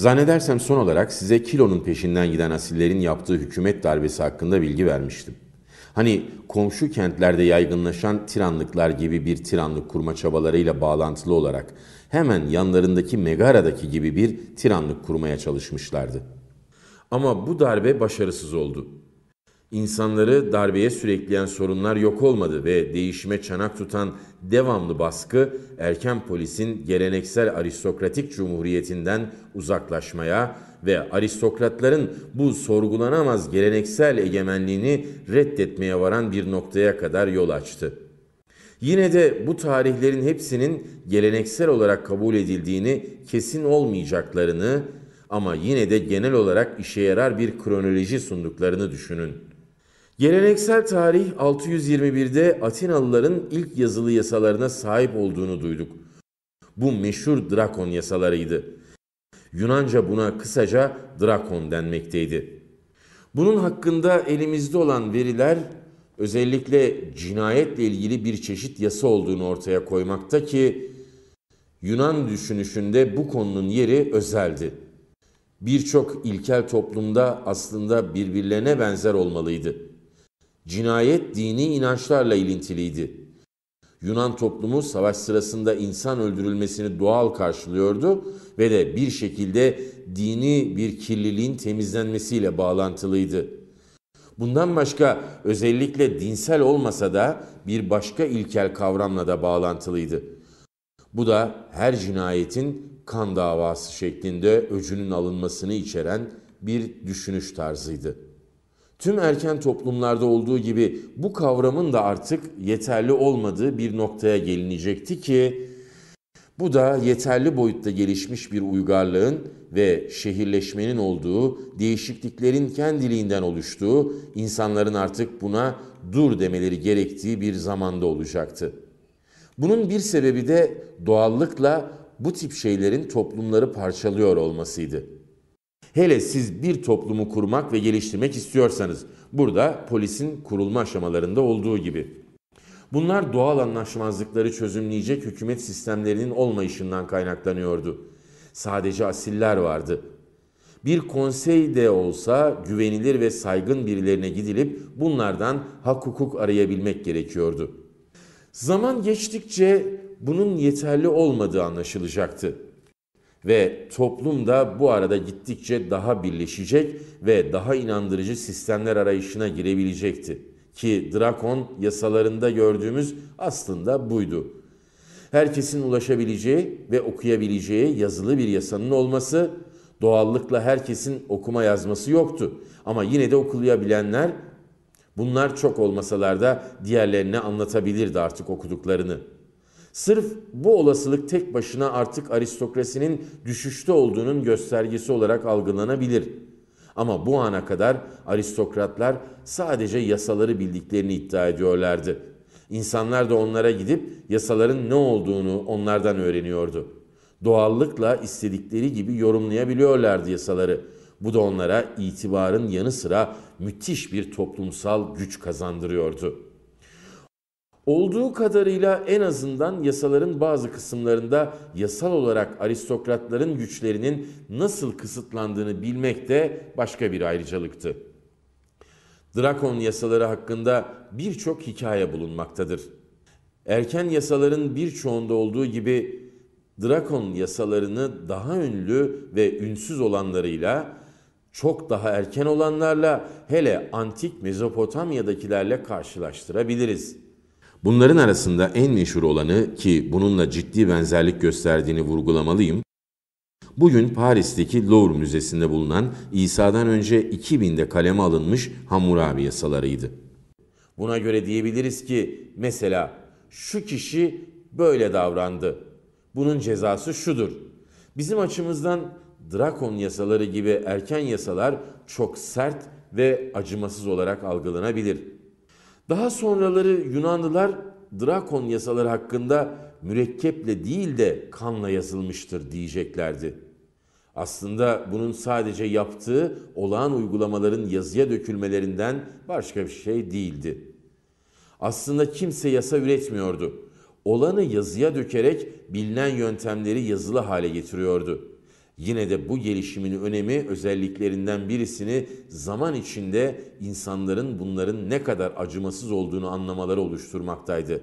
Zannedersem son olarak size kilonun peşinden giden asillerin yaptığı hükümet darbesi hakkında bilgi vermiştim. Hani komşu kentlerde yaygınlaşan tiranlıklar gibi bir tiranlık kurma çabalarıyla bağlantılı olarak hemen yanlarındaki Megara'daki gibi bir tiranlık kurmaya çalışmışlardı. Ama bu darbe başarısız oldu. İnsanları darbeye sürekleyen sorunlar yok olmadı ve değişime çanak tutan devamlı baskı erken polisin geleneksel aristokratik cumhuriyetinden uzaklaşmaya ve aristokratların bu sorgulanamaz geleneksel egemenliğini reddetmeye varan bir noktaya kadar yol açtı. Yine de bu tarihlerin hepsinin geleneksel olarak kabul edildiğini kesin olmayacaklarını ama yine de genel olarak işe yarar bir kronoloji sunduklarını düşünün. Geleneksel tarih 621'de Atinalıların ilk yazılı yasalarına sahip olduğunu duyduk. Bu meşhur Drakon yasalarıydı. Yunanca buna kısaca Drakon denmekteydi. Bunun hakkında elimizde olan veriler özellikle cinayetle ilgili bir çeşit yasa olduğunu ortaya koymakta ki Yunan düşünüşünde bu konunun yeri özeldi. Birçok ilkel toplumda aslında birbirlerine benzer olmalıydı. Cinayet dini inançlarla ilintiliydi. Yunan toplumu savaş sırasında insan öldürülmesini doğal karşılıyordu ve de bir şekilde dini bir kirliliğin temizlenmesiyle bağlantılıydı. Bundan başka özellikle dinsel olmasa da bir başka ilkel kavramla da bağlantılıydı. Bu da her cinayetin kan davası şeklinde öcünün alınmasını içeren bir düşünüş tarzıydı. Tüm erken toplumlarda olduğu gibi bu kavramın da artık yeterli olmadığı bir noktaya gelinecekti ki bu da yeterli boyutta gelişmiş bir uygarlığın ve şehirleşmenin olduğu, değişikliklerin kendiliğinden oluştuğu, insanların artık buna dur demeleri gerektiği bir zamanda olacaktı. Bunun bir sebebi de doğallıkla bu tip şeylerin toplumları parçalıyor olmasıydı. Hele siz bir toplumu kurmak ve geliştirmek istiyorsanız burada polisin kurulma aşamalarında olduğu gibi. Bunlar doğal anlaşmazlıkları çözümleyecek hükümet sistemlerinin olmayışından kaynaklanıyordu. Sadece asiller vardı. Bir konsey de olsa güvenilir ve saygın birilerine gidilip bunlardan hak hukuk arayabilmek gerekiyordu. Zaman geçtikçe bunun yeterli olmadığı anlaşılacaktı ve toplum da bu arada gittikçe daha birleşecek ve daha inandırıcı sistemler arayışına girebilecekti. Ki Drakon yasalarında gördüğümüz aslında buydu. Herkesin ulaşabileceği ve okuyabileceği yazılı bir yasanın olması, doğallıkla herkesin okuma yazması yoktu. Ama yine de okuyabilenler bunlar çok olmasalar da diğerlerine anlatabilirdi artık okuduklarını.'' Sırf bu olasılık tek başına artık aristokrasinin düşüşte olduğunun göstergesi olarak algılanabilir. Ama bu ana kadar aristokratlar sadece yasaları bildiklerini iddia ediyorlardı. İnsanlar da onlara gidip yasaların ne olduğunu onlardan öğreniyordu. Doğallıkla istedikleri gibi yorumlayabiliyorlardı yasaları. Bu da onlara itibarın yanı sıra müthiş bir toplumsal güç kazandırıyordu.'' Olduğu kadarıyla en azından yasaların bazı kısımlarında yasal olarak aristokratların güçlerinin nasıl kısıtlandığını bilmek de başka bir ayrıcalıktı. Drakon yasaları hakkında birçok hikaye bulunmaktadır. Erken yasaların birçoğunda olduğu gibi Drakon yasalarını daha ünlü ve ünsüz olanlarıyla, çok daha erken olanlarla hele antik Mezopotamya'dakilerle karşılaştırabiliriz.'' Bunların arasında en meşhur olanı ki bununla ciddi benzerlik gösterdiğini vurgulamalıyım, bugün Paris'teki Louvre Müzesi'nde bulunan İsa'dan önce 2000'de kaleme alınmış Hammurabi yasalarıydı. Buna göre diyebiliriz ki mesela şu kişi böyle davrandı. Bunun cezası şudur. Bizim açımızdan Drakon yasaları gibi erken yasalar çok sert ve acımasız olarak algılanabilir.'' Daha sonraları Yunanlılar Drakon yasaları hakkında mürekkeple değil de kanla yazılmıştır diyeceklerdi. Aslında bunun sadece yaptığı olağan uygulamaların yazıya dökülmelerinden başka bir şey değildi. Aslında kimse yasa üretmiyordu. Olanı yazıya dökerek bilinen yöntemleri yazılı hale getiriyordu.'' Yine de bu gelişimin önemi özelliklerinden birisini zaman içinde insanların bunların ne kadar acımasız olduğunu anlamaları oluşturmaktaydı.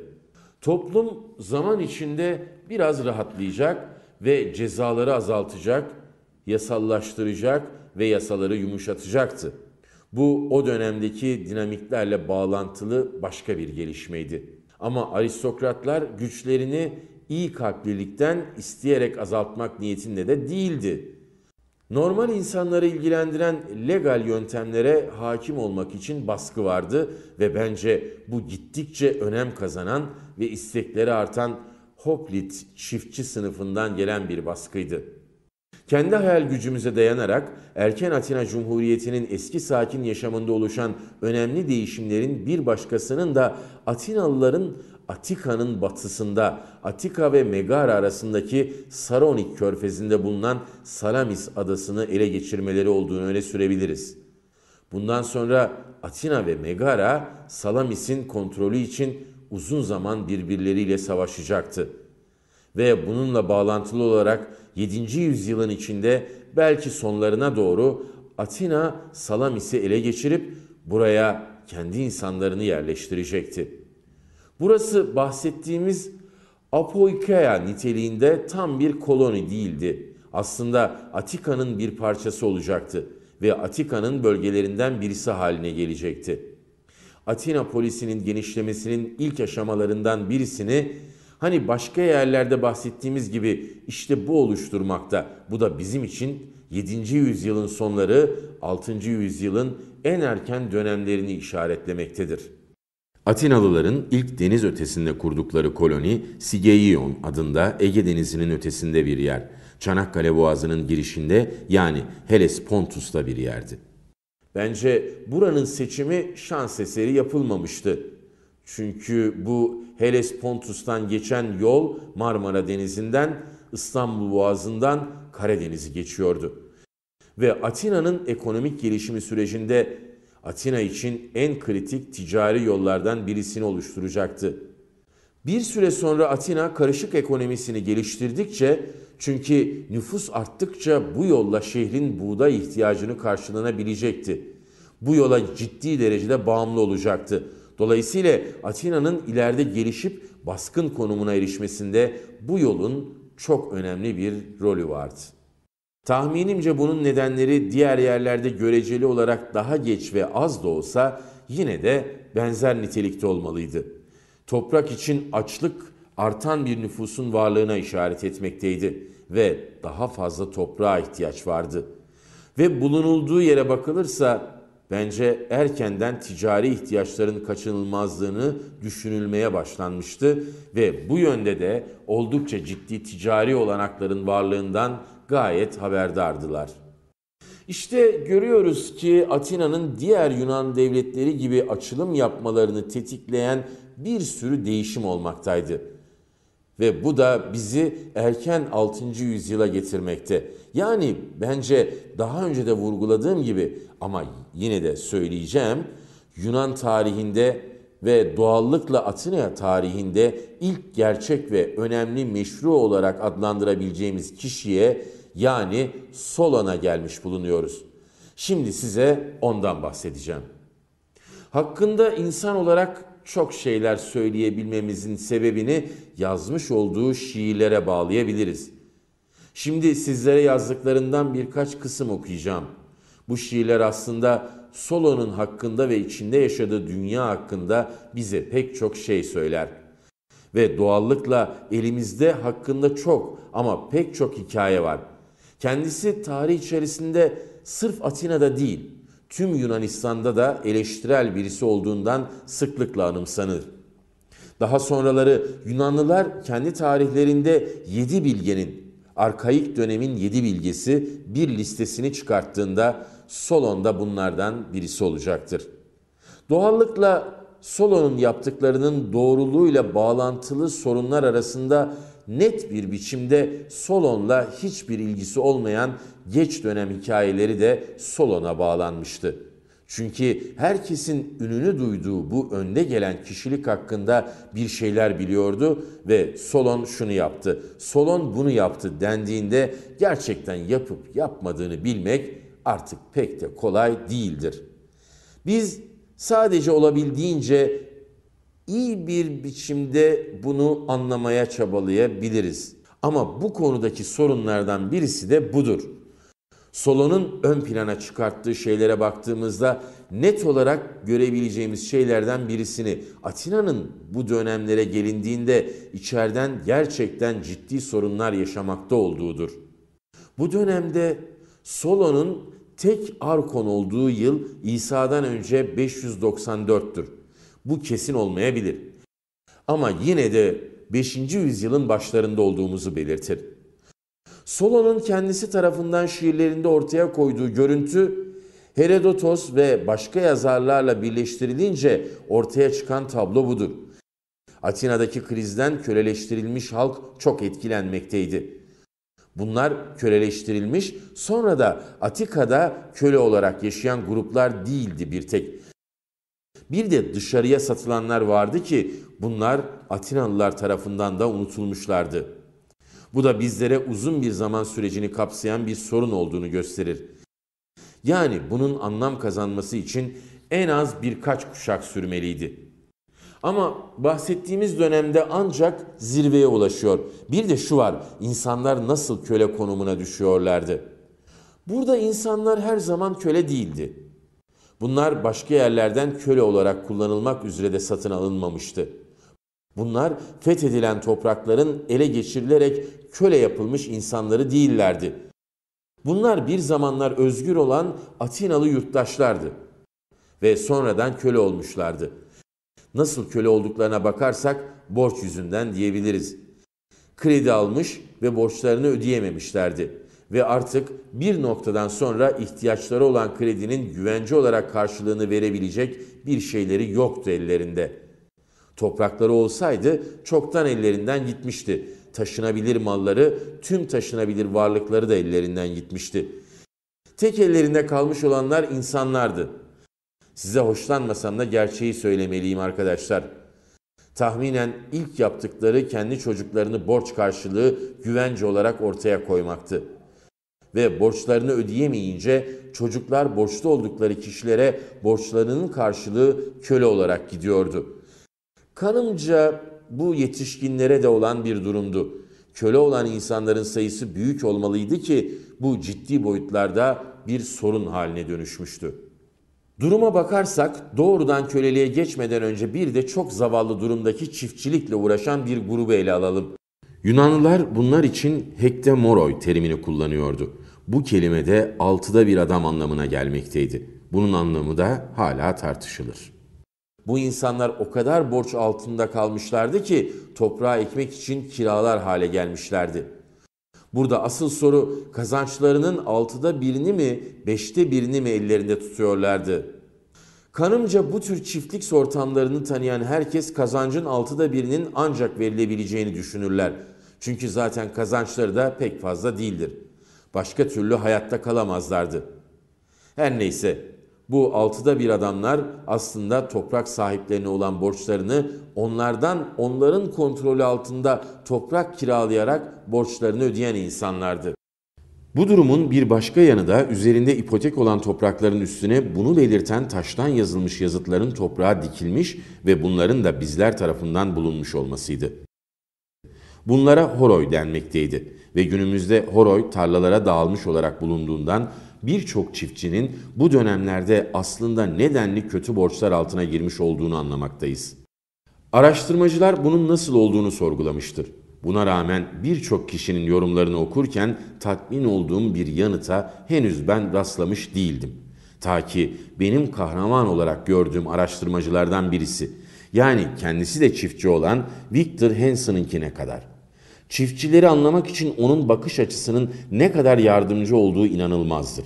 Toplum zaman içinde biraz rahatlayacak ve cezaları azaltacak, yasallaştıracak ve yasaları yumuşatacaktı. Bu o dönemdeki dinamiklerle bağlantılı başka bir gelişmeydi. Ama aristokratlar güçlerini iyi kalplilikten isteyerek azaltmak niyetinde de değildi. Normal insanları ilgilendiren legal yöntemlere hakim olmak için baskı vardı ve bence bu gittikçe önem kazanan ve istekleri artan Hoplit çiftçi sınıfından gelen bir baskıydı. Kendi hayal gücümüze dayanarak erken Atina Cumhuriyeti'nin eski sakin yaşamında oluşan önemli değişimlerin bir başkasının da Atinalıların Atika'nın batısında Atika ve Megara arasındaki Saronik körfezinde bulunan Salamis adasını ele geçirmeleri olduğunu öne sürebiliriz. Bundan sonra Atina ve Megara Salamis'in kontrolü için uzun zaman birbirleriyle savaşacaktı. Ve bununla bağlantılı olarak 7. yüzyılın içinde belki sonlarına doğru Atina Salamis'i ele geçirip buraya kendi insanlarını yerleştirecekti. Burası bahsettiğimiz Apoikeia niteliğinde tam bir koloni değildi. Aslında Atika'nın bir parçası olacaktı ve Atika'nın bölgelerinden birisi haline gelecekti. Atina polisinin genişlemesinin ilk aşamalarından birisini hani başka yerlerde bahsettiğimiz gibi işte bu oluşturmakta. Bu da bizim için 7. yüzyılın sonları 6. yüzyılın en erken dönemlerini işaretlemektedir. Atinalıların ilk deniz ötesinde kurdukları koloni Sigeion adında Ege Denizi'nin ötesinde bir yer. Çanakkale Boğazı'nın girişinde yani Heles Pontus'ta bir yerdi. Bence buranın seçimi şans eseri yapılmamıştı. Çünkü bu Heles Pontus'tan geçen yol Marmara Denizi'nden İstanbul Boğazı'ndan Karadeniz'i geçiyordu. Ve Atina'nın ekonomik gelişimi sürecinde Atina için en kritik ticari yollardan birisini oluşturacaktı. Bir süre sonra Atina karışık ekonomisini geliştirdikçe çünkü nüfus arttıkça bu yolla şehrin buğday ihtiyacını karşılanabilecekti. Bu yola ciddi derecede bağımlı olacaktı. Dolayısıyla Atina'nın ileride gelişip baskın konumuna erişmesinde bu yolun çok önemli bir rolü vardı. Tahminimce bunun nedenleri diğer yerlerde göreceli olarak daha geç ve az da olsa yine de benzer nitelikte olmalıydı. Toprak için açlık artan bir nüfusun varlığına işaret etmekteydi ve daha fazla toprağa ihtiyaç vardı. Ve bulunulduğu yere bakılırsa Bence erkenden ticari ihtiyaçların kaçınılmazlığını düşünülmeye başlanmıştı ve bu yönde de oldukça ciddi ticari olanakların varlığından gayet haberdardılar. İşte görüyoruz ki Atina'nın diğer Yunan devletleri gibi açılım yapmalarını tetikleyen bir sürü değişim olmaktaydı ve bu da bizi erken 6. yüzyıla getirmekte. Yani bence daha önce de vurguladığım gibi ama yine de söyleyeceğim Yunan tarihinde ve doğallıkla Atina tarihinde ilk gerçek ve önemli meşru olarak adlandırabileceğimiz kişiye yani Solon'a gelmiş bulunuyoruz. Şimdi size ondan bahsedeceğim. Hakkında insan olarak çok şeyler söyleyebilmemizin sebebini yazmış olduğu şiirlere bağlayabiliriz. Şimdi sizlere yazdıklarından birkaç kısım okuyacağım. Bu şiirler aslında Solon'un hakkında ve içinde yaşadığı dünya hakkında bize pek çok şey söyler. Ve doğallıkla elimizde hakkında çok ama pek çok hikaye var. Kendisi tarih içerisinde sırf Atina'da değil, tüm Yunanistan'da da eleştirel birisi olduğundan sıklıkla anımsanır. Daha sonraları Yunanlılar kendi tarihlerinde yedi bilgenin, arkaik dönemin yedi bilgesi bir listesini çıkarttığında Solon da bunlardan birisi olacaktır. Doğallıkla Solon'un yaptıklarının doğruluğuyla bağlantılı sorunlar arasında net bir biçimde Solon'la hiçbir ilgisi olmayan geç dönem hikayeleri de Solon'a bağlanmıştı. Çünkü herkesin ününü duyduğu bu önde gelen kişilik hakkında bir şeyler biliyordu ve Solon şunu yaptı, Solon bunu yaptı dendiğinde gerçekten yapıp yapmadığını bilmek artık pek de kolay değildir. Biz sadece olabildiğince iyi bir biçimde bunu anlamaya çabalayabiliriz. Ama bu konudaki sorunlardan birisi de budur. Solon'un ön plana çıkarttığı şeylere baktığımızda net olarak görebileceğimiz şeylerden birisini Atina'nın bu dönemlere gelindiğinde içeriden gerçekten ciddi sorunlar yaşamakta olduğudur. Bu dönemde Solon'un tek arkon olduğu yıl İsa'dan önce 594'tür. Bu kesin olmayabilir. Ama yine de 5. yüzyılın başlarında olduğumuzu belirtir. Solon'un kendisi tarafından şiirlerinde ortaya koyduğu görüntü Herodotos ve başka yazarlarla birleştirilince ortaya çıkan tablo budur. Atina'daki krizden köleleştirilmiş halk çok etkilenmekteydi. Bunlar köleleştirilmiş, sonra da Atika'da köle olarak yaşayan gruplar değildi bir tek. Bir de dışarıya satılanlar vardı ki bunlar Atinalılar tarafından da unutulmuşlardı. Bu da bizlere uzun bir zaman sürecini kapsayan bir sorun olduğunu gösterir. Yani bunun anlam kazanması için en az birkaç kuşak sürmeliydi. Ama bahsettiğimiz dönemde ancak zirveye ulaşıyor. Bir de şu var, insanlar nasıl köle konumuna düşüyorlardı. Burada insanlar her zaman köle değildi. Bunlar başka yerlerden köle olarak kullanılmak üzere de satın alınmamıştı. Bunlar fethedilen toprakların ele geçirilerek köle yapılmış insanları değillerdi. Bunlar bir zamanlar özgür olan Atinalı yurttaşlardı ve sonradan köle olmuşlardı. Nasıl köle olduklarına bakarsak borç yüzünden diyebiliriz. Kredi almış ve borçlarını ödeyememişlerdi ve artık bir noktadan sonra ihtiyaçları olan kredinin güvence olarak karşılığını verebilecek bir şeyleri yoktu ellerinde. Toprakları olsaydı çoktan ellerinden gitmişti. Taşınabilir malları, tüm taşınabilir varlıkları da ellerinden gitmişti. Tek ellerinde kalmış olanlar insanlardı. Size hoşlanmasam da gerçeği söylemeliyim arkadaşlar. Tahminen ilk yaptıkları kendi çocuklarını borç karşılığı güvence olarak ortaya koymaktı.'' ve borçlarını ödeyemeyince çocuklar borçlu oldukları kişilere borçlarının karşılığı köle olarak gidiyordu. Kanımca bu yetişkinlere de olan bir durumdu. Köle olan insanların sayısı büyük olmalıydı ki bu ciddi boyutlarda bir sorun haline dönüşmüştü. Duruma bakarsak doğrudan köleliğe geçmeden önce bir de çok zavallı durumdaki çiftçilikle uğraşan bir grubu ele alalım. Yunanlılar bunlar için hektemoroi terimini kullanıyordu. Bu kelime de altıda bir adam anlamına gelmekteydi. Bunun anlamı da hala tartışılır. Bu insanlar o kadar borç altında kalmışlardı ki toprağa ekmek için kiralar hale gelmişlerdi. Burada asıl soru kazançlarının altıda birini mi, beşte birini mi ellerinde tutuyorlardı? Kanımca bu tür çiftlik ortamlarını tanıyan herkes kazancın altıda birinin ancak verilebileceğini düşünürler. Çünkü zaten kazançları da pek fazla değildir. Başka türlü hayatta kalamazlardı. Her neyse bu altıda bir adamlar aslında toprak sahiplerine olan borçlarını onlardan onların kontrolü altında toprak kiralayarak borçlarını ödeyen insanlardı. Bu durumun bir başka yanı da üzerinde ipotek olan toprakların üstüne bunu belirten taştan yazılmış yazıtların toprağa dikilmiş ve bunların da bizler tarafından bulunmuş olmasıydı. Bunlara horoy denmekteydi ve günümüzde horoy tarlalara dağılmış olarak bulunduğundan birçok çiftçinin bu dönemlerde aslında nedenli kötü borçlar altına girmiş olduğunu anlamaktayız. Araştırmacılar bunun nasıl olduğunu sorgulamıştır. Buna rağmen birçok kişinin yorumlarını okurken tatmin olduğum bir yanıta henüz ben rastlamış değildim. Ta ki benim kahraman olarak gördüğüm araştırmacılardan birisi yani kendisi de çiftçi olan Victor Hansen'ınkine kadar. Çiftçileri anlamak için onun bakış açısının ne kadar yardımcı olduğu inanılmazdır.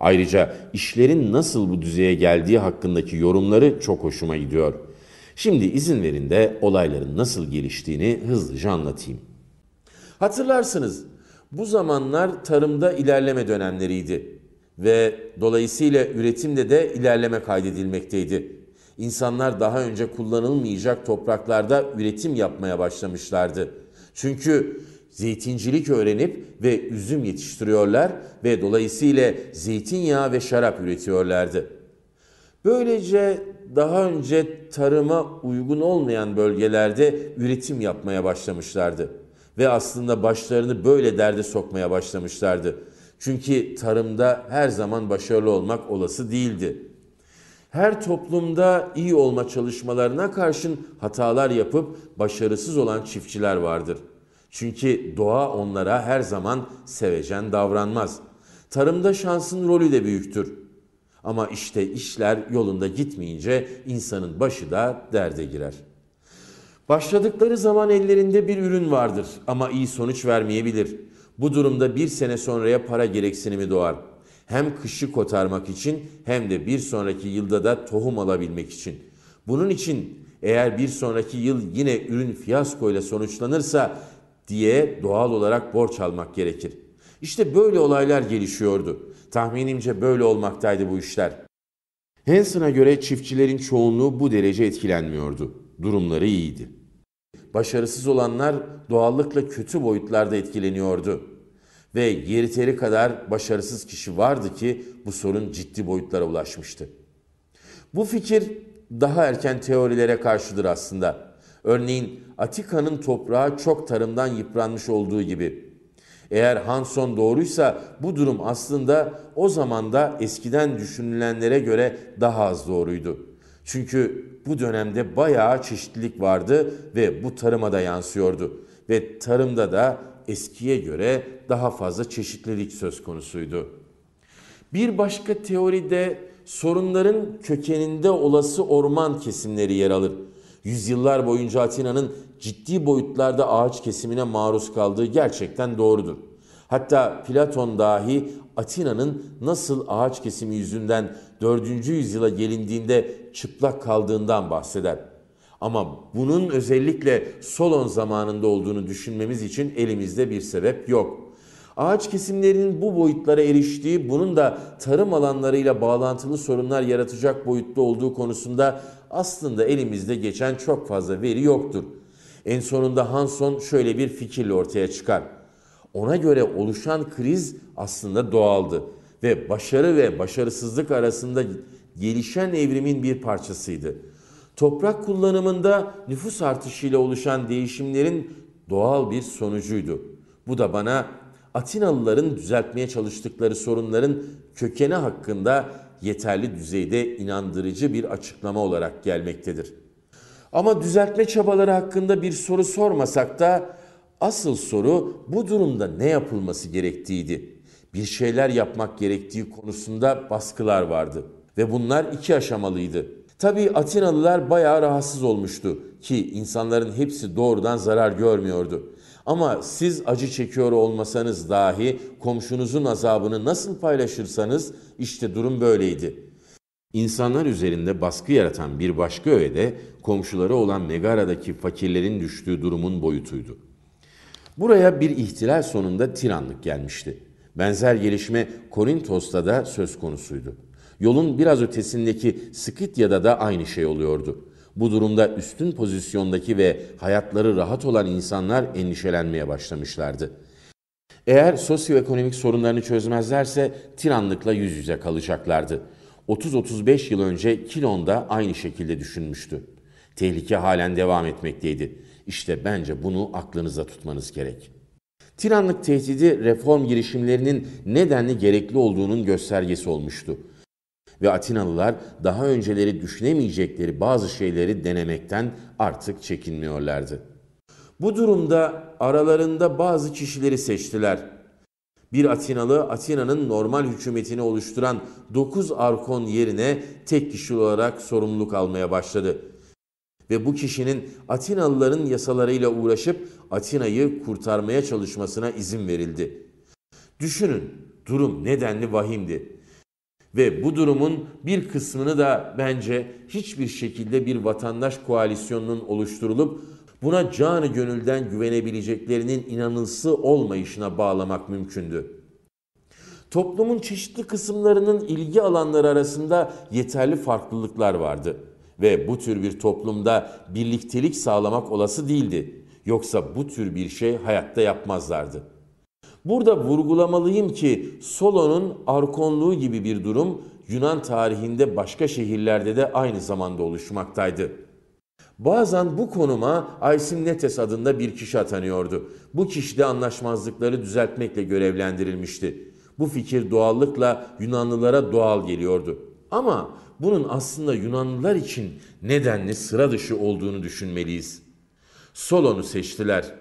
Ayrıca işlerin nasıl bu düzeye geldiği hakkındaki yorumları çok hoşuma gidiyor. Şimdi izin verin de olayların nasıl geliştiğini hızlıca anlatayım. Hatırlarsınız bu zamanlar tarımda ilerleme dönemleriydi ve dolayısıyla üretimde de ilerleme kaydedilmekteydi. İnsanlar daha önce kullanılmayacak topraklarda üretim yapmaya başlamışlardı. Çünkü zeytincilik öğrenip ve üzüm yetiştiriyorlar ve dolayısıyla zeytinyağı ve şarap üretiyorlardı. Böylece daha önce tarıma uygun olmayan bölgelerde üretim yapmaya başlamışlardı ve aslında başlarını böyle derde sokmaya başlamışlardı. Çünkü tarımda her zaman başarılı olmak olası değildi her toplumda iyi olma çalışmalarına karşın hatalar yapıp başarısız olan çiftçiler vardır. Çünkü doğa onlara her zaman sevecen davranmaz. Tarımda şansın rolü de büyüktür. Ama işte işler yolunda gitmeyince insanın başı da derde girer. Başladıkları zaman ellerinde bir ürün vardır ama iyi sonuç vermeyebilir. Bu durumda bir sene sonraya para gereksinimi doğar. Hem kışı kotarmak için hem de bir sonraki yılda da tohum alabilmek için. Bunun için eğer bir sonraki yıl yine ürün fiyaskoyla sonuçlanırsa diye doğal olarak borç almak gerekir. İşte böyle olaylar gelişiyordu. Tahminimce böyle olmaktaydı bu işler. Hansen'a göre çiftçilerin çoğunluğu bu derece etkilenmiyordu. Durumları iyiydi. Başarısız olanlar doğallıkla kötü boyutlarda etkileniyordu ve yeteri kadar başarısız kişi vardı ki bu sorun ciddi boyutlara ulaşmıştı. Bu fikir daha erken teorilere karşıdır aslında. Örneğin Atika'nın toprağı çok tarımdan yıpranmış olduğu gibi. Eğer Hanson doğruysa bu durum aslında o zamanda eskiden düşünülenlere göre daha az doğruydu. Çünkü bu dönemde bayağı çeşitlilik vardı ve bu tarıma da yansıyordu ve tarımda da eskiye göre daha fazla çeşitlilik söz konusuydu. Bir başka teoride sorunların kökeninde olası orman kesimleri yer alır. Yüzyıllar boyunca Atina'nın ciddi boyutlarda ağaç kesimine maruz kaldığı gerçekten doğrudur. Hatta Platon dahi Atina'nın nasıl ağaç kesimi yüzünden 4. yüzyıla gelindiğinde çıplak kaldığından bahseder. Ama bunun özellikle Solon zamanında olduğunu düşünmemiz için elimizde bir sebep yok. Ağaç kesimlerinin bu boyutlara eriştiği, bunun da tarım alanlarıyla bağlantılı sorunlar yaratacak boyutta olduğu konusunda aslında elimizde geçen çok fazla veri yoktur. En sonunda Hanson şöyle bir fikirle ortaya çıkar. Ona göre oluşan kriz aslında doğaldı ve başarı ve başarısızlık arasında gelişen evrimin bir parçasıydı.'' toprak kullanımında nüfus artışıyla oluşan değişimlerin doğal bir sonucuydu. Bu da bana Atinalıların düzeltmeye çalıştıkları sorunların kökeni hakkında yeterli düzeyde inandırıcı bir açıklama olarak gelmektedir. Ama düzeltme çabaları hakkında bir soru sormasak da asıl soru bu durumda ne yapılması gerektiğiydi. Bir şeyler yapmak gerektiği konusunda baskılar vardı ve bunlar iki aşamalıydı. Tabii Atinalılar bayağı rahatsız olmuştu ki insanların hepsi doğrudan zarar görmüyordu. Ama siz acı çekiyor olmasanız dahi komşunuzun azabını nasıl paylaşırsanız işte durum böyleydi. İnsanlar üzerinde baskı yaratan bir başka öğe de komşuları olan Megara'daki fakirlerin düştüğü durumun boyutuydu. Buraya bir ihtilal sonunda tiranlık gelmişti. Benzer gelişme Korintos'ta da söz konusuydu. Yolun biraz ötesindeki Skıtya'da da aynı şey oluyordu. Bu durumda üstün pozisyondaki ve hayatları rahat olan insanlar endişelenmeye başlamışlardı. Eğer sosyoekonomik sorunlarını çözmezlerse tiranlıkla yüz yüze kalacaklardı. 30-35 yıl önce Kilon da aynı şekilde düşünmüştü. Tehlike halen devam etmekteydi. İşte bence bunu aklınıza tutmanız gerek. Tiranlık tehdidi reform girişimlerinin nedenli gerekli olduğunun göstergesi olmuştu ve Atinalılar daha önceleri düşünemeyecekleri bazı şeyleri denemekten artık çekinmiyorlardı. Bu durumda aralarında bazı kişileri seçtiler. Bir Atinalı Atina'nın normal hükümetini oluşturan 9 arkon yerine tek kişi olarak sorumluluk almaya başladı. Ve bu kişinin Atinalıların yasalarıyla uğraşıp Atina'yı kurtarmaya çalışmasına izin verildi. Düşünün durum nedenli vahimdi. Ve bu durumun bir kısmını da bence hiçbir şekilde bir vatandaş koalisyonunun oluşturulup buna canı gönülden güvenebileceklerinin inanılsı olmayışına bağlamak mümkündü. Toplumun çeşitli kısımlarının ilgi alanları arasında yeterli farklılıklar vardı ve bu tür bir toplumda birliktelik sağlamak olası değildi. Yoksa bu tür bir şey hayatta yapmazlardı. Burada vurgulamalıyım ki Solon'un arkonluğu gibi bir durum Yunan tarihinde başka şehirlerde de aynı zamanda oluşmaktaydı. Bazen bu konuma Aysimnetes adında bir kişi atanıyordu. Bu kişi de anlaşmazlıkları düzeltmekle görevlendirilmişti. Bu fikir doğallıkla Yunanlılara doğal geliyordu. Ama bunun aslında Yunanlılar için nedenli sıra dışı olduğunu düşünmeliyiz. Solon'u seçtiler.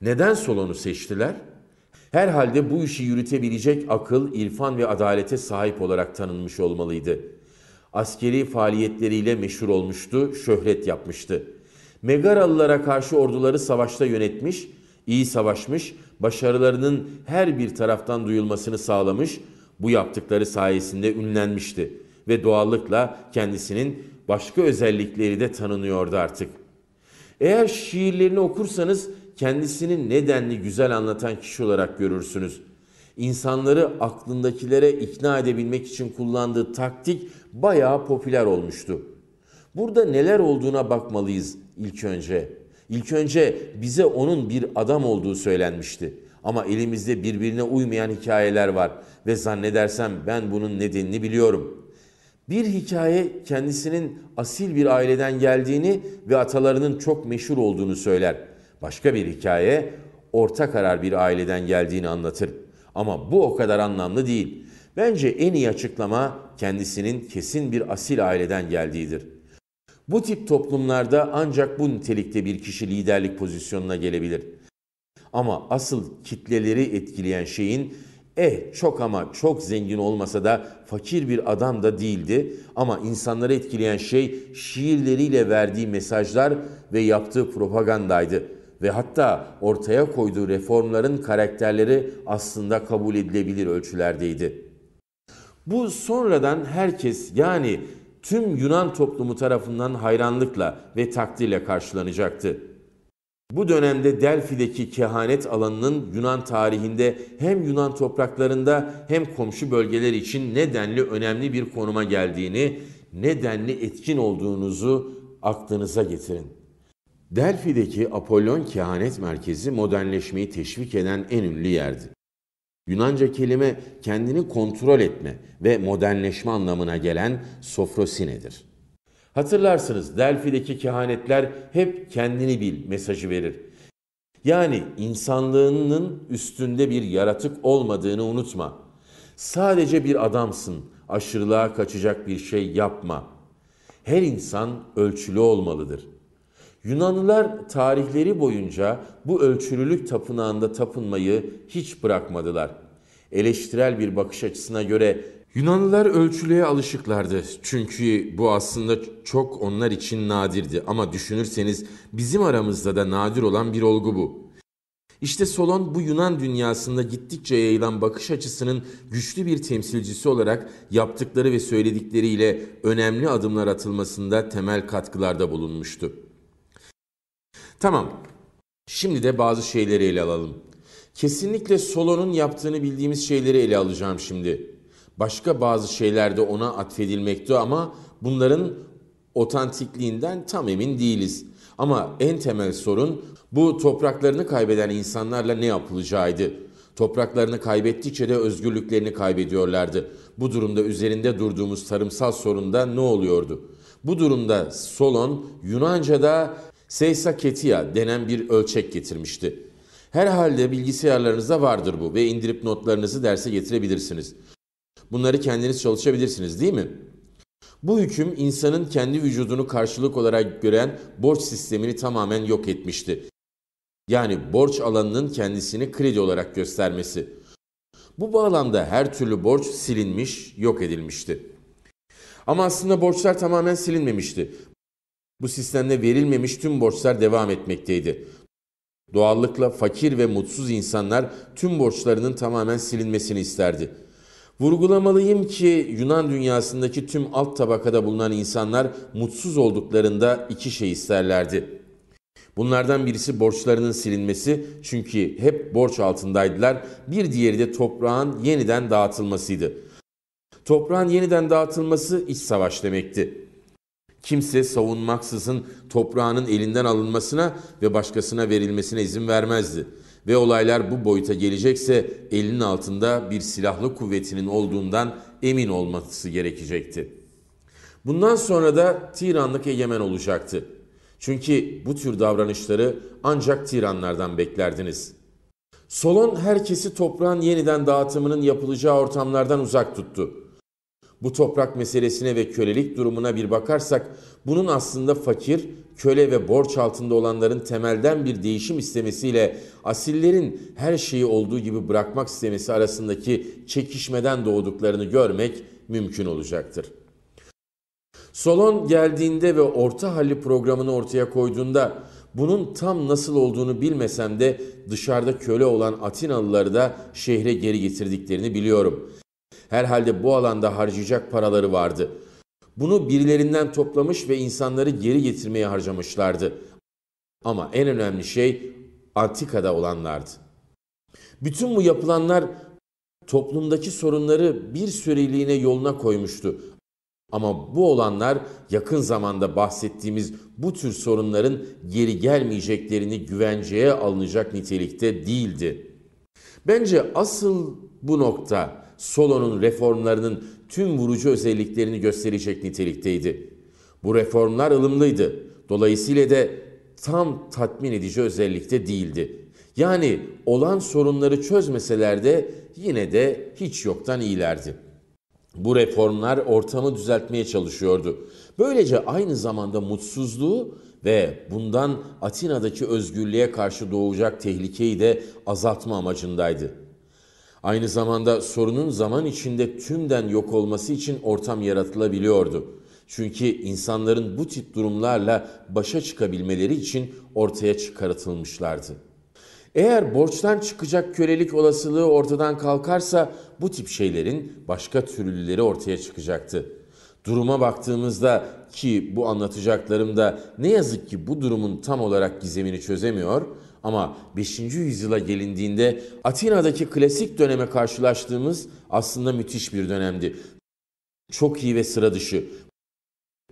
Neden Solon'u seçtiler? Herhalde bu işi yürütebilecek akıl, irfan ve adalete sahip olarak tanınmış olmalıydı. Askeri faaliyetleriyle meşhur olmuştu, şöhret yapmıştı. Megaralılara karşı orduları savaşta yönetmiş, iyi savaşmış, başarılarının her bir taraftan duyulmasını sağlamış, bu yaptıkları sayesinde ünlenmişti ve doğallıkla kendisinin başka özellikleri de tanınıyordu artık. Eğer şiirlerini okursanız kendisini nedenli güzel anlatan kişi olarak görürsünüz. İnsanları aklındakilere ikna edebilmek için kullandığı taktik bayağı popüler olmuştu. Burada neler olduğuna bakmalıyız ilk önce. İlk önce bize onun bir adam olduğu söylenmişti. Ama elimizde birbirine uymayan hikayeler var ve zannedersem ben bunun nedenini biliyorum.'' Bir hikaye kendisinin asil bir aileden geldiğini ve atalarının çok meşhur olduğunu söyler. Başka bir hikaye orta karar bir aileden geldiğini anlatır. Ama bu o kadar anlamlı değil. Bence en iyi açıklama kendisinin kesin bir asil aileden geldiğidir. Bu tip toplumlarda ancak bu nitelikte bir kişi liderlik pozisyonuna gelebilir. Ama asıl kitleleri etkileyen şeyin eh çok ama çok zengin olmasa da fakir bir adam da değildi ama insanları etkileyen şey şiirleriyle verdiği mesajlar ve yaptığı propagandaydı.'' ve hatta ortaya koyduğu reformların karakterleri aslında kabul edilebilir ölçülerdeydi. Bu sonradan herkes yani tüm Yunan toplumu tarafından hayranlıkla ve takdirle karşılanacaktı. Bu dönemde Delfi'deki kehanet alanının Yunan tarihinde hem Yunan topraklarında hem komşu bölgeler için nedenli önemli bir konuma geldiğini, nedenli etkin olduğunuzu aklınıza getirin. Delfi'deki Apollon Kehanet Merkezi modernleşmeyi teşvik eden en ünlü yerdi. Yunanca kelime kendini kontrol etme ve modernleşme anlamına gelen sofrosinedir. Hatırlarsınız Delfi'deki kehanetler hep kendini bil mesajı verir. Yani insanlığının üstünde bir yaratık olmadığını unutma. Sadece bir adamsın, aşırılığa kaçacak bir şey yapma. Her insan ölçülü olmalıdır.'' Yunanlılar tarihleri boyunca bu ölçülülük tapınağında tapınmayı hiç bırakmadılar. Eleştirel bir bakış açısına göre Yunanlılar ölçülüğe alışıklardı. Çünkü bu aslında çok onlar için nadirdi ama düşünürseniz bizim aramızda da nadir olan bir olgu bu. İşte Solon bu Yunan dünyasında gittikçe yayılan bakış açısının güçlü bir temsilcisi olarak yaptıkları ve söyledikleriyle önemli adımlar atılmasında temel katkılarda bulunmuştu. Tamam. Şimdi de bazı şeyleri ele alalım. Kesinlikle Solo'nun yaptığını bildiğimiz şeyleri ele alacağım şimdi. Başka bazı şeyler de ona atfedilmekte ama bunların otantikliğinden tam emin değiliz. Ama en temel sorun bu topraklarını kaybeden insanlarla ne yapılacağıydı. Topraklarını kaybettikçe de özgürlüklerini kaybediyorlardı. Bu durumda üzerinde durduğumuz tarımsal sorunda ne oluyordu? Bu durumda Solon Yunanca'da Seysa Ketia denen bir ölçek getirmişti. Herhalde bilgisayarlarınızda vardır bu ve indirip notlarınızı derse getirebilirsiniz. Bunları kendiniz çalışabilirsiniz değil mi? Bu hüküm insanın kendi vücudunu karşılık olarak gören borç sistemini tamamen yok etmişti. Yani borç alanının kendisini kredi olarak göstermesi. Bu bağlamda her türlü borç silinmiş, yok edilmişti. Ama aslında borçlar tamamen silinmemişti. Bu sistemde verilmemiş tüm borçlar devam etmekteydi. Doğallıkla fakir ve mutsuz insanlar tüm borçlarının tamamen silinmesini isterdi. Vurgulamalıyım ki Yunan dünyasındaki tüm alt tabakada bulunan insanlar mutsuz olduklarında iki şey isterlerdi. Bunlardan birisi borçlarının silinmesi çünkü hep borç altındaydılar. Bir diğeri de toprağın yeniden dağıtılmasıydı. Toprağın yeniden dağıtılması iç savaş demekti. Kimse savunmaksızın toprağının elinden alınmasına ve başkasına verilmesine izin vermezdi. Ve olaylar bu boyuta gelecekse elinin altında bir silahlı kuvvetinin olduğundan emin olması gerekecekti. Bundan sonra da tiranlık egemen olacaktı. Çünkü bu tür davranışları ancak tiranlardan beklerdiniz. Solon herkesi toprağın yeniden dağıtımının yapılacağı ortamlardan uzak tuttu. Bu toprak meselesine ve kölelik durumuna bir bakarsak bunun aslında fakir, köle ve borç altında olanların temelden bir değişim istemesiyle asillerin her şeyi olduğu gibi bırakmak istemesi arasındaki çekişmeden doğduklarını görmek mümkün olacaktır. Solon geldiğinde ve Orta Halli programını ortaya koyduğunda bunun tam nasıl olduğunu bilmesem de dışarıda köle olan Atinalıları da şehre geri getirdiklerini biliyorum.'' Herhalde bu alanda harcayacak paraları vardı. Bunu birilerinden toplamış ve insanları geri getirmeye harcamışlardı. Ama en önemli şey antikada olanlardı. Bütün bu yapılanlar toplumdaki sorunları bir süreliğine yoluna koymuştu. Ama bu olanlar yakın zamanda bahsettiğimiz bu tür sorunların geri gelmeyeceklerini güvenceye alınacak nitelikte değildi. Bence asıl bu nokta Solon'un reformlarının tüm vurucu özelliklerini gösterecek nitelikteydi. Bu reformlar ılımlıydı. Dolayısıyla de tam tatmin edici özellikte değildi. Yani olan sorunları çözmeseler de yine de hiç yoktan iyilerdi. Bu reformlar ortamı düzeltmeye çalışıyordu. Böylece aynı zamanda mutsuzluğu ve bundan Atina'daki özgürlüğe karşı doğacak tehlikeyi de azaltma amacındaydı. Aynı zamanda sorunun zaman içinde tümden yok olması için ortam yaratılabiliyordu. Çünkü insanların bu tip durumlarla başa çıkabilmeleri için ortaya çıkartılmışlardı. Eğer borçtan çıkacak kölelik olasılığı ortadan kalkarsa bu tip şeylerin başka türlüleri ortaya çıkacaktı. Duruma baktığımızda ki bu anlatacaklarım da ne yazık ki bu durumun tam olarak gizemini çözemiyor, ama 5. yüzyıla gelindiğinde Atina'daki klasik döneme karşılaştığımız aslında müthiş bir dönemdi. Çok iyi ve sıra dışı.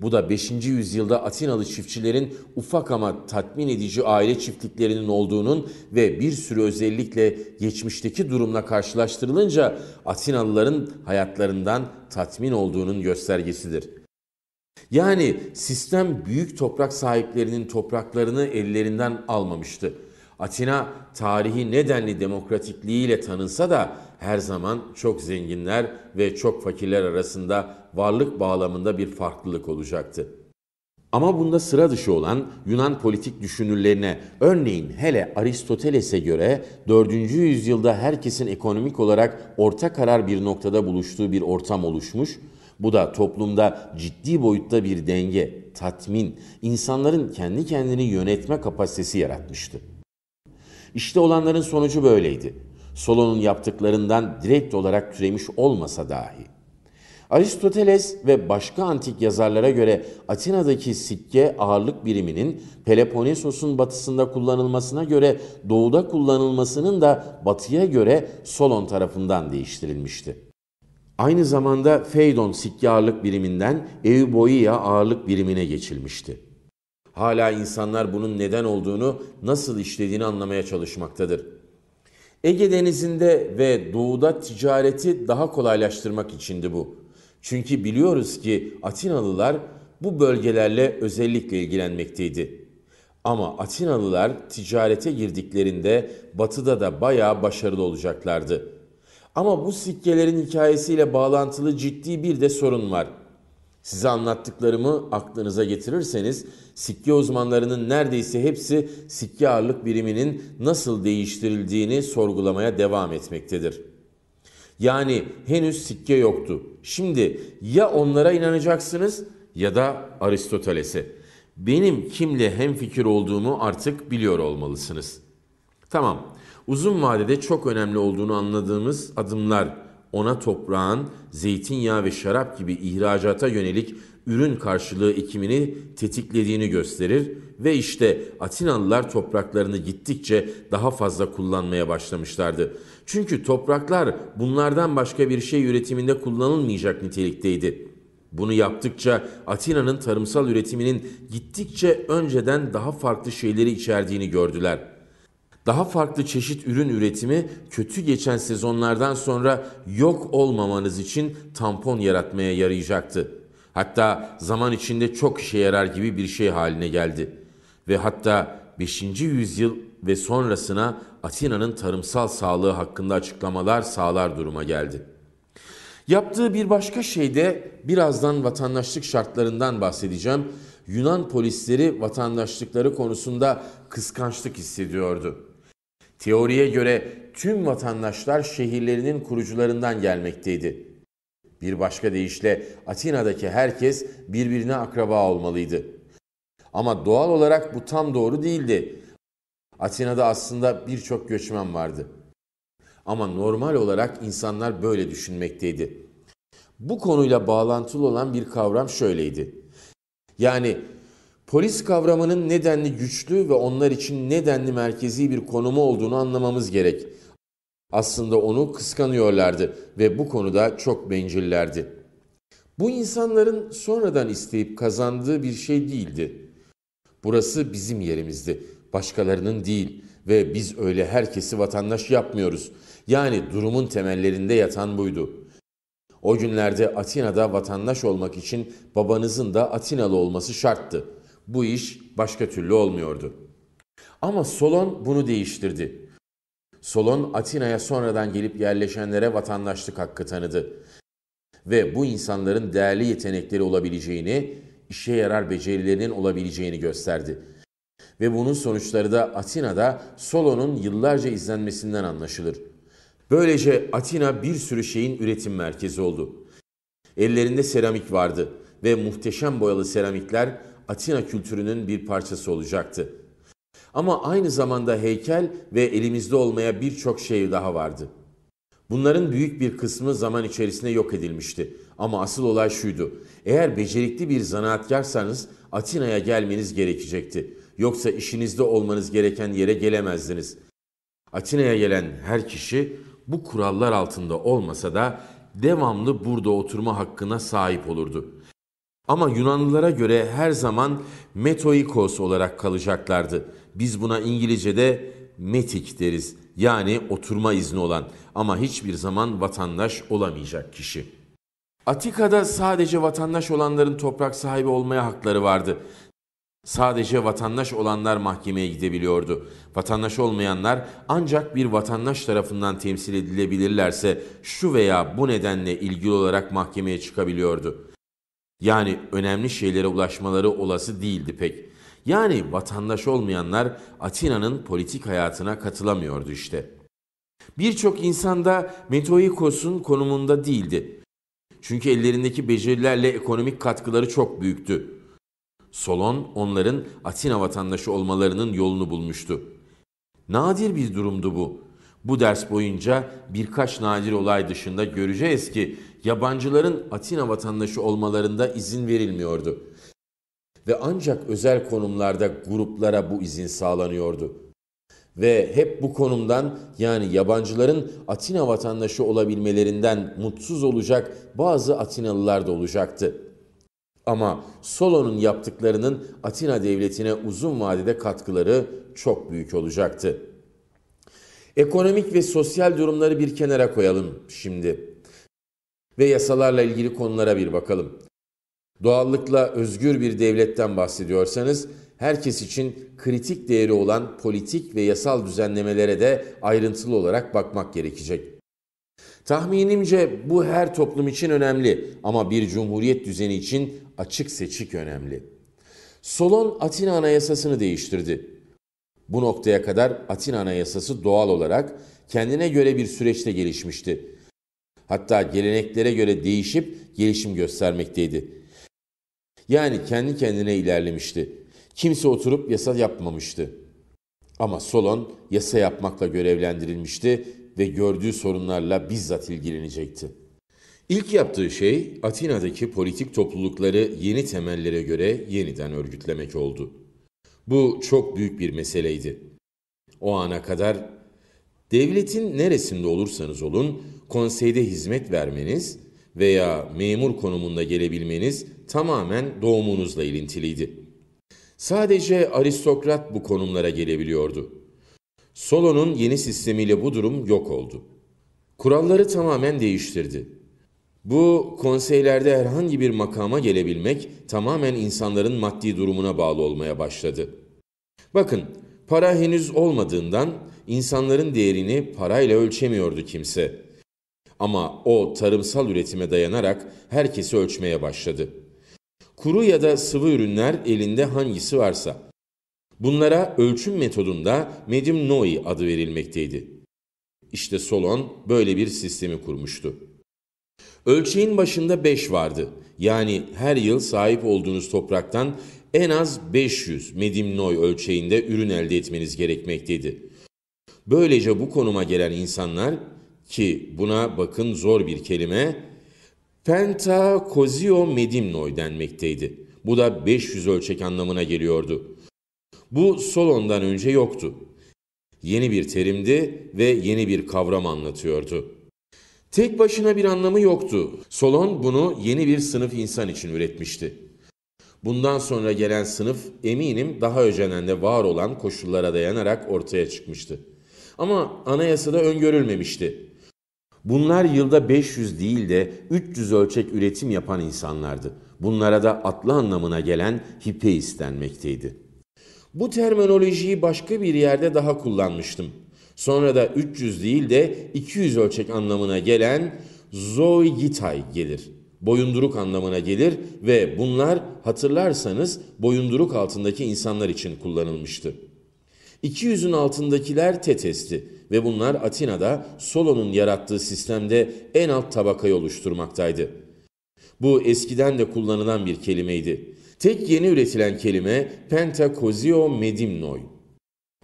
Bu da 5. yüzyılda Atinalı çiftçilerin ufak ama tatmin edici aile çiftliklerinin olduğunun ve bir sürü özellikle geçmişteki durumla karşılaştırılınca Atinalıların hayatlarından tatmin olduğunun göstergesidir. Yani sistem büyük toprak sahiplerinin topraklarını ellerinden almamıştı. Atina tarihi nedenli demokratikliğiyle tanınsa da her zaman çok zenginler ve çok fakirler arasında varlık bağlamında bir farklılık olacaktı. Ama bunda sıra dışı olan Yunan politik düşünürlerine, örneğin hele Aristoteles'e göre 4. yüzyılda herkesin ekonomik olarak orta karar bir noktada buluştuğu bir ortam oluşmuş, bu da toplumda ciddi boyutta bir denge, tatmin, insanların kendi kendini yönetme kapasitesi yaratmıştı. İşte olanların sonucu böyleydi. Solon'un yaptıklarından direkt olarak türemiş olmasa dahi. Aristoteles ve başka antik yazarlara göre Atina'daki sikke ağırlık biriminin Peloponnesos'un batısında kullanılmasına göre doğuda kullanılmasının da batıya göre Solon tarafından değiştirilmişti. Aynı zamanda Feydon sikke ağırlık biriminden Euboia ağırlık birimine geçilmişti. Hala insanlar bunun neden olduğunu, nasıl işlediğini anlamaya çalışmaktadır. Ege Denizi'nde ve doğuda ticareti daha kolaylaştırmak içindi bu. Çünkü biliyoruz ki Atinalılar bu bölgelerle özellikle ilgilenmekteydi. Ama Atinalılar ticarete girdiklerinde batıda da bayağı başarılı olacaklardı. Ama bu sikkelerin hikayesiyle bağlantılı ciddi bir de sorun var.'' Size anlattıklarımı aklınıza getirirseniz sikke uzmanlarının neredeyse hepsi sikke ağırlık biriminin nasıl değiştirildiğini sorgulamaya devam etmektedir. Yani henüz sikke yoktu. Şimdi ya onlara inanacaksınız ya da Aristoteles'e. Benim kimle hemfikir olduğumu artık biliyor olmalısınız. Tamam. Uzun vadede çok önemli olduğunu anladığımız adımlar ona toprağın, zeytinyağı ve şarap gibi ihracata yönelik ürün karşılığı ekimini tetiklediğini gösterir ve işte Atinalılar topraklarını gittikçe daha fazla kullanmaya başlamışlardı. Çünkü topraklar bunlardan başka bir şey üretiminde kullanılmayacak nitelikteydi. Bunu yaptıkça Atina'nın tarımsal üretiminin gittikçe önceden daha farklı şeyleri içerdiğini gördüler.'' Daha farklı çeşit ürün üretimi kötü geçen sezonlardan sonra yok olmamanız için tampon yaratmaya yarayacaktı. Hatta zaman içinde çok işe yarar gibi bir şey haline geldi. Ve hatta 5. yüzyıl ve sonrasına Atina'nın tarımsal sağlığı hakkında açıklamalar sağlar duruma geldi. Yaptığı bir başka şey de birazdan vatandaşlık şartlarından bahsedeceğim. Yunan polisleri vatandaşlıkları konusunda kıskançlık hissediyordu. Teoriye göre tüm vatandaşlar şehirlerinin kurucularından gelmekteydi. Bir başka deyişle Atina'daki herkes birbirine akraba olmalıydı. Ama doğal olarak bu tam doğru değildi. Atina'da aslında birçok göçmen vardı. Ama normal olarak insanlar böyle düşünmekteydi. Bu konuyla bağlantılı olan bir kavram şöyleydi. Yani Polis kavramının nedenli güçlü ve onlar için nedenli merkezi bir konumu olduğunu anlamamız gerek. Aslında onu kıskanıyorlardı ve bu konuda çok bencillerdi. Bu insanların sonradan isteyip kazandığı bir şey değildi. Burası bizim yerimizdi, başkalarının değil ve biz öyle herkesi vatandaş yapmıyoruz. Yani durumun temellerinde yatan buydu. O günlerde Atina'da vatandaş olmak için babanızın da Atinalı olması şarttı.'' Bu iş başka türlü olmuyordu. Ama Solon bunu değiştirdi. Solon Atina'ya sonradan gelip yerleşenlere vatandaşlık hakkı tanıdı ve bu insanların değerli yetenekleri olabileceğini, işe yarar becerilerinin olabileceğini gösterdi. Ve bunun sonuçları da Atina'da Solon'un yıllarca izlenmesinden anlaşılır. Böylece Atina bir sürü şeyin üretim merkezi oldu. Ellerinde seramik vardı ve muhteşem boyalı seramikler Atina kültürünün bir parçası olacaktı. Ama aynı zamanda heykel ve elimizde olmaya birçok şey daha vardı. Bunların büyük bir kısmı zaman içerisinde yok edilmişti. Ama asıl olay şuydu. Eğer becerikli bir zanaatkarsanız Atina'ya gelmeniz gerekecekti. Yoksa işinizde olmanız gereken yere gelemezdiniz. Atina'ya gelen her kişi bu kurallar altında olmasa da devamlı burada oturma hakkına sahip olurdu.'' Ama Yunanlılara göre her zaman metoikos olarak kalacaklardı. Biz buna İngilizce'de metik deriz. Yani oturma izni olan ama hiçbir zaman vatandaş olamayacak kişi. Atika'da sadece vatandaş olanların toprak sahibi olmaya hakları vardı. Sadece vatandaş olanlar mahkemeye gidebiliyordu. Vatandaş olmayanlar ancak bir vatandaş tarafından temsil edilebilirlerse şu veya bu nedenle ilgili olarak mahkemeye çıkabiliyordu. Yani önemli şeylere ulaşmaları olası değildi pek. Yani vatandaş olmayanlar Atina'nın politik hayatına katılamıyordu işte. Birçok insan da Metoikos'un konumunda değildi. Çünkü ellerindeki becerilerle ekonomik katkıları çok büyüktü. Solon onların Atina vatandaşı olmalarının yolunu bulmuştu. Nadir bir durumdu bu. Bu ders boyunca birkaç nadir olay dışında göreceğiz ki yabancıların Atina vatandaşı olmalarında izin verilmiyordu. Ve ancak özel konumlarda gruplara bu izin sağlanıyordu. Ve hep bu konumdan yani yabancıların Atina vatandaşı olabilmelerinden mutsuz olacak bazı Atinalılar da olacaktı. Ama Solon'un yaptıklarının Atina devletine uzun vadede katkıları çok büyük olacaktı. Ekonomik ve sosyal durumları bir kenara koyalım şimdi ve yasalarla ilgili konulara bir bakalım. Doğallıkla özgür bir devletten bahsediyorsanız herkes için kritik değeri olan politik ve yasal düzenlemelere de ayrıntılı olarak bakmak gerekecek. Tahminimce bu her toplum için önemli ama bir cumhuriyet düzeni için açık seçik önemli. Solon Atina Anayasası'nı değiştirdi. Bu noktaya kadar Atina Anayasası doğal olarak kendine göre bir süreçte gelişmişti hatta geleneklere göre değişip gelişim göstermekteydi. Yani kendi kendine ilerlemişti. Kimse oturup yasa yapmamıştı. Ama Solon yasa yapmakla görevlendirilmişti ve gördüğü sorunlarla bizzat ilgilenecekti. İlk yaptığı şey Atina'daki politik toplulukları yeni temellere göre yeniden örgütlemek oldu. Bu çok büyük bir meseleydi. O ana kadar devletin neresinde olursanız olun konseyde hizmet vermeniz veya memur konumunda gelebilmeniz tamamen doğumunuzla ilintiliydi. Sadece aristokrat bu konumlara gelebiliyordu. Solon'un yeni sistemiyle bu durum yok oldu. Kuralları tamamen değiştirdi. Bu konseylerde herhangi bir makama gelebilmek tamamen insanların maddi durumuna bağlı olmaya başladı. Bakın, para henüz olmadığından insanların değerini parayla ölçemiyordu kimse. Ama o tarımsal üretime dayanarak herkesi ölçmeye başladı. Kuru ya da sıvı ürünler elinde hangisi varsa. Bunlara ölçüm metodunda medium noi adı verilmekteydi. İşte Solon böyle bir sistemi kurmuştu. Ölçeğin başında 5 vardı. Yani her yıl sahip olduğunuz topraktan en az 500 medimnoy ölçeğinde ürün elde etmeniz gerekmekteydi. Böylece bu konuma gelen insanlar ki buna bakın zor bir kelime Pentakozio Medimnoi denmekteydi. Bu da 500 ölçek anlamına geliyordu. Bu Solon'dan önce yoktu. Yeni bir terimdi ve yeni bir kavram anlatıyordu. Tek başına bir anlamı yoktu. Solon bunu yeni bir sınıf insan için üretmişti. Bundan sonra gelen sınıf eminim daha önceden var olan koşullara dayanarak ortaya çıkmıştı. Ama anayasada öngörülmemişti. Bunlar yılda 500 değil de 300 ölçek üretim yapan insanlardı. Bunlara da atlı anlamına gelen hipe istenmekteydi. Bu terminolojiyi başka bir yerde daha kullanmıştım. Sonra da 300 değil de 200 ölçek anlamına gelen zoigitay gelir. Boyunduruk anlamına gelir ve bunlar hatırlarsanız boyunduruk altındaki insanlar için kullanılmıştı. 200'ün altındakiler Tetes'ti ve bunlar Atina'da Solon'un yarattığı sistemde en alt tabakayı oluşturmaktaydı. Bu eskiden de kullanılan bir kelimeydi. Tek yeni üretilen kelime pentakozio medimnoi.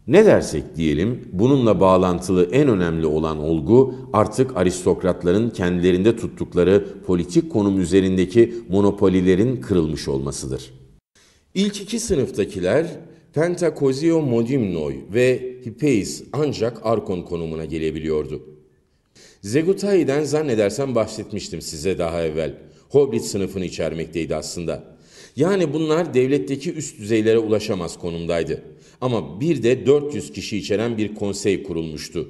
Ne dersek diyelim, bununla bağlantılı en önemli olan olgu artık aristokratların kendilerinde tuttukları politik konum üzerindeki monopolilerin kırılmış olmasıdır. İlk iki sınıftakiler Pentakozio Modimnoi ve Hipeis ancak Arkon konumuna gelebiliyordu. Zegutai'den zannedersem bahsetmiştim size daha evvel. Hoblit sınıfını içermekteydi aslında. Yani bunlar devletteki üst düzeylere ulaşamaz konumdaydı. Ama bir de 400 kişi içeren bir konsey kurulmuştu.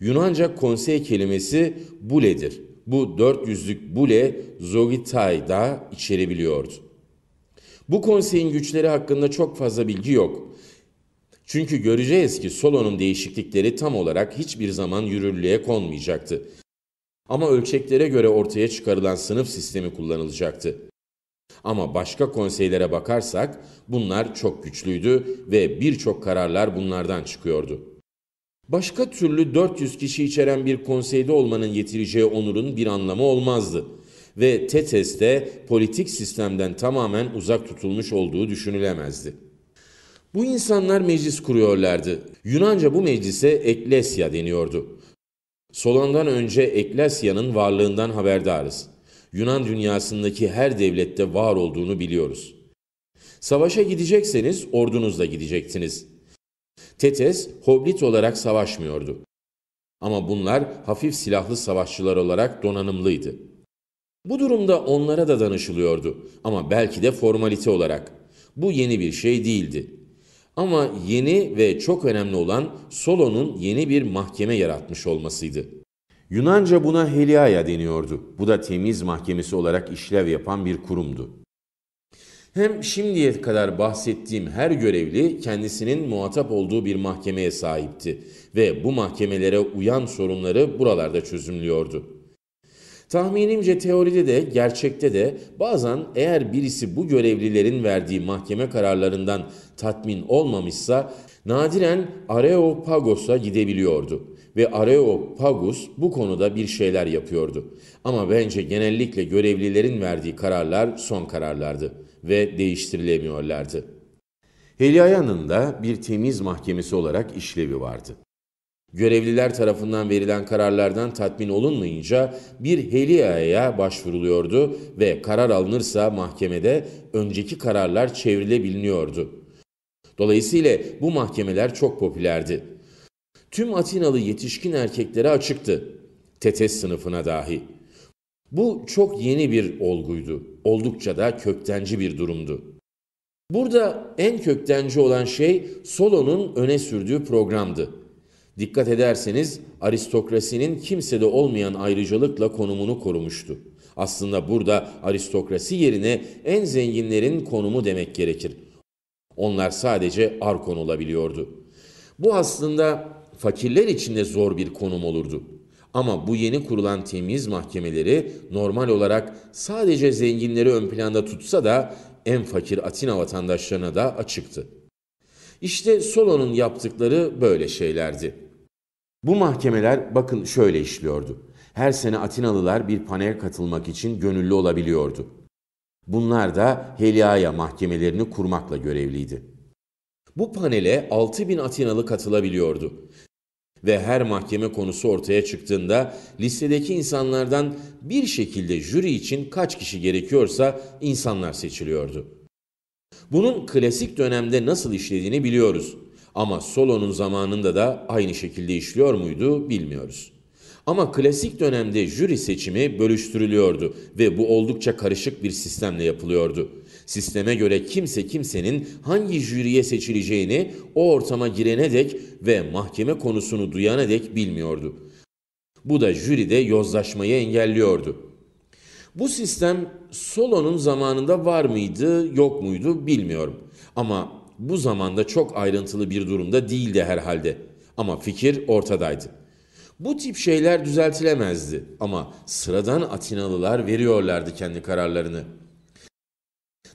Yunanca konsey kelimesi buledir. Bu 400'lük bule Zogitai'da içerebiliyordu. Bu konseyin güçleri hakkında çok fazla bilgi yok. Çünkü göreceğiz ki Solon'un değişiklikleri tam olarak hiçbir zaman yürürlüğe konmayacaktı. Ama ölçeklere göre ortaya çıkarılan sınıf sistemi kullanılacaktı. Ama başka konseylere bakarsak bunlar çok güçlüydü ve birçok kararlar bunlardan çıkıyordu. Başka türlü 400 kişi içeren bir konseyde olmanın getireceği onurun bir anlamı olmazdı ve TETES'te politik sistemden tamamen uzak tutulmuş olduğu düşünülemezdi. Bu insanlar meclis kuruyorlardı. Yunanca bu meclise eklesya deniyordu. Solandan önce eklesya'nın varlığından haberdarız. Yunan dünyasındaki her devlette var olduğunu biliyoruz. Savaşa gidecekseniz ordunuzla gidecektiniz. Tetes hoblit olarak savaşmıyordu. Ama bunlar hafif silahlı savaşçılar olarak donanımlıydı. Bu durumda onlara da danışılıyordu ama belki de formalite olarak. Bu yeni bir şey değildi. Ama yeni ve çok önemli olan Solon'un yeni bir mahkeme yaratmış olmasıydı. Yunanca buna Heliaya deniyordu. Bu da temiz mahkemesi olarak işlev yapan bir kurumdu. Hem şimdiye kadar bahsettiğim her görevli kendisinin muhatap olduğu bir mahkemeye sahipti ve bu mahkemelere uyan sorunları buralarda çözümlüyordu. Tahminimce teoride de gerçekte de bazen eğer birisi bu görevlilerin verdiği mahkeme kararlarından tatmin olmamışsa nadiren Areopagos'a gidebiliyordu ve Areopagus bu konuda bir şeyler yapıyordu. Ama bence genellikle görevlilerin verdiği kararlar son kararlardı ve değiştirilemiyorlardı. Heliaya'nın da bir temiz mahkemesi olarak işlevi vardı. Görevliler tarafından verilen kararlardan tatmin olunmayınca bir heliyaya başvuruluyordu ve karar alınırsa mahkemede önceki kararlar çevrilebiliniyordu. Dolayısıyla bu mahkemeler çok popülerdi. Tüm Atinalı yetişkin erkeklere açıktı. Tetes sınıfına dahi. Bu çok yeni bir olguydu. Oldukça da köktenci bir durumdu. Burada en köktenci olan şey Solon'un öne sürdüğü programdı. Dikkat ederseniz aristokrasinin kimsede olmayan ayrıcalıkla konumunu korumuştu. Aslında burada aristokrasi yerine en zenginlerin konumu demek gerekir. Onlar sadece arkon olabiliyordu. Bu aslında fakirler için de zor bir konum olurdu. Ama bu yeni kurulan temiz mahkemeleri normal olarak sadece zenginleri ön planda tutsa da en fakir Atina vatandaşlarına da açıktı. İşte Solon'un yaptıkları böyle şeylerdi. Bu mahkemeler bakın şöyle işliyordu. Her sene Atinalılar bir panel katılmak için gönüllü olabiliyordu. Bunlar da Heliaya mahkemelerini kurmakla görevliydi. Bu panele 6000 Atinalı katılabiliyordu. Ve her mahkeme konusu ortaya çıktığında listedeki insanlardan bir şekilde jüri için kaç kişi gerekiyorsa insanlar seçiliyordu. Bunun klasik dönemde nasıl işlediğini biliyoruz. Ama Solo'nun zamanında da aynı şekilde işliyor muydu bilmiyoruz. Ama klasik dönemde jüri seçimi bölüştürülüyordu ve bu oldukça karışık bir sistemle yapılıyordu. Sisteme göre kimse kimsenin hangi jüriye seçileceğini o ortama girene dek ve mahkeme konusunu duyana dek bilmiyordu. Bu da jüride yozlaşmayı engelliyordu. Bu sistem Solo'nun zamanında var mıydı, yok muydu bilmiyorum. Ama bu zamanda çok ayrıntılı bir durumda değildi herhalde. Ama fikir ortadaydı. Bu tip şeyler düzeltilemezdi ama sıradan Atinalılar veriyorlardı kendi kararlarını.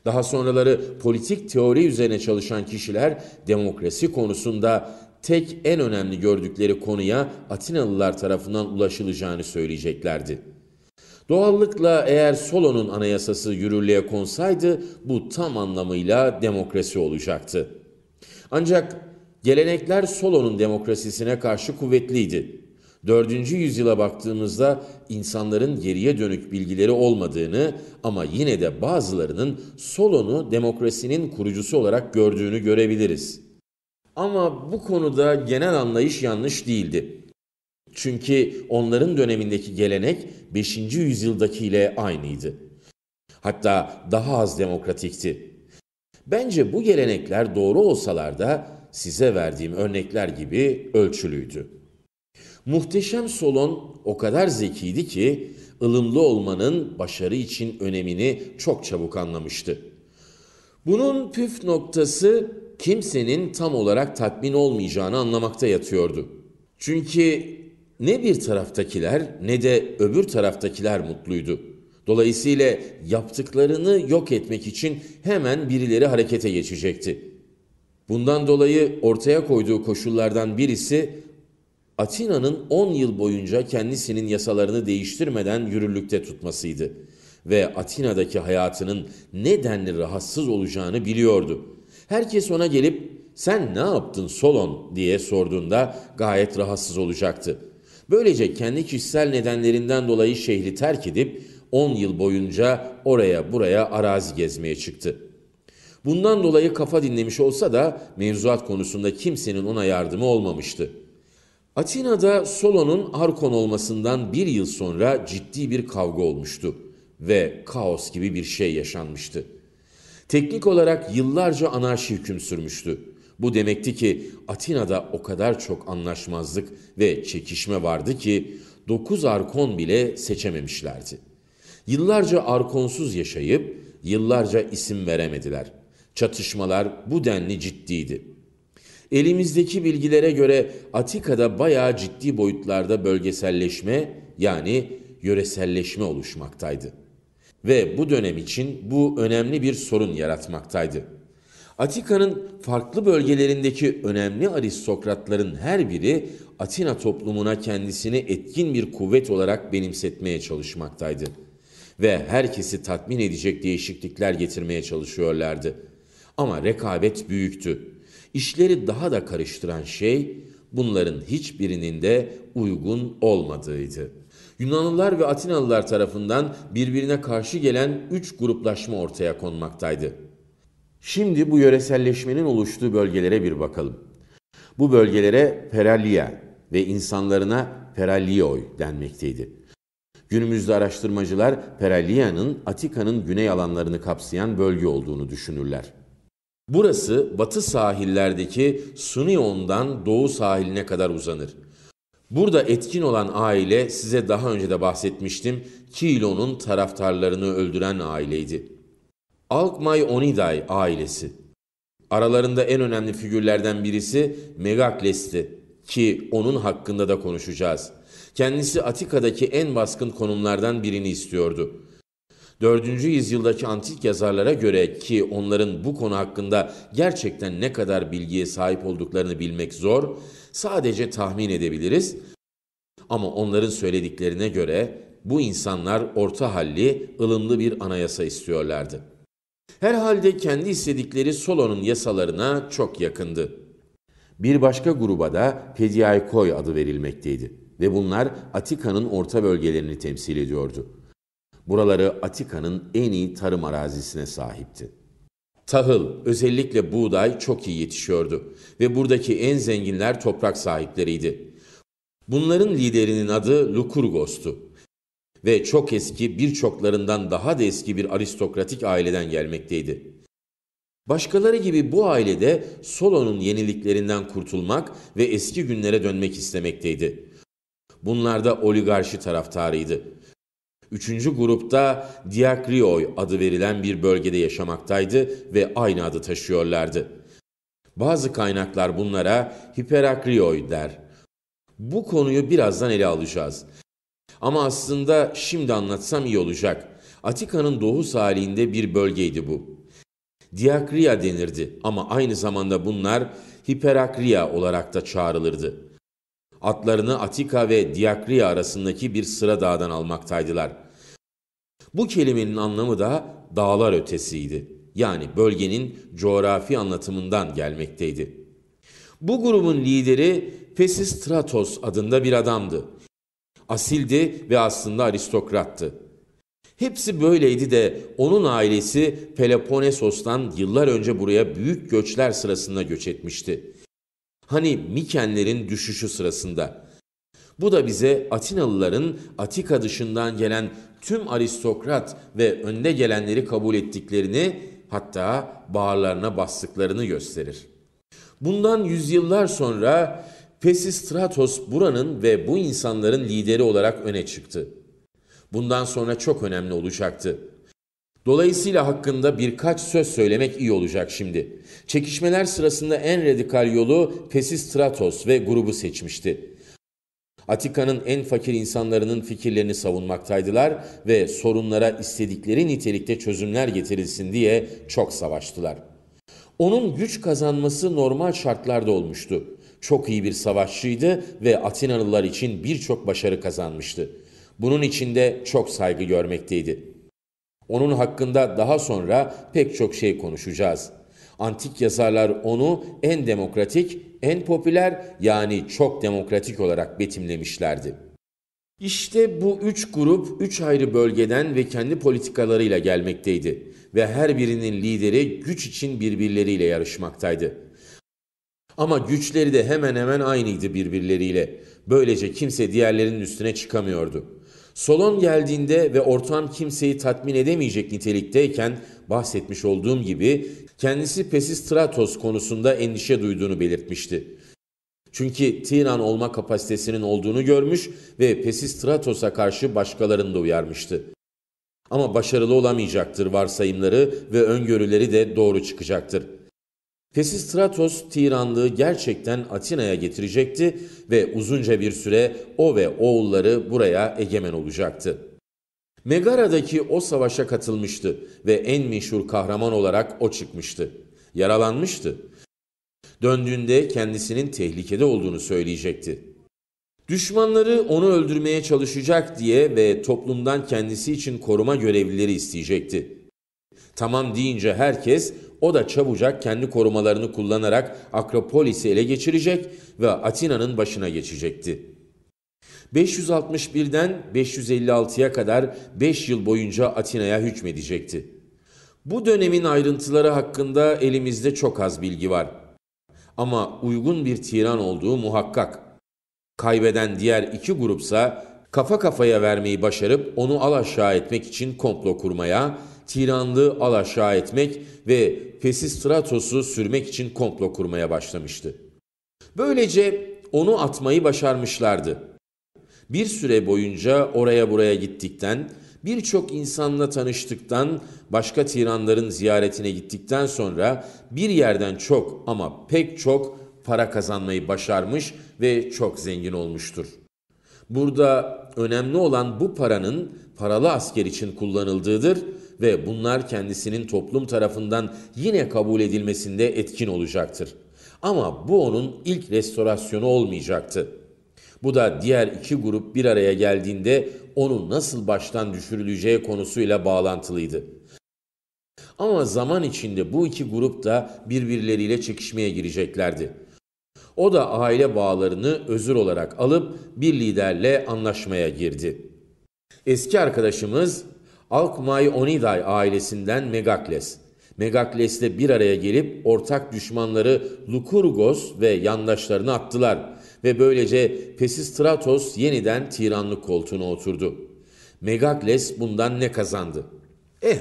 Daha sonraları politik teori üzerine çalışan kişiler demokrasi konusunda tek en önemli gördükleri konuya Atinalılar tarafından ulaşılacağını söyleyeceklerdi. Doğallıkla eğer Solo'nun anayasası yürürlüğe konsaydı bu tam anlamıyla demokrasi olacaktı. Ancak gelenekler Solo'nun demokrasisine karşı kuvvetliydi. 4. yüzyıla baktığımızda insanların geriye dönük bilgileri olmadığını ama yine de bazılarının Solon'u demokrasinin kurucusu olarak gördüğünü görebiliriz. Ama bu konuda genel anlayış yanlış değildi. Çünkü onların dönemindeki gelenek 5. yüzyıldakiyle aynıydı. Hatta daha az demokratikti. Bence bu gelenekler doğru olsalar da size verdiğim örnekler gibi ölçülüydü. Muhteşem Solon o kadar zekiydi ki ılımlı olmanın başarı için önemini çok çabuk anlamıştı. Bunun püf noktası kimsenin tam olarak tatmin olmayacağını anlamakta yatıyordu. Çünkü ne bir taraftakiler ne de öbür taraftakiler mutluydu. Dolayısıyla yaptıklarını yok etmek için hemen birileri harekete geçecekti. Bundan dolayı ortaya koyduğu koşullardan birisi Atina'nın 10 yıl boyunca kendisinin yasalarını değiştirmeden yürürlükte tutmasıydı ve Atina'daki hayatının ne denli rahatsız olacağını biliyordu. Herkes ona gelip sen ne yaptın Solon diye sorduğunda gayet rahatsız olacaktı.'' Böylece kendi kişisel nedenlerinden dolayı şehri terk edip 10 yıl boyunca oraya buraya arazi gezmeye çıktı. Bundan dolayı kafa dinlemiş olsa da mevzuat konusunda kimsenin ona yardımı olmamıştı. Atina'da Solon'un Arkon olmasından bir yıl sonra ciddi bir kavga olmuştu ve kaos gibi bir şey yaşanmıştı. Teknik olarak yıllarca anarşi hüküm sürmüştü. Bu demekti ki Atina'da o kadar çok anlaşmazlık ve çekişme vardı ki 9 arkon bile seçememişlerdi. Yıllarca arkonsuz yaşayıp yıllarca isim veremediler. Çatışmalar bu denli ciddiydi. Elimizdeki bilgilere göre Atika'da bayağı ciddi boyutlarda bölgeselleşme yani yöreselleşme oluşmaktaydı. Ve bu dönem için bu önemli bir sorun yaratmaktaydı. Atika'nın farklı bölgelerindeki önemli aristokratların her biri Atina toplumuna kendisini etkin bir kuvvet olarak benimsetmeye çalışmaktaydı ve herkesi tatmin edecek değişiklikler getirmeye çalışıyorlardı. Ama rekabet büyüktü. İşleri daha da karıştıran şey bunların hiçbirinin de uygun olmadığıydı. Yunanlılar ve Atinalılar tarafından birbirine karşı gelen üç gruplaşma ortaya konmaktaydı. Şimdi bu yöreselleşmenin oluştuğu bölgelere bir bakalım. Bu bölgelere Peralia ve insanlarına Peralioy denmekteydi. Günümüzde araştırmacılar Peralia'nın Atika'nın güney alanlarını kapsayan bölge olduğunu düşünürler. Burası batı sahillerdeki Sunion'dan doğu sahiline kadar uzanır. Burada etkin olan aile size daha önce de bahsetmiştim Kilo'nun taraftarlarını öldüren aileydi. Alkmay Oniday ailesi. Aralarında en önemli figürlerden birisi Megakles'ti ki onun hakkında da konuşacağız. Kendisi Atika'daki en baskın konumlardan birini istiyordu. 4. yüzyıldaki antik yazarlara göre ki onların bu konu hakkında gerçekten ne kadar bilgiye sahip olduklarını bilmek zor, sadece tahmin edebiliriz. Ama onların söylediklerine göre bu insanlar orta halli, ılımlı bir anayasa istiyorlardı. Herhalde kendi istedikleri Solon'un yasalarına çok yakındı. Bir başka gruba da Pediaikoi adı verilmekteydi ve bunlar Atika'nın orta bölgelerini temsil ediyordu. Buraları Atika'nın en iyi tarım arazisine sahipti. Tahıl, özellikle buğday çok iyi yetişiyordu ve buradaki en zenginler toprak sahipleriydi. Bunların liderinin adı Lukurgos'tu ve çok eski birçoklarından daha da eski bir aristokratik aileden gelmekteydi. Başkaları gibi bu ailede Solon'un yeniliklerinden kurtulmak ve eski günlere dönmek istemekteydi. Bunlar da oligarşi taraftarıydı. Üçüncü grupta Diakrioy adı verilen bir bölgede yaşamaktaydı ve aynı adı taşıyorlardı. Bazı kaynaklar bunlara Hiperakrioy der. Bu konuyu birazdan ele alacağız. Ama aslında şimdi anlatsam iyi olacak. Atika'nın doğu sahilinde bir bölgeydi bu. Diakria denirdi ama aynı zamanda bunlar Hiperakria olarak da çağrılırdı. Atlarını Atika ve Diakria arasındaki bir sıra dağdan almaktaydılar. Bu kelimenin anlamı da dağlar ötesiydi. Yani bölgenin coğrafi anlatımından gelmekteydi. Bu grubun lideri Pesistratos adında bir adamdı asildi ve aslında aristokrattı. Hepsi böyleydi de onun ailesi Peloponesos'tan yıllar önce buraya büyük göçler sırasında göç etmişti. Hani Mikenlerin düşüşü sırasında. Bu da bize Atinalıların Atika dışından gelen tüm aristokrat ve önde gelenleri kabul ettiklerini hatta bağırlarına bastıklarını gösterir. Bundan yüzyıllar sonra Pesistratos buranın ve bu insanların lideri olarak öne çıktı. Bundan sonra çok önemli olacaktı. Dolayısıyla hakkında birkaç söz söylemek iyi olacak şimdi. Çekişmeler sırasında en radikal yolu Pesistratos ve grubu seçmişti. Atika'nın en fakir insanlarının fikirlerini savunmaktaydılar ve sorunlara istedikleri nitelikte çözümler getirilsin diye çok savaştılar. Onun güç kazanması normal şartlarda olmuştu. Çok iyi bir savaşçıydı ve Atinalılar için birçok başarı kazanmıştı. Bunun içinde çok saygı görmekteydi. Onun hakkında daha sonra pek çok şey konuşacağız. Antik yazarlar onu en demokratik, en popüler yani çok demokratik olarak betimlemişlerdi. İşte bu üç grup üç ayrı bölgeden ve kendi politikalarıyla gelmekteydi ve her birinin lideri güç için birbirleriyle yarışmaktaydı. Ama güçleri de hemen hemen aynıydı birbirleriyle. Böylece kimse diğerlerinin üstüne çıkamıyordu. Solon geldiğinde ve ortam kimseyi tatmin edemeyecek nitelikteyken bahsetmiş olduğum gibi kendisi Pesistratos konusunda endişe duyduğunu belirtmişti. Çünkü tiran olma kapasitesinin olduğunu görmüş ve Pesistratos'a karşı başkalarını da uyarmıştı. Ama başarılı olamayacaktır varsayımları ve öngörüleri de doğru çıkacaktır.'' Pisistratos tiranlığı gerçekten Atina'ya getirecekti ve uzunca bir süre o ve oğulları buraya egemen olacaktı. Megara'daki o savaşa katılmıştı ve en meşhur kahraman olarak o çıkmıştı. Yaralanmıştı. Döndüğünde kendisinin tehlikede olduğunu söyleyecekti. Düşmanları onu öldürmeye çalışacak diye ve toplumdan kendisi için koruma görevlileri isteyecekti. Tamam deyince herkes o da çabucak kendi korumalarını kullanarak Akropolis'i ele geçirecek ve Atina'nın başına geçecekti. 561'den 556'ya kadar 5 yıl boyunca Atina'ya hükmedecekti. Bu dönemin ayrıntıları hakkında elimizde çok az bilgi var. Ama uygun bir tiran olduğu muhakkak. Kaybeden diğer iki grupsa kafa kafaya vermeyi başarıp onu alaşağı etmek için komplo kurmaya, tiranlığı alaşağı etmek ve Pesistratos'u sürmek için komplo kurmaya başlamıştı. Böylece onu atmayı başarmışlardı. Bir süre boyunca oraya buraya gittikten, birçok insanla tanıştıktan, başka tiranların ziyaretine gittikten sonra bir yerden çok ama pek çok para kazanmayı başarmış ve çok zengin olmuştur. Burada önemli olan bu paranın paralı asker için kullanıldığıdır ve bunlar kendisinin toplum tarafından yine kabul edilmesinde etkin olacaktır. Ama bu onun ilk restorasyonu olmayacaktı. Bu da diğer iki grup bir araya geldiğinde onun nasıl baştan düşürüleceği konusuyla bağlantılıydı. Ama zaman içinde bu iki grup da birbirleriyle çekişmeye gireceklerdi. O da aile bağlarını özür olarak alıp bir liderle anlaşmaya girdi. Eski arkadaşımız Alkmai Oniday ailesinden Megakles. Megakles'le bir araya gelip ortak düşmanları Lukurgos ve yandaşlarını attılar ve böylece Pesistratos yeniden tiranlık koltuğuna oturdu. Megakles bundan ne kazandı? Eh,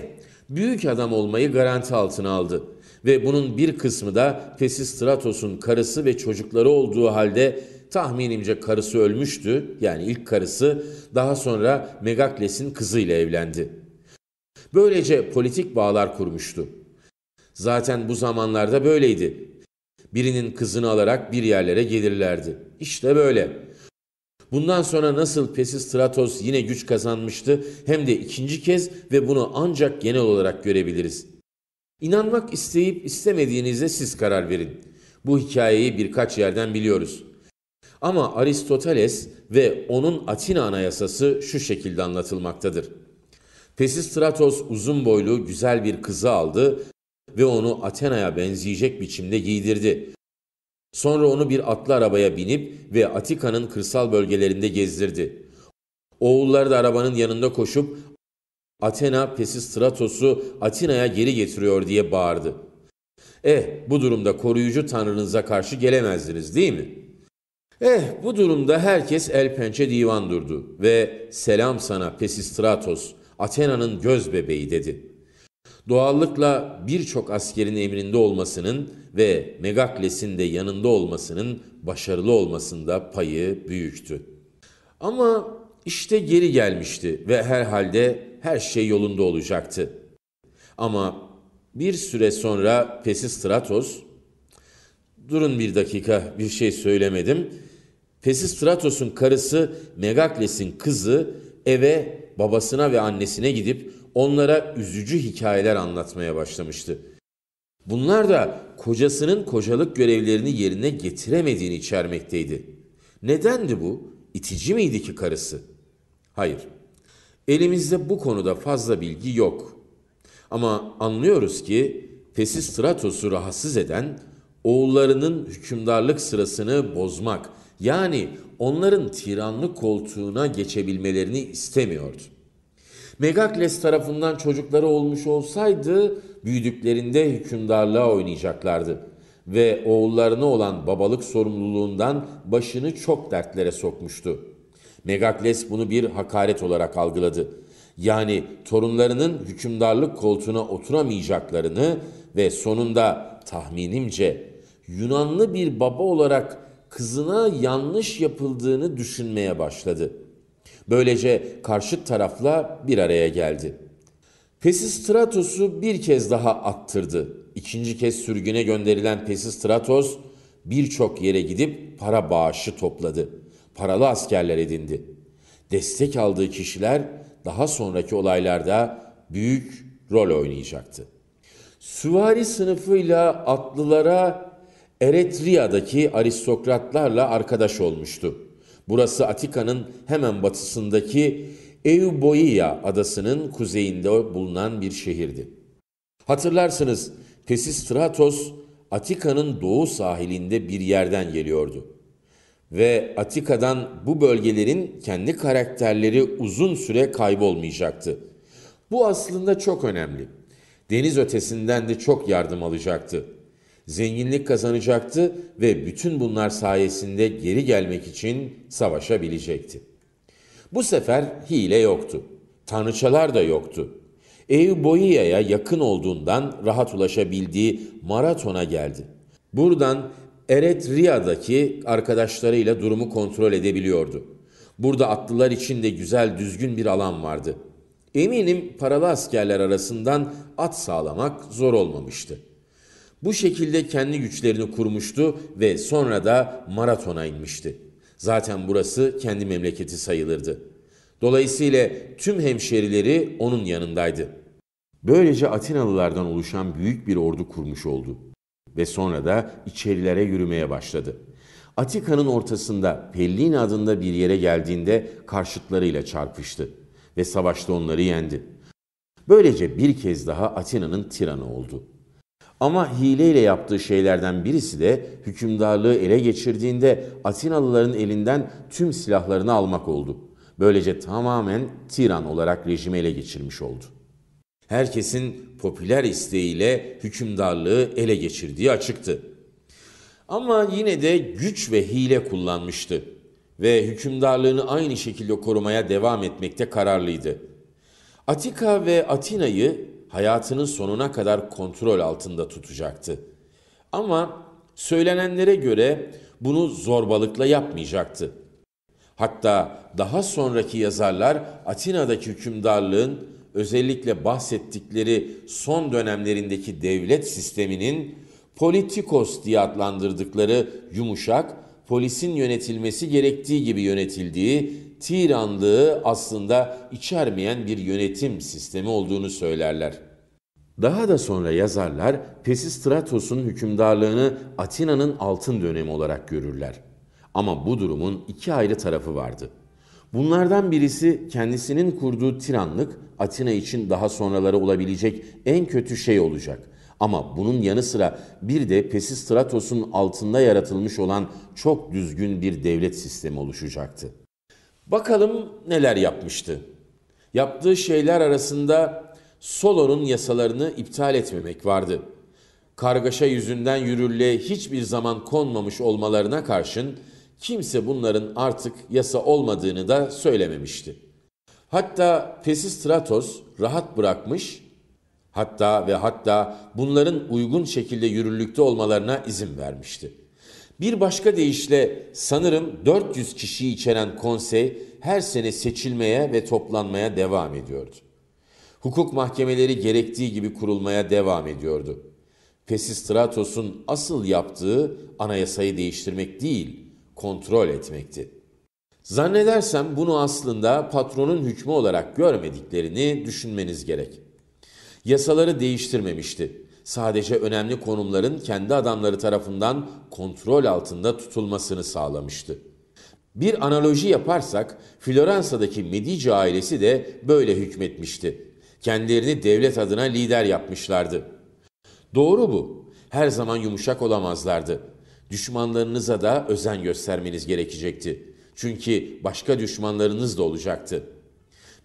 büyük adam olmayı garanti altına aldı ve bunun bir kısmı da Pesistratos'un karısı ve çocukları olduğu halde tahminimce karısı ölmüştü yani ilk karısı daha sonra Megakles'in kızıyla evlendi.'' Böylece politik bağlar kurmuştu. Zaten bu zamanlarda böyleydi. Birinin kızını alarak bir yerlere gelirlerdi. İşte böyle. Bundan sonra nasıl Pesistratos yine güç kazanmıştı hem de ikinci kez ve bunu ancak genel olarak görebiliriz. İnanmak isteyip istemediğinize siz karar verin. Bu hikayeyi birkaç yerden biliyoruz. Ama Aristoteles ve onun Atina anayasası şu şekilde anlatılmaktadır. Tesis Stratos uzun boylu güzel bir kızı aldı ve onu Athena'ya benzeyecek biçimde giydirdi. Sonra onu bir atlı arabaya binip ve Atika'nın kırsal bölgelerinde gezdirdi. Oğulları da arabanın yanında koşup Athena Pesistratos'u Atina'ya geri getiriyor diye bağırdı. Eh bu durumda koruyucu tanrınıza karşı gelemezdiniz değil mi? Eh bu durumda herkes el pençe divan durdu ve selam sana Pesistratos Athena'nın göz bebeği dedi. Doğallıkla birçok askerin emrinde olmasının ve Megakles'in de yanında olmasının başarılı olmasında payı büyüktü. Ama işte geri gelmişti ve herhalde her şey yolunda olacaktı. Ama bir süre sonra Pesistratos, durun bir dakika bir şey söylemedim. Pesistratos'un karısı Megakles'in kızı eve babasına ve annesine gidip onlara üzücü hikayeler anlatmaya başlamıştı. Bunlar da kocasının kocalık görevlerini yerine getiremediğini içermekteydi. Nedendi bu? İtici miydi ki karısı? Hayır. Elimizde bu konuda fazla bilgi yok. Ama anlıyoruz ki Pesistratos'u rahatsız eden oğullarının hükümdarlık sırasını bozmak yani onların tiranlık koltuğuna geçebilmelerini istemiyordu. Megakles tarafından çocukları olmuş olsaydı büyüdüklerinde hükümdarlığa oynayacaklardı ve oğullarına olan babalık sorumluluğundan başını çok dertlere sokmuştu. Megakles bunu bir hakaret olarak algıladı. Yani torunlarının hükümdarlık koltuğuna oturamayacaklarını ve sonunda tahminimce Yunanlı bir baba olarak kızına yanlış yapıldığını düşünmeye başladı. Böylece karşıt tarafla bir araya geldi. Pesistratos'u bir kez daha attırdı. İkinci kez sürgüne gönderilen Pesistratos birçok yere gidip para bağışı topladı. Paralı askerler edindi. Destek aldığı kişiler daha sonraki olaylarda büyük rol oynayacaktı. Süvari sınıfıyla atlılara Eretriya'daki aristokratlarla arkadaş olmuştu. Burası Atika'nın hemen batısındaki Euboia adasının kuzeyinde bulunan bir şehirdi. Hatırlarsınız Pisistratos Atika'nın doğu sahilinde bir yerden geliyordu. Ve Atika'dan bu bölgelerin kendi karakterleri uzun süre kaybolmayacaktı. Bu aslında çok önemli. Deniz ötesinden de çok yardım alacaktı zenginlik kazanacaktı ve bütün bunlar sayesinde geri gelmek için savaşabilecekti. Bu sefer hile yoktu. Tanrıçalar da yoktu. Euboia'ya yakın olduğundan rahat ulaşabildiği maratona geldi. Buradan Eretria'daki arkadaşlarıyla durumu kontrol edebiliyordu. Burada atlılar için de güzel düzgün bir alan vardı. Eminim paralı askerler arasından at sağlamak zor olmamıştı. Bu şekilde kendi güçlerini kurmuştu ve sonra da maratona inmişti. Zaten burası kendi memleketi sayılırdı. Dolayısıyla tüm hemşerileri onun yanındaydı. Böylece Atinalılardan oluşan büyük bir ordu kurmuş oldu ve sonra da içerilere yürümeye başladı. Atika'nın ortasında Pellin adında bir yere geldiğinde karşıtlarıyla çarpıştı ve savaşta onları yendi. Böylece bir kez daha Atina'nın tiranı oldu. Ama hileyle yaptığı şeylerden birisi de hükümdarlığı ele geçirdiğinde Atinalıların elinden tüm silahlarını almak oldu. Böylece tamamen tiran olarak rejimi ele geçirmiş oldu. Herkesin popüler isteğiyle hükümdarlığı ele geçirdiği açıktı. Ama yine de güç ve hile kullanmıştı ve hükümdarlığını aynı şekilde korumaya devam etmekte kararlıydı. Atika ve Atina'yı hayatının sonuna kadar kontrol altında tutacaktı. Ama söylenenlere göre bunu zorbalıkla yapmayacaktı. Hatta daha sonraki yazarlar Atina'daki hükümdarlığın özellikle bahsettikleri son dönemlerindeki devlet sisteminin politikos diye adlandırdıkları yumuşak, polisin yönetilmesi gerektiği gibi yönetildiği tiranlığı aslında içermeyen bir yönetim sistemi olduğunu söylerler. Daha da sonra yazarlar Pesistratos'un hükümdarlığını Atina'nın altın dönemi olarak görürler. Ama bu durumun iki ayrı tarafı vardı. Bunlardan birisi kendisinin kurduğu tiranlık Atina için daha sonraları olabilecek en kötü şey olacak. Ama bunun yanı sıra bir de Pesistratos'un altında yaratılmış olan çok düzgün bir devlet sistemi oluşacaktı. Bakalım neler yapmıştı. Yaptığı şeyler arasında Solon'un yasalarını iptal etmemek vardı. Kargaşa yüzünden yürürlüğe hiçbir zaman konmamış olmalarına karşın kimse bunların artık yasa olmadığını da söylememişti. Hatta Pesistratos rahat bırakmış, hatta ve hatta bunların uygun şekilde yürürlükte olmalarına izin vermişti. Bir başka deyişle sanırım 400 kişi içeren konsey her sene seçilmeye ve toplanmaya devam ediyordu. Hukuk mahkemeleri gerektiği gibi kurulmaya devam ediyordu. Pesistratos''un asıl yaptığı anayasayı değiştirmek değil, kontrol etmekti. Zannedersem bunu aslında patronun hükmü olarak görmediklerini düşünmeniz gerek. Yasaları değiştirmemişti sadece önemli konumların kendi adamları tarafından kontrol altında tutulmasını sağlamıştı. Bir analoji yaparsak Floransa'daki Medici ailesi de böyle hükmetmişti. Kendilerini devlet adına lider yapmışlardı. Doğru bu. Her zaman yumuşak olamazlardı. Düşmanlarınıza da özen göstermeniz gerekecekti. Çünkü başka düşmanlarınız da olacaktı.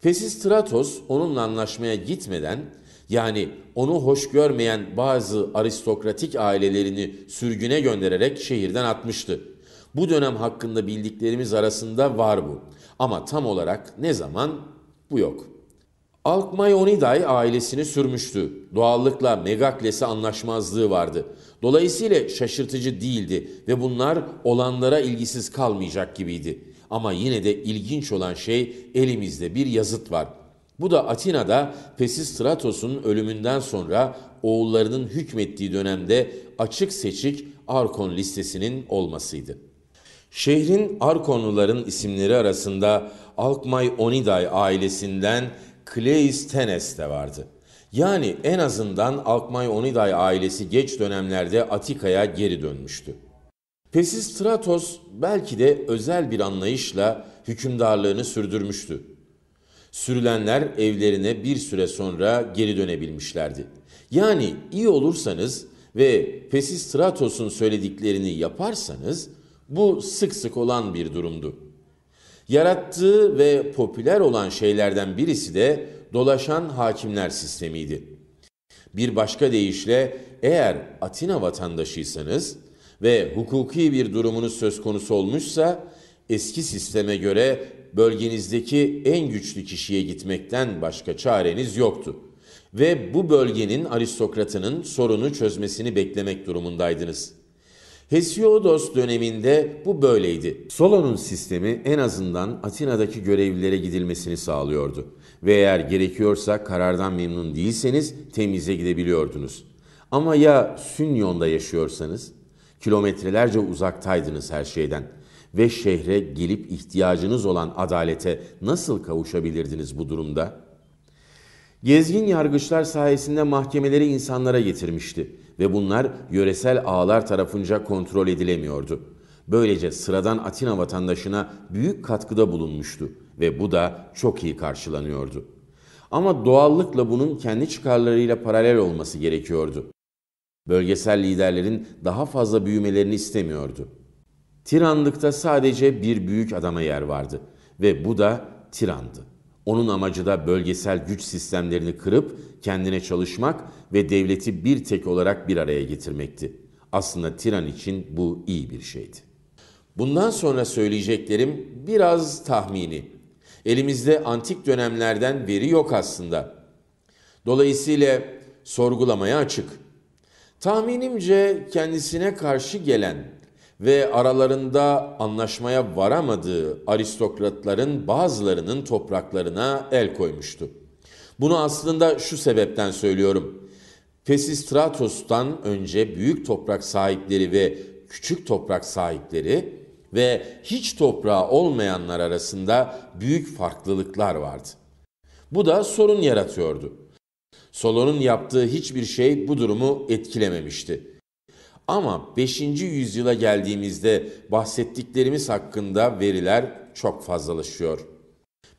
Pesistratos onunla anlaşmaya gitmeden yani onu hoş görmeyen bazı aristokratik ailelerini sürgüne göndererek şehirden atmıştı. Bu dönem hakkında bildiklerimiz arasında var bu. Ama tam olarak ne zaman bu yok. Alkmayoniday ailesini sürmüştü. Doğallıkla Megakles'e anlaşmazlığı vardı. Dolayısıyla şaşırtıcı değildi ve bunlar olanlara ilgisiz kalmayacak gibiydi. Ama yine de ilginç olan şey elimizde bir yazıt var. Bu da Atina'da Pesistratus'un ölümünden sonra oğullarının hükmettiği dönemde açık seçik Arkon listesinin olmasıydı. Şehrin Arkonluların isimleri arasında Alkmay Oniday ailesinden Kleistenes de vardı. Yani en azından Alkmay Oniday ailesi geç dönemlerde Atika'ya geri dönmüştü. Pesistratos belki de özel bir anlayışla hükümdarlığını sürdürmüştü. Sürülenler evlerine bir süre sonra geri dönebilmişlerdi. Yani iyi olursanız ve Pesistratos'un söylediklerini yaparsanız bu sık sık olan bir durumdu. Yarattığı ve popüler olan şeylerden birisi de dolaşan hakimler sistemiydi. Bir başka deyişle eğer Atina vatandaşıysanız ve hukuki bir durumunuz söz konusu olmuşsa eski sisteme göre bölgenizdeki en güçlü kişiye gitmekten başka çareniz yoktu. Ve bu bölgenin aristokratının sorunu çözmesini beklemek durumundaydınız. Hesiodos döneminde bu böyleydi. Solon'un sistemi en azından Atina'daki görevlilere gidilmesini sağlıyordu. Ve eğer gerekiyorsa karardan memnun değilseniz temize gidebiliyordunuz. Ama ya Sünyon'da yaşıyorsanız? Kilometrelerce uzaktaydınız her şeyden ve şehre gelip ihtiyacınız olan adalete nasıl kavuşabilirdiniz bu durumda? Gezgin yargıçlar sayesinde mahkemeleri insanlara getirmişti ve bunlar yöresel ağlar tarafınca kontrol edilemiyordu. Böylece sıradan Atina vatandaşına büyük katkıda bulunmuştu ve bu da çok iyi karşılanıyordu. Ama doğallıkla bunun kendi çıkarlarıyla paralel olması gerekiyordu. Bölgesel liderlerin daha fazla büyümelerini istemiyordu. Tiranlıkta sadece bir büyük adama yer vardı ve bu da Tiran'dı. Onun amacı da bölgesel güç sistemlerini kırıp kendine çalışmak ve devleti bir tek olarak bir araya getirmekti. Aslında Tiran için bu iyi bir şeydi. Bundan sonra söyleyeceklerim biraz tahmini. Elimizde antik dönemlerden veri yok aslında. Dolayısıyla sorgulamaya açık. Tahminimce kendisine karşı gelen ve aralarında anlaşmaya varamadığı aristokratların bazılarının topraklarına el koymuştu. Bunu aslında şu sebepten söylüyorum. Pesistratus'tan önce büyük toprak sahipleri ve küçük toprak sahipleri ve hiç toprağı olmayanlar arasında büyük farklılıklar vardı. Bu da sorun yaratıyordu. Solon'un yaptığı hiçbir şey bu durumu etkilememişti. Ama 5. yüzyıla geldiğimizde bahsettiklerimiz hakkında veriler çok fazlalaşıyor.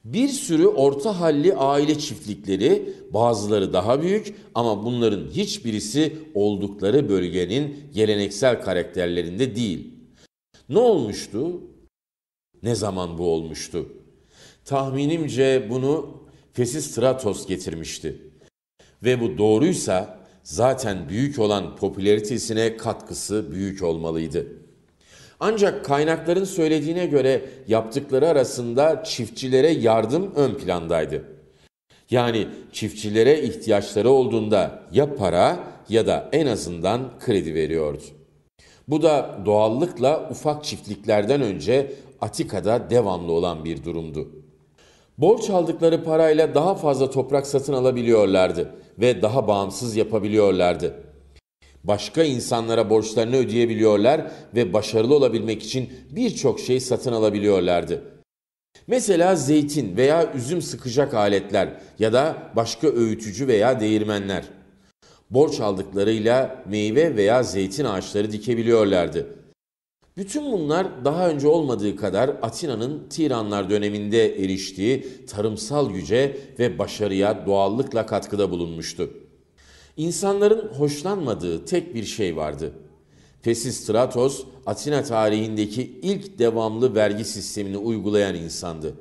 Bir sürü orta halli aile çiftlikleri, bazıları daha büyük ama bunların hiçbirisi oldukları bölgenin geleneksel karakterlerinde değil. Ne olmuştu? Ne zaman bu olmuştu? Tahminimce bunu Fesistratos getirmişti. Ve bu doğruysa zaten büyük olan popülaritesine katkısı büyük olmalıydı. Ancak kaynakların söylediğine göre yaptıkları arasında çiftçilere yardım ön plandaydı. Yani çiftçilere ihtiyaçları olduğunda ya para ya da en azından kredi veriyordu. Bu da doğallıkla ufak çiftliklerden önce Atika'da devamlı olan bir durumdu. Borç aldıkları parayla daha fazla toprak satın alabiliyorlardı ve daha bağımsız yapabiliyorlardı. Başka insanlara borçlarını ödeyebiliyorlar ve başarılı olabilmek için birçok şey satın alabiliyorlardı. Mesela zeytin veya üzüm sıkacak aletler ya da başka öğütücü veya değirmenler. Borç aldıklarıyla meyve veya zeytin ağaçları dikebiliyorlardı. Bütün bunlar daha önce olmadığı kadar Atina'nın Tiranlar döneminde eriştiği tarımsal güce ve başarıya doğallıkla katkıda bulunmuştu. İnsanların hoşlanmadığı tek bir şey vardı. Pesistratos, Atina tarihindeki ilk devamlı vergi sistemini uygulayan insandı.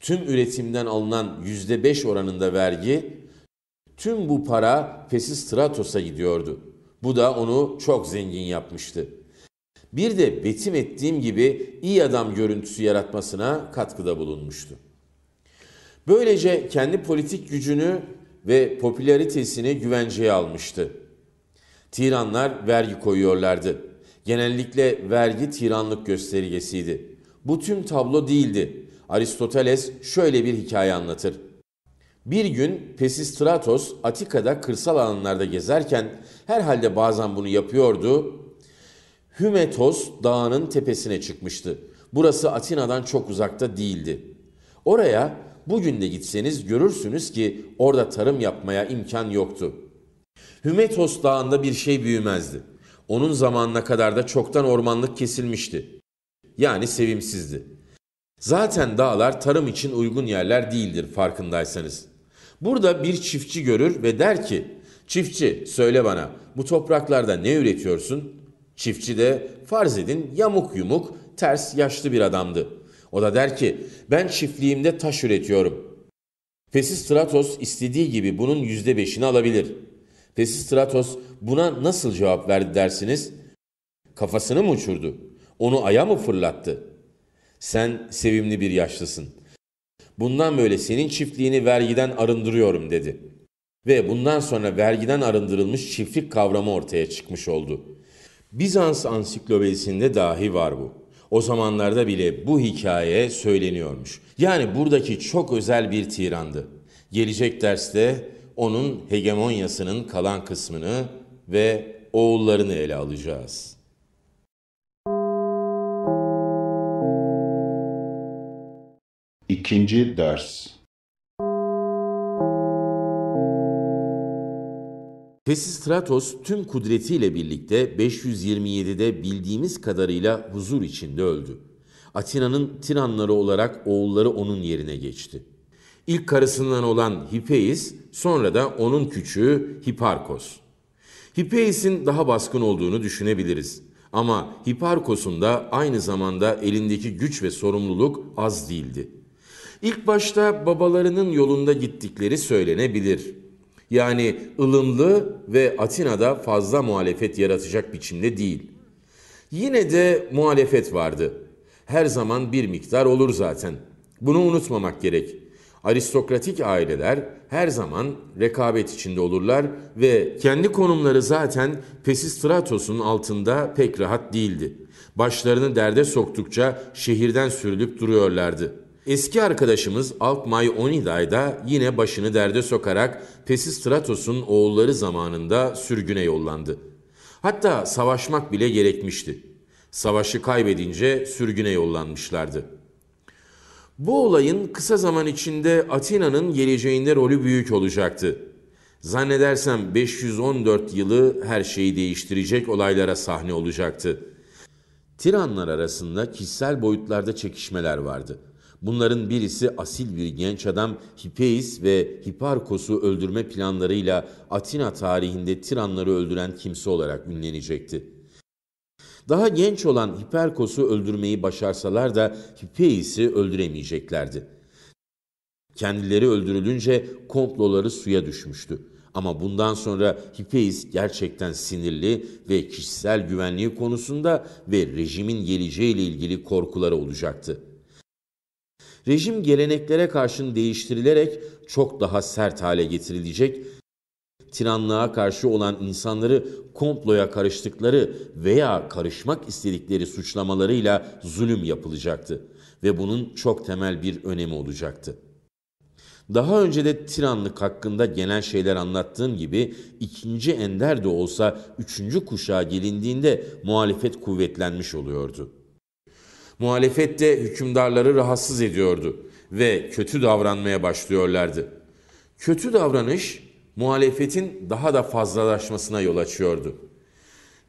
Tüm üretimden alınan %5 oranında vergi, tüm bu para Pesistratos'a gidiyordu. Bu da onu çok zengin yapmıştı bir de betim ettiğim gibi iyi adam görüntüsü yaratmasına katkıda bulunmuştu. Böylece kendi politik gücünü ve popülaritesini güvenceye almıştı. Tiranlar vergi koyuyorlardı. Genellikle vergi tiranlık göstergesiydi. Bu tüm tablo değildi. Aristoteles şöyle bir hikaye anlatır. Bir gün Pesistratos Atika'da kırsal alanlarda gezerken herhalde bazen bunu yapıyordu Hümetos dağının tepesine çıkmıştı. Burası Atina'dan çok uzakta değildi. Oraya bugün de gitseniz görürsünüz ki orada tarım yapmaya imkan yoktu. Hümetos dağında bir şey büyümezdi. Onun zamanına kadar da çoktan ormanlık kesilmişti. Yani sevimsizdi. Zaten dağlar tarım için uygun yerler değildir farkındaysanız. Burada bir çiftçi görür ve der ki, çiftçi söyle bana bu topraklarda ne üretiyorsun?'' Çiftçi de farz edin yamuk yumuk, ters yaşlı bir adamdı. O da der ki ben çiftliğimde taş üretiyorum. Pesistratos istediği gibi bunun yüzde beşini alabilir. Pesistratos buna nasıl cevap verdi dersiniz? Kafasını mı uçurdu? Onu aya mı fırlattı? Sen sevimli bir yaşlısın. Bundan böyle senin çiftliğini vergiden arındırıyorum dedi. Ve bundan sonra vergiden arındırılmış çiftlik kavramı ortaya çıkmış oldu.'' Bizans ansiklopedisinde dahi var bu. O zamanlarda bile bu hikaye söyleniyormuş. Yani buradaki çok özel bir tirandı. Gelecek derste onun hegemonyasının kalan kısmını ve oğullarını ele alacağız.'' İkinci ders Pesistratos tüm kudretiyle birlikte 527'de bildiğimiz kadarıyla huzur içinde öldü. Atina'nın tiranları olarak oğulları onun yerine geçti. İlk karısından olan Hipeis, sonra da onun küçüğü Hiparkos. Hipeis'in daha baskın olduğunu düşünebiliriz. Ama Hiparkos'un da aynı zamanda elindeki güç ve sorumluluk az değildi. İlk başta babalarının yolunda gittikleri söylenebilir. Yani ılımlı ve Atina'da fazla muhalefet yaratacak biçimde değil. Yine de muhalefet vardı. Her zaman bir miktar olur zaten. Bunu unutmamak gerek. Aristokratik aileler her zaman rekabet içinde olurlar ve kendi konumları zaten Pesistratos'un altında pek rahat değildi. Başlarını derde soktukça şehirden sürülüp duruyorlardı.'' Eski arkadaşımız Alkmay Oniday'da yine başını derde sokarak Pesistratos'un oğulları zamanında sürgüne yollandı. Hatta savaşmak bile gerekmişti. Savaşı kaybedince sürgüne yollanmışlardı. Bu olayın kısa zaman içinde Atina'nın geleceğinde rolü büyük olacaktı. Zannedersem 514 yılı her şeyi değiştirecek olaylara sahne olacaktı. Tiranlar arasında kişisel boyutlarda çekişmeler vardı.'' Bunların birisi asil bir genç adam Hipeis ve Hiparkos'u öldürme planlarıyla Atina tarihinde tiranları öldüren kimse olarak ünlenecekti. Daha genç olan Hiperkos'u öldürmeyi başarsalar da Hipeis'i öldüremeyeceklerdi. Kendileri öldürülünce komploları suya düşmüştü. Ama bundan sonra Hipeis gerçekten sinirli ve kişisel güvenliği konusunda ve rejimin geleceğiyle ilgili korkuları olacaktı rejim geleneklere karşın değiştirilerek çok daha sert hale getirilecek, tiranlığa karşı olan insanları komploya karıştıkları veya karışmak istedikleri suçlamalarıyla zulüm yapılacaktı ve bunun çok temel bir önemi olacaktı. Daha önce de tiranlık hakkında genel şeyler anlattığım gibi ikinci ender de olsa üçüncü kuşağa gelindiğinde muhalefet kuvvetlenmiş oluyordu. Muhalefet de hükümdarları rahatsız ediyordu ve kötü davranmaya başlıyorlardı. Kötü davranış muhalefetin daha da fazlalaşmasına yol açıyordu.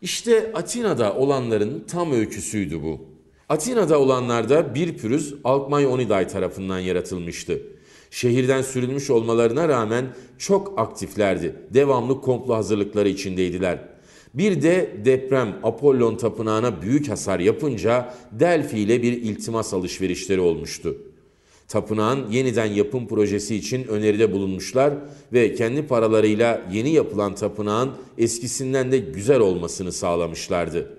İşte Atina'da olanların tam öyküsüydü bu. Atina'da olanlarda bir pürüz Alkmay Oniday tarafından yaratılmıştı. Şehirden sürülmüş olmalarına rağmen çok aktiflerdi. Devamlı komplo hazırlıkları içindeydiler. Bir de deprem Apollon tapınağına büyük hasar yapınca Delphi ile bir iltimas alışverişleri olmuştu. Tapınağın yeniden yapım projesi için öneride bulunmuşlar ve kendi paralarıyla yeni yapılan tapınağın eskisinden de güzel olmasını sağlamışlardı.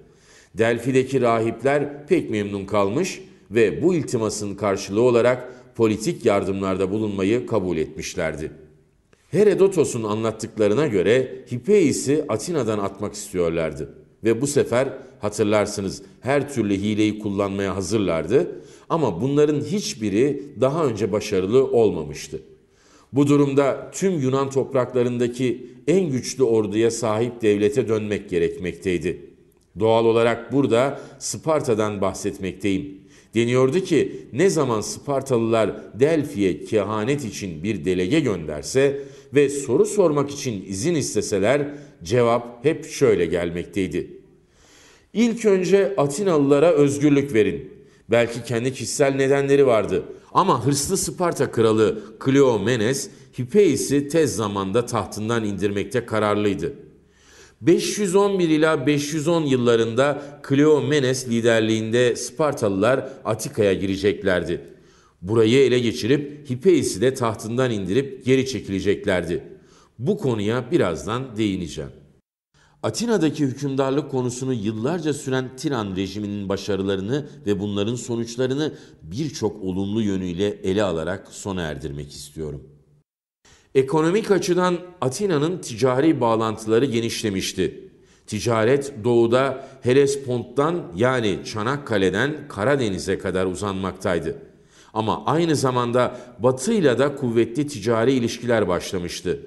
Delphi'deki rahipler pek memnun kalmış ve bu iltimasın karşılığı olarak politik yardımlarda bulunmayı kabul etmişlerdi. Herodotos'un anlattıklarına göre Hipeis'i Atina'dan atmak istiyorlardı. Ve bu sefer hatırlarsınız her türlü hileyi kullanmaya hazırlardı ama bunların hiçbiri daha önce başarılı olmamıştı. Bu durumda tüm Yunan topraklarındaki en güçlü orduya sahip devlete dönmek gerekmekteydi. Doğal olarak burada Sparta'dan bahsetmekteyim. Deniyordu ki ne zaman Spartalılar Delphi'ye kehanet için bir delege gönderse ve soru sormak için izin isteseler cevap hep şöyle gelmekteydi. İlk önce Atinalılara özgürlük verin. Belki kendi kişisel nedenleri vardı. Ama hırslı Sparta kralı Kleomenes Hipeis'i tez zamanda tahtından indirmekte kararlıydı. 511 ila 510 yıllarında Kleomenes liderliğinde Spartalılar Atika'ya gireceklerdi. Burayı ele geçirip Hipeis'i de tahtından indirip geri çekileceklerdi. Bu konuya birazdan değineceğim. Atina'daki hükümdarlık konusunu yıllarca süren Tiran rejiminin başarılarını ve bunların sonuçlarını birçok olumlu yönüyle ele alarak sona erdirmek istiyorum. Ekonomik açıdan Atina'nın ticari bağlantıları genişlemişti. Ticaret doğuda Helespont'tan yani Çanakkale'den Karadeniz'e kadar uzanmaktaydı ama aynı zamanda Batı ile de kuvvetli ticari ilişkiler başlamıştı.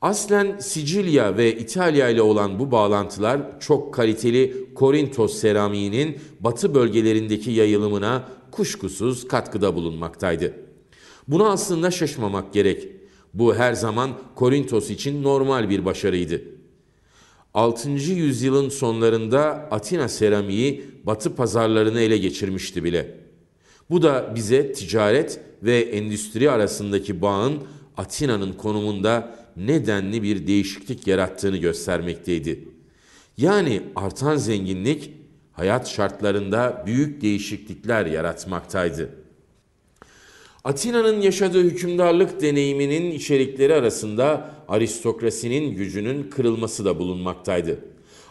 Aslen Sicilya ve İtalya ile olan bu bağlantılar çok kaliteli Korintos seramiğinin Batı bölgelerindeki yayılımına kuşkusuz katkıda bulunmaktaydı. Buna aslında şaşmamak gerek. Bu her zaman Korintos için normal bir başarıydı. 6. yüzyılın sonlarında Atina seramiği Batı pazarlarını ele geçirmişti bile. Bu da bize ticaret ve endüstri arasındaki bağın Atina'nın konumunda nedenli bir değişiklik yarattığını göstermekteydi. Yani artan zenginlik hayat şartlarında büyük değişiklikler yaratmaktaydı. Atina'nın yaşadığı hükümdarlık deneyiminin içerikleri arasında aristokrasinin gücünün kırılması da bulunmaktaydı.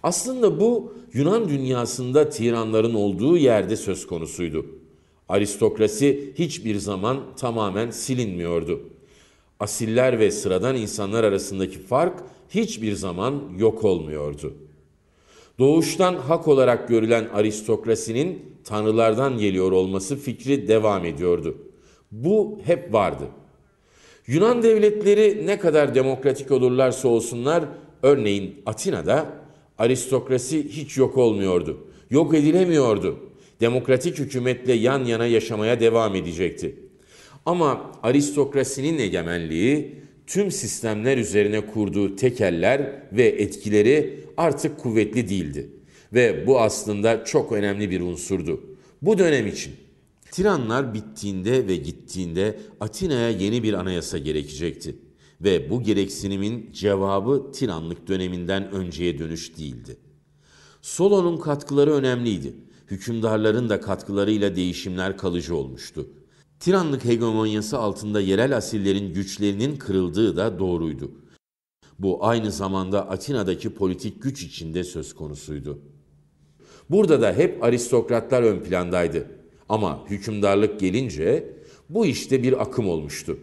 Aslında bu Yunan dünyasında tiranların olduğu yerde söz konusuydu. Aristokrasi hiçbir zaman tamamen silinmiyordu. Asiller ve sıradan insanlar arasındaki fark hiçbir zaman yok olmuyordu. Doğuştan hak olarak görülen aristokrasinin tanrılardan geliyor olması fikri devam ediyordu. Bu hep vardı. Yunan devletleri ne kadar demokratik olurlarsa olsunlar, örneğin Atina'da aristokrasi hiç yok olmuyordu. Yok edilemiyordu demokratik hükümetle yan yana yaşamaya devam edecekti. Ama aristokrasinin egemenliği tüm sistemler üzerine kurduğu tekeller ve etkileri artık kuvvetli değildi ve bu aslında çok önemli bir unsurdu. Bu dönem için Tiranlar bittiğinde ve gittiğinde Atina'ya yeni bir anayasa gerekecekti ve bu gereksinimin cevabı Tiranlık döneminden önceye dönüş değildi. Solon'un katkıları önemliydi hükümdarların da katkılarıyla değişimler kalıcı olmuştu. Tiranlık hegemonyası altında yerel asillerin güçlerinin kırıldığı da doğruydu. Bu aynı zamanda Atina'daki politik güç içinde söz konusuydu. Burada da hep aristokratlar ön plandaydı. Ama hükümdarlık gelince bu işte bir akım olmuştu.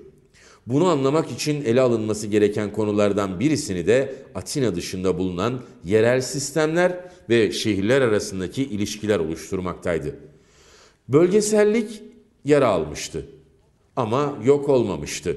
Bunu anlamak için ele alınması gereken konulardan birisini de Atina dışında bulunan yerel sistemler ve şehirler arasındaki ilişkiler oluşturmaktaydı. Bölgesellik yara almıştı ama yok olmamıştı.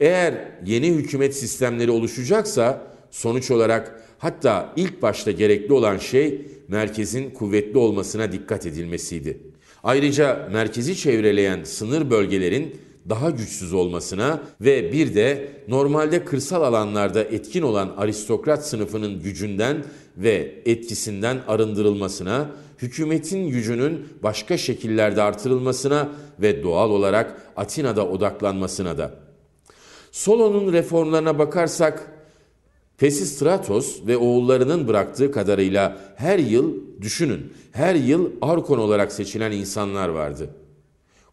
Eğer yeni hükümet sistemleri oluşacaksa sonuç olarak hatta ilk başta gerekli olan şey merkezin kuvvetli olmasına dikkat edilmesiydi. Ayrıca merkezi çevreleyen sınır bölgelerin daha güçsüz olmasına ve bir de normalde kırsal alanlarda etkin olan aristokrat sınıfının gücünden ve etkisinden arındırılmasına, hükümetin gücünün başka şekillerde artırılmasına ve doğal olarak Atina'da odaklanmasına da. Solon'un reformlarına bakarsak Pesistratos ve oğullarının bıraktığı kadarıyla her yıl düşünün, her yıl Arkon olarak seçilen insanlar vardı.''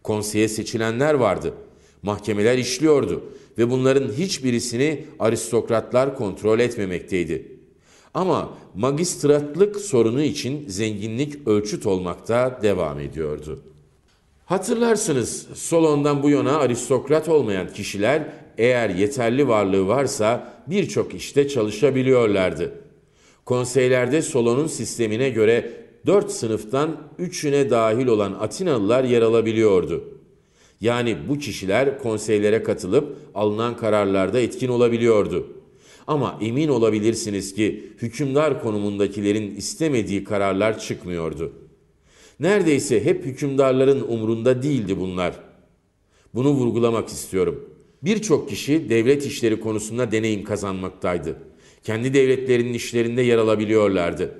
Konseye seçilenler vardı. Mahkemeler işliyordu ve bunların hiçbirisini aristokratlar kontrol etmemekteydi. Ama magistratlık sorunu için zenginlik ölçüt olmakta devam ediyordu. Hatırlarsınız Solon'dan bu yana aristokrat olmayan kişiler eğer yeterli varlığı varsa birçok işte çalışabiliyorlardı. Konseylerde Solon'un sistemine göre 4 sınıftan 3'üne dahil olan Atinalılar yer alabiliyordu. Yani bu kişiler konseylere katılıp alınan kararlarda etkin olabiliyordu. Ama emin olabilirsiniz ki hükümdar konumundakilerin istemediği kararlar çıkmıyordu. Neredeyse hep hükümdarların umrunda değildi bunlar. Bunu vurgulamak istiyorum. Birçok kişi devlet işleri konusunda deneyim kazanmaktaydı. Kendi devletlerinin işlerinde yer alabiliyorlardı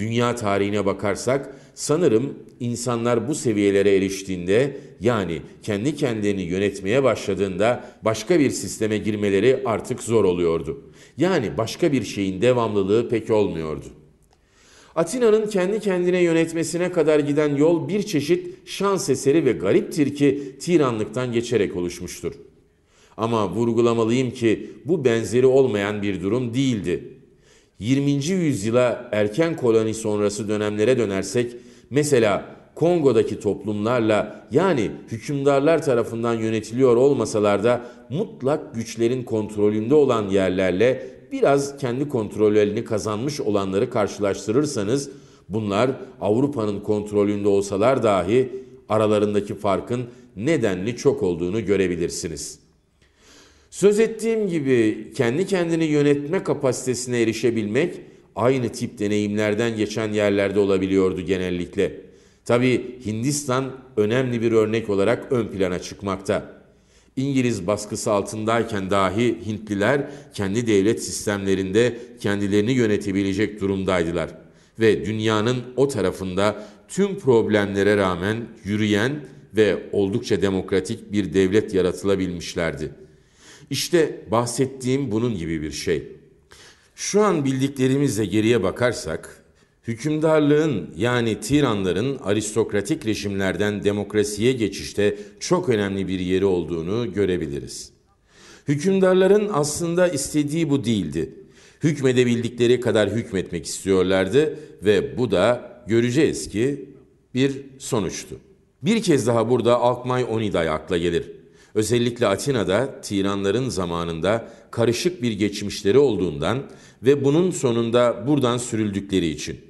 Dünya tarihine bakarsak sanırım insanlar bu seviyelere eriştiğinde yani kendi kendini yönetmeye başladığında başka bir sisteme girmeleri artık zor oluyordu. Yani başka bir şeyin devamlılığı pek olmuyordu. Atina'nın kendi kendine yönetmesine kadar giden yol bir çeşit şans eseri ve gariptir ki tiranlıktan geçerek oluşmuştur. Ama vurgulamalıyım ki bu benzeri olmayan bir durum değildi. 20. yüzyıla erken koloni sonrası dönemlere dönersek mesela Kongo'daki toplumlarla yani hükümdarlar tarafından yönetiliyor olmasalar da mutlak güçlerin kontrolünde olan yerlerle biraz kendi kontrollerini kazanmış olanları karşılaştırırsanız bunlar Avrupa'nın kontrolünde olsalar dahi aralarındaki farkın nedenli çok olduğunu görebilirsiniz.'' Söz ettiğim gibi kendi kendini yönetme kapasitesine erişebilmek aynı tip deneyimlerden geçen yerlerde olabiliyordu genellikle. Tabi Hindistan önemli bir örnek olarak ön plana çıkmakta. İngiliz baskısı altındayken dahi Hintliler kendi devlet sistemlerinde kendilerini yönetebilecek durumdaydılar ve dünyanın o tarafında tüm problemlere rağmen yürüyen ve oldukça demokratik bir devlet yaratılabilmişlerdi. İşte bahsettiğim bunun gibi bir şey. Şu an bildiklerimizle geriye bakarsak, hükümdarlığın yani tiranların aristokratik rejimlerden demokrasiye geçişte çok önemli bir yeri olduğunu görebiliriz. Hükümdarların aslında istediği bu değildi. Hükmedebildikleri kadar hükmetmek istiyorlardı ve bu da göreceğiz ki bir sonuçtu. Bir kez daha burada Alkmay Oniday akla gelir. Özellikle Atina'da tiranların zamanında karışık bir geçmişleri olduğundan ve bunun sonunda buradan sürüldükleri için.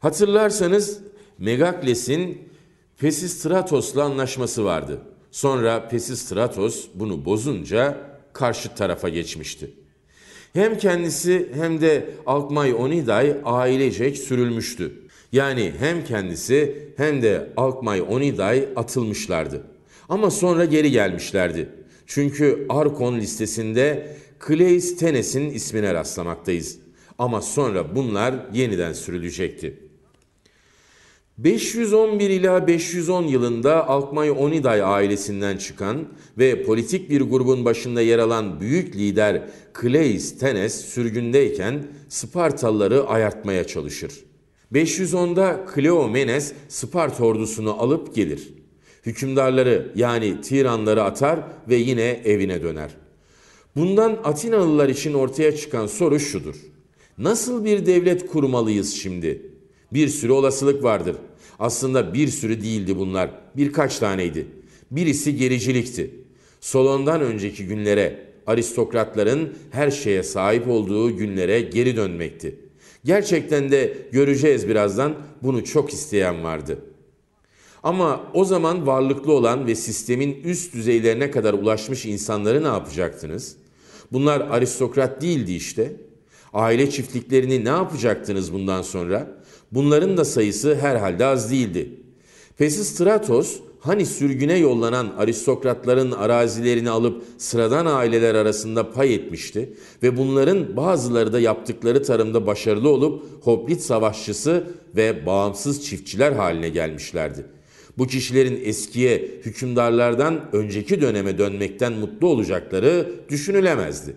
Hatırlarsanız Megakles'in Pesistratos'la anlaşması vardı. Sonra Pesistratos bunu bozunca karşı tarafa geçmişti. Hem kendisi hem de Alkmay Oniday ailecek sürülmüştü. Yani hem kendisi hem de Alkmay Oniday atılmışlardı. Ama sonra geri gelmişlerdi. Çünkü Arkon listesinde Cleisthenes'in ismine rastlamaktayız. Ama sonra bunlar yeniden sürülecekti. 511 ila 510 yılında Alkmay Oniday ailesinden çıkan ve politik bir grubun başında yer alan büyük lider Cleisthenes sürgündeyken Spartalıları ayartmaya çalışır. 510'da Kleomenes Sparta ordusunu alıp gelir hükümdarları yani tiranları atar ve yine evine döner. Bundan Atinalılar için ortaya çıkan soru şudur. Nasıl bir devlet kurmalıyız şimdi? Bir sürü olasılık vardır. Aslında bir sürü değildi bunlar. Birkaç taneydi. Birisi gericilikti. Solondan önceki günlere, aristokratların her şeye sahip olduğu günlere geri dönmekti. Gerçekten de göreceğiz birazdan bunu çok isteyen vardı.'' Ama o zaman varlıklı olan ve sistemin üst düzeylerine kadar ulaşmış insanları ne yapacaktınız? Bunlar aristokrat değildi işte. Aile çiftliklerini ne yapacaktınız bundan sonra? Bunların da sayısı herhalde az değildi. Pesi Stratos hani sürgüne yollanan aristokratların arazilerini alıp sıradan aileler arasında pay etmişti ve bunların bazıları da yaptıkları tarımda başarılı olup Hoplit savaşçısı ve bağımsız çiftçiler haline gelmişlerdi. Bu kişilerin eskiye, hükümdarlardan önceki döneme dönmekten mutlu olacakları düşünülemezdi.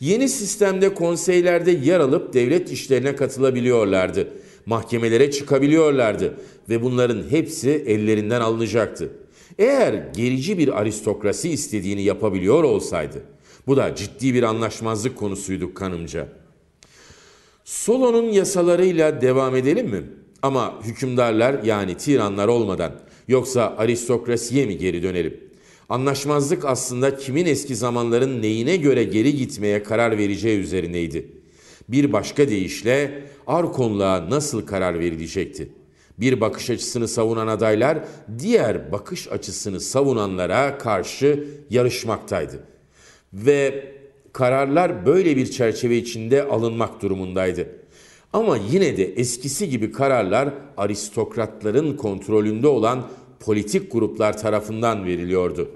Yeni sistemde konseylerde yer alıp devlet işlerine katılabiliyorlardı. Mahkemelere çıkabiliyorlardı ve bunların hepsi ellerinden alınacaktı. Eğer gerici bir aristokrasi istediğini yapabiliyor olsaydı, bu da ciddi bir anlaşmazlık konusuydu kanımca. Solon'un yasalarıyla devam edelim mi? Ama hükümdarlar yani tiranlar olmadan yoksa aristokrasiye mi geri dönelim? Anlaşmazlık aslında kimin eski zamanların neyine göre geri gitmeye karar vereceği üzerineydi. Bir başka deyişle Arkonluğa nasıl karar verilecekti? Bir bakış açısını savunan adaylar diğer bakış açısını savunanlara karşı yarışmaktaydı. Ve kararlar böyle bir çerçeve içinde alınmak durumundaydı. Ama yine de eskisi gibi kararlar aristokratların kontrolünde olan politik gruplar tarafından veriliyordu.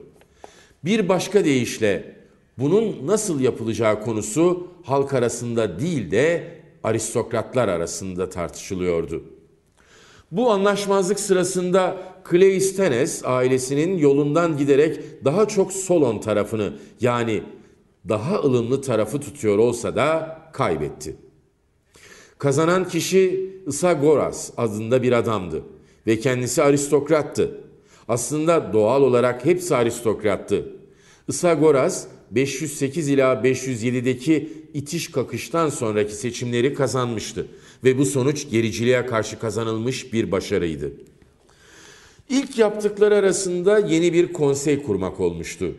Bir başka deyişle bunun nasıl yapılacağı konusu halk arasında değil de aristokratlar arasında tartışılıyordu. Bu anlaşmazlık sırasında Cleisthenes ailesinin yolundan giderek daha çok Solon tarafını yani daha ılımlı tarafı tutuyor olsa da kaybetti. Kazanan kişi Isagoras adında bir adamdı ve kendisi aristokrattı. Aslında doğal olarak hepsi aristokrattı. Isagoras 508 ila 507'deki itiş kakıştan sonraki seçimleri kazanmıştı ve bu sonuç gericiliğe karşı kazanılmış bir başarıydı. İlk yaptıkları arasında yeni bir konsey kurmak olmuştu.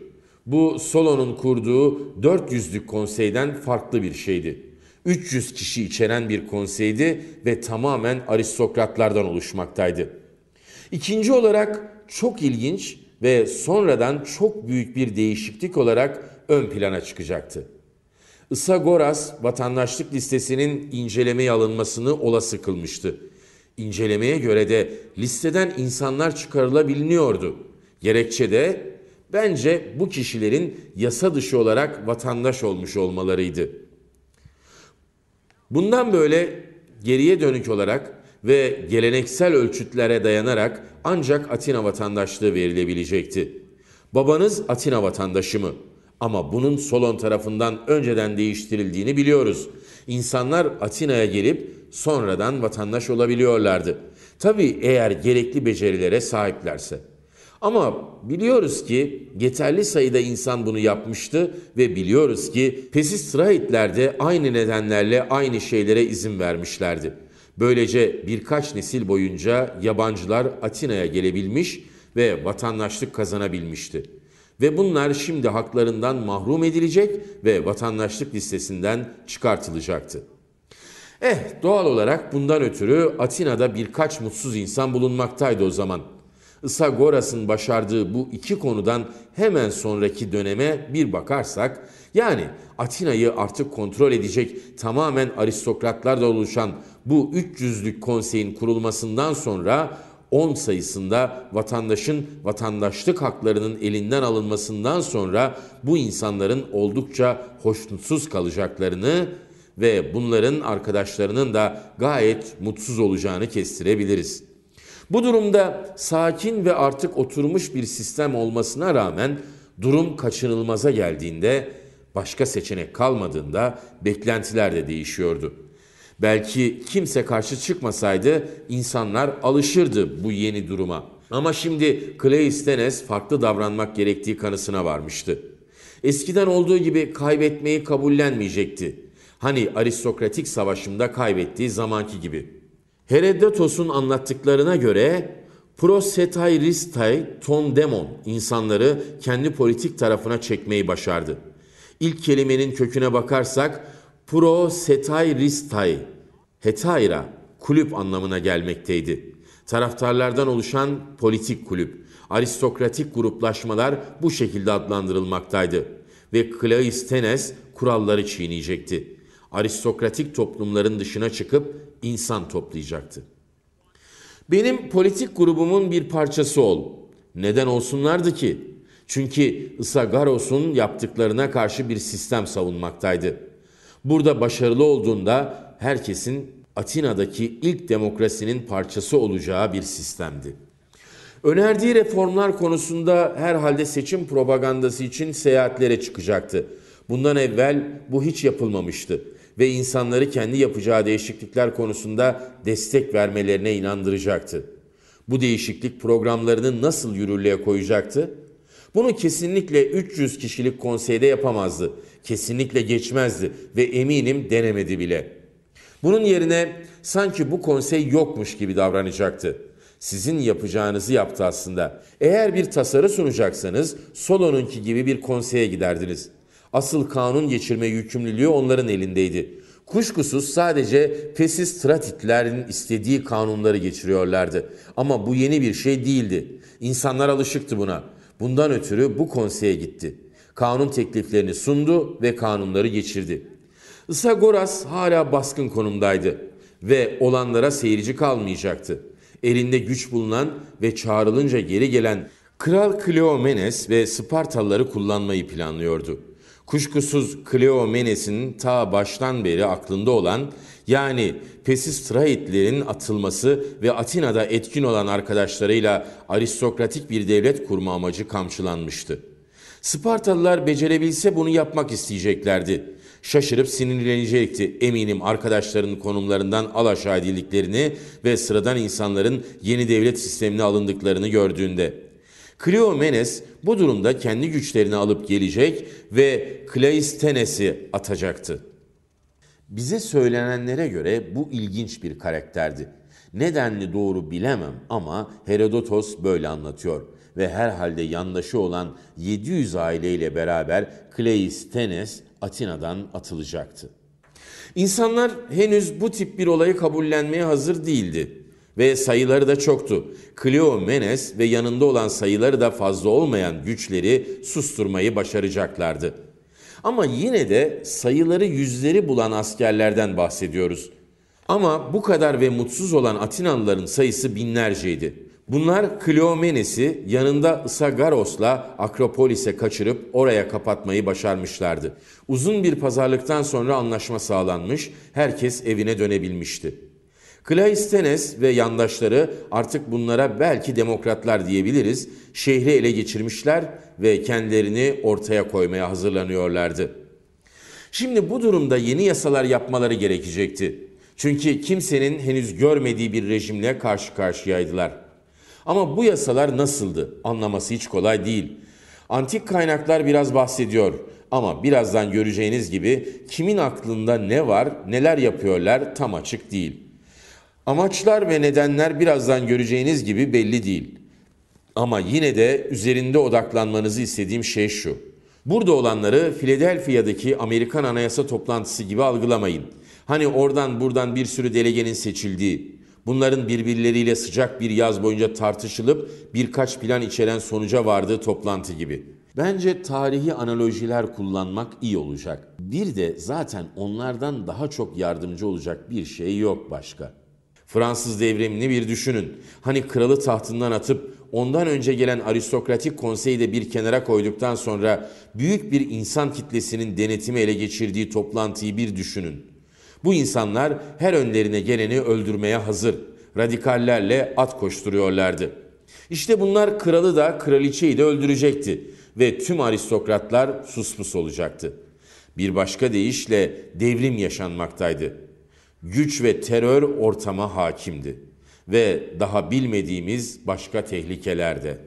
Bu Solon'un kurduğu 400'lük konseyden farklı bir şeydi. 300 kişi içeren bir konseydi ve tamamen aristokratlardan oluşmaktaydı. İkinci olarak çok ilginç ve sonradan çok büyük bir değişiklik olarak ön plana çıkacaktı. Isagoras vatandaşlık listesinin incelemeye alınmasını olası kılmıştı. İncelemeye göre de listeden insanlar çıkarılabiliyordu. Gerekçe de bence bu kişilerin yasa dışı olarak vatandaş olmuş olmalarıydı.'' Bundan böyle geriye dönük olarak ve geleneksel ölçütlere dayanarak ancak Atina vatandaşlığı verilebilecekti. Babanız Atina vatandaşı mı? Ama bunun Solon tarafından önceden değiştirildiğini biliyoruz. İnsanlar Atina'ya gelip sonradan vatandaş olabiliyorlardı. Tabii eğer gerekli becerilere sahiplerse. Ama biliyoruz ki yeterli sayıda insan bunu yapmıştı ve biliyoruz ki pesistiraitler de aynı nedenlerle aynı şeylere izin vermişlerdi. Böylece birkaç nesil boyunca yabancılar Atina'ya gelebilmiş ve vatandaşlık kazanabilmişti. Ve bunlar şimdi haklarından mahrum edilecek ve vatandaşlık listesinden çıkartılacaktı. Eh doğal olarak bundan ötürü Atina'da birkaç mutsuz insan bulunmaktaydı o zaman. Isagoras'ın başardığı bu iki konudan hemen sonraki döneme bir bakarsak, yani Atina'yı artık kontrol edecek tamamen aristokratlarla oluşan bu 300'lük konseyin kurulmasından sonra 10 sayısında vatandaşın vatandaşlık haklarının elinden alınmasından sonra bu insanların oldukça hoşnutsuz kalacaklarını ve bunların arkadaşlarının da gayet mutsuz olacağını kestirebiliriz. Bu durumda sakin ve artık oturmuş bir sistem olmasına rağmen durum kaçınılmaza geldiğinde başka seçenek kalmadığında beklentiler de değişiyordu. Belki kimse karşı çıkmasaydı insanlar alışırdı bu yeni duruma. Ama şimdi Cleisthenes farklı davranmak gerektiği kanısına varmıştı. Eskiden olduğu gibi kaybetmeyi kabullenmeyecekti. Hani aristokratik savaşımda kaybettiği zamanki gibi.'' Herodotos'un anlattıklarına göre Prosetairistai demon insanları kendi politik tarafına çekmeyi başardı. İlk kelimenin köküne bakarsak Prosetairistai Hetaira kulüp anlamına gelmekteydi. Taraftarlardan oluşan politik kulüp, aristokratik gruplaşmalar bu şekilde adlandırılmaktaydı ve Cleisthenes kuralları çiğneyecekti. Aristokratik toplumların dışına çıkıp insan toplayacaktı. Benim politik grubumun bir parçası ol. Neden olsunlardı ki? Çünkü Isagaros'un yaptıklarına karşı bir sistem savunmaktaydı. Burada başarılı olduğunda herkesin Atina'daki ilk demokrasinin parçası olacağı bir sistemdi. Önerdiği reformlar konusunda herhalde seçim propagandası için seyahatlere çıkacaktı. Bundan evvel bu hiç yapılmamıştı ve insanları kendi yapacağı değişiklikler konusunda destek vermelerine inandıracaktı. Bu değişiklik programlarını nasıl yürürlüğe koyacaktı? Bunu kesinlikle 300 kişilik konseyde yapamazdı. Kesinlikle geçmezdi ve eminim denemedi bile. Bunun yerine sanki bu konsey yokmuş gibi davranacaktı. Sizin yapacağınızı yaptı aslında. Eğer bir tasarı sunacaksanız Solon'unki gibi bir konseye giderdiniz.'' Asıl kanun geçirme yükümlülüğü onların elindeydi. Kuşkusuz sadece pesis tratitlerin istediği kanunları geçiriyorlardı. Ama bu yeni bir şey değildi. İnsanlar alışıktı buna. Bundan ötürü bu konseye gitti. Kanun tekliflerini sundu ve kanunları geçirdi. Isagoras hala baskın konumdaydı ve olanlara seyirci kalmayacaktı. Elinde güç bulunan ve çağrılınca geri gelen Kral Kleomenes ve Spartalıları kullanmayı planlıyordu. Kuşkusuz Kleomenes'in ta baştan beri aklında olan yani Pesistraitlerin atılması ve Atina'da etkin olan arkadaşlarıyla aristokratik bir devlet kurma amacı kamçılanmıştı. Spartalılar becerebilse bunu yapmak isteyeceklerdi. Şaşırıp sinirlenecekti eminim arkadaşlarının konumlarından alaşağı edildiklerini ve sıradan insanların yeni devlet sistemine alındıklarını gördüğünde. Cleomenes bu durumda kendi güçlerini alıp gelecek ve Kleistenes'i atacaktı. Bize söylenenlere göre bu ilginç bir karakterdi. Nedenli doğru bilemem ama Herodotos böyle anlatıyor ve herhalde yandaşı olan 700 aileyle beraber Kleistenes Atina'dan atılacaktı. İnsanlar henüz bu tip bir olayı kabullenmeye hazır değildi ve sayıları da çoktu. Cleomenes ve yanında olan sayıları da fazla olmayan güçleri susturmayı başaracaklardı. Ama yine de sayıları yüzleri bulan askerlerden bahsediyoruz. Ama bu kadar ve mutsuz olan Atinalıların sayısı binlerceydi. Bunlar Kleomenes'i yanında Isagaros'la Akropolis'e kaçırıp oraya kapatmayı başarmışlardı. Uzun bir pazarlıktan sonra anlaşma sağlanmış, herkes evine dönebilmişti. Cleisthenes ve yandaşları artık bunlara belki demokratlar diyebiliriz, şehri ele geçirmişler ve kendilerini ortaya koymaya hazırlanıyorlardı. Şimdi bu durumda yeni yasalar yapmaları gerekecekti. Çünkü kimsenin henüz görmediği bir rejimle karşı karşıyaydılar. Ama bu yasalar nasıldı? Anlaması hiç kolay değil. Antik kaynaklar biraz bahsediyor ama birazdan göreceğiniz gibi kimin aklında ne var, neler yapıyorlar tam açık değil.'' Amaçlar ve nedenler birazdan göreceğiniz gibi belli değil. Ama yine de üzerinde odaklanmanızı istediğim şey şu. Burada olanları Philadelphia'daki Amerikan Anayasa Toplantısı gibi algılamayın. Hani oradan buradan bir sürü delegenin seçildiği, bunların birbirleriyle sıcak bir yaz boyunca tartışılıp birkaç plan içeren sonuca vardığı toplantı gibi. Bence tarihi analojiler kullanmak iyi olacak. Bir de zaten onlardan daha çok yardımcı olacak bir şey yok başka. Fransız devrimini bir düşünün. Hani kralı tahtından atıp ondan önce gelen aristokratik konseyi de bir kenara koyduktan sonra büyük bir insan kitlesinin denetimi ele geçirdiği toplantıyı bir düşünün. Bu insanlar her önlerine geleni öldürmeye hazır. Radikallerle at koşturuyorlardı. İşte bunlar kralı da kraliçeyi de öldürecekti ve tüm aristokratlar susmuş olacaktı. Bir başka deyişle devrim yaşanmaktaydı güç ve terör ortama hakimdi ve daha bilmediğimiz başka tehlikelerde.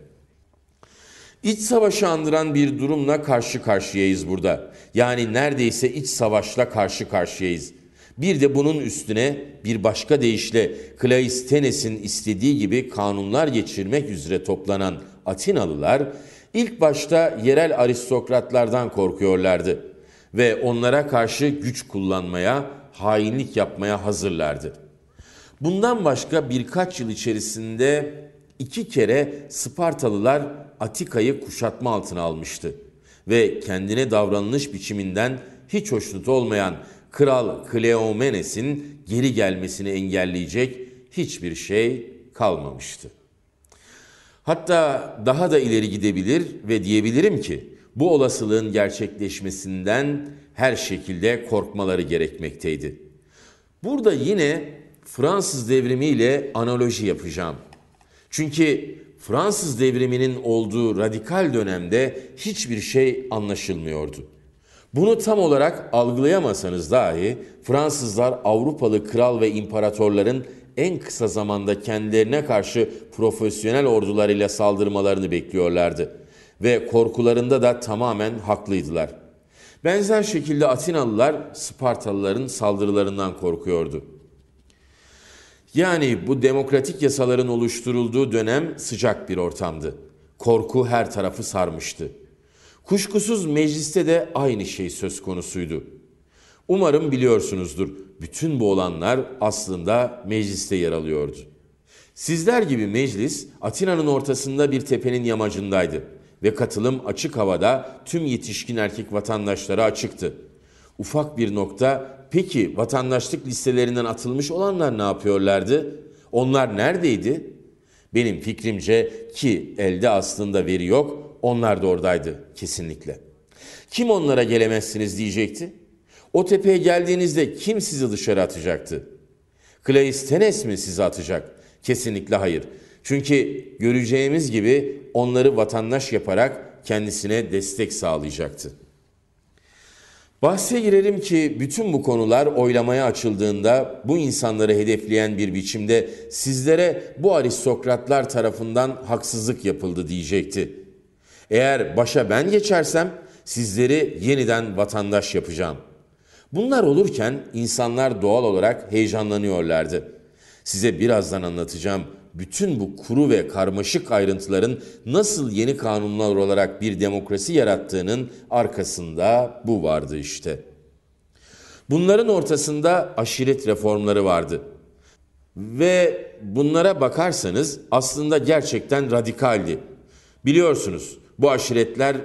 İç savaşı andıran bir durumla karşı karşıyayız burada. Yani neredeyse iç savaşla karşı karşıyayız. Bir de bunun üstüne bir başka deyişle Cleistenes'in istediği gibi kanunlar geçirmek üzere toplanan Atinalılar ilk başta yerel aristokratlardan korkuyorlardı ve onlara karşı güç kullanmaya hainlik yapmaya hazırlardı. Bundan başka birkaç yıl içerisinde iki kere Spartalılar Atika'yı kuşatma altına almıştı ve kendine davranış biçiminden hiç hoşnut olmayan Kral Kleomenes'in geri gelmesini engelleyecek hiçbir şey kalmamıştı. Hatta daha da ileri gidebilir ve diyebilirim ki bu olasılığın gerçekleşmesinden her şekilde korkmaları gerekmekteydi. Burada yine Fransız devrimi ile analoji yapacağım. Çünkü Fransız devriminin olduğu radikal dönemde hiçbir şey anlaşılmıyordu. Bunu tam olarak algılayamasanız dahi Fransızlar Avrupalı kral ve imparatorların en kısa zamanda kendilerine karşı profesyonel ordularıyla saldırmalarını bekliyorlardı ve korkularında da tamamen haklıydılar. Benzer şekilde Atinalılar Spartalıların saldırılarından korkuyordu. Yani bu demokratik yasaların oluşturulduğu dönem sıcak bir ortamdı. Korku her tarafı sarmıştı. Kuşkusuz mecliste de aynı şey söz konusuydu. Umarım biliyorsunuzdur. Bütün bu olanlar aslında mecliste yer alıyordu. Sizler gibi meclis Atina'nın ortasında bir tepenin yamacındaydı ve katılım açık havada tüm yetişkin erkek vatandaşlara açıktı. Ufak bir nokta peki vatandaşlık listelerinden atılmış olanlar ne yapıyorlardı? Onlar neredeydi? Benim fikrimce ki elde aslında veri yok onlar da oradaydı kesinlikle. Kim onlara gelemezsiniz diyecekti? O tepeye geldiğinizde kim sizi dışarı atacaktı? Cleisthenes mi sizi atacak? Kesinlikle hayır. Çünkü göreceğimiz gibi onları vatandaş yaparak kendisine destek sağlayacaktı. Bahse girelim ki bütün bu konular oylamaya açıldığında bu insanları hedefleyen bir biçimde sizlere bu aristokratlar tarafından haksızlık yapıldı diyecekti. Eğer başa ben geçersem sizleri yeniden vatandaş yapacağım. Bunlar olurken insanlar doğal olarak heyecanlanıyorlardı. Size birazdan anlatacağım bütün bu kuru ve karmaşık ayrıntıların nasıl yeni kanunlar olarak bir demokrasi yarattığının arkasında bu vardı işte. Bunların ortasında aşiret reformları vardı. Ve bunlara bakarsanız aslında gerçekten radikaldi. Biliyorsunuz bu aşiretler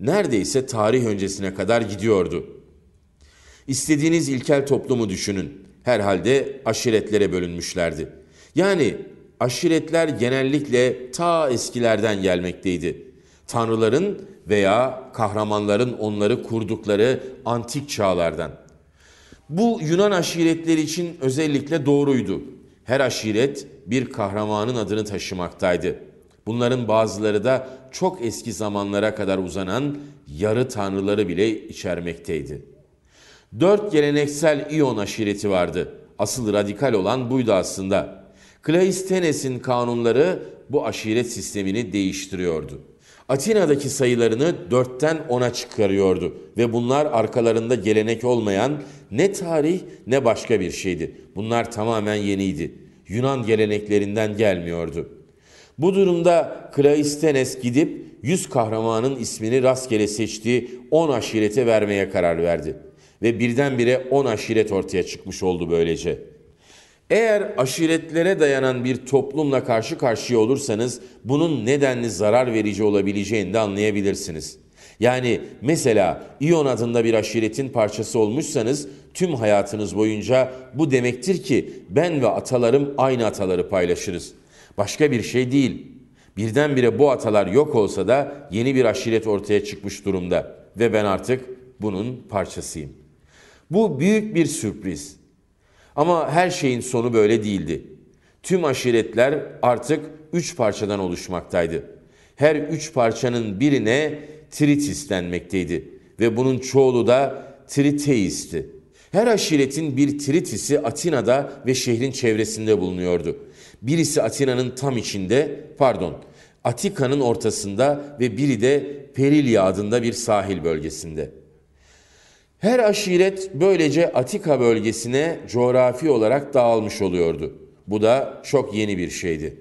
neredeyse tarih öncesine kadar gidiyordu. İstediğiniz ilkel toplumu düşünün. Herhalde aşiretlere bölünmüşlerdi. Yani aşiretler genellikle ta eskilerden gelmekteydi. Tanrıların veya kahramanların onları kurdukları antik çağlardan. Bu Yunan aşiretleri için özellikle doğruydu. Her aşiret bir kahramanın adını taşımaktaydı. Bunların bazıları da çok eski zamanlara kadar uzanan yarı tanrıları bile içermekteydi. Dört geleneksel İyon aşireti vardı. Asıl radikal olan buydu aslında. Kleistenes'in kanunları bu aşiret sistemini değiştiriyordu. Atina'daki sayılarını 4'ten 10'a çıkarıyordu ve bunlar arkalarında gelenek olmayan ne tarih ne başka bir şeydi. Bunlar tamamen yeniydi. Yunan geleneklerinden gelmiyordu. Bu durumda Kleistenes gidip 100 kahramanın ismini rastgele seçtiği 10 aşirete vermeye karar verdi. Ve birdenbire 10 aşiret ortaya çıkmış oldu böylece.'' Eğer aşiretlere dayanan bir toplumla karşı karşıya olursanız bunun nedenli zarar verici olabileceğini de anlayabilirsiniz. Yani mesela İyon adında bir aşiretin parçası olmuşsanız tüm hayatınız boyunca bu demektir ki ben ve atalarım aynı ataları paylaşırız. Başka bir şey değil. Birdenbire bu atalar yok olsa da yeni bir aşiret ortaya çıkmış durumda ve ben artık bunun parçasıyım. Bu büyük bir sürpriz. Ama her şeyin sonu böyle değildi. Tüm aşiretler artık üç parçadan oluşmaktaydı. Her üç parçanın birine Tritis denmekteydi ve bunun çoğulu da Triteis'ti. Her aşiretin bir Tritis'i Atina'da ve şehrin çevresinde bulunuyordu. Birisi Atina'nın tam içinde, pardon, Atika'nın ortasında ve biri de Perilya adında bir sahil bölgesinde.'' Her aşiret böylece Atika bölgesine coğrafi olarak dağılmış oluyordu. Bu da çok yeni bir şeydi.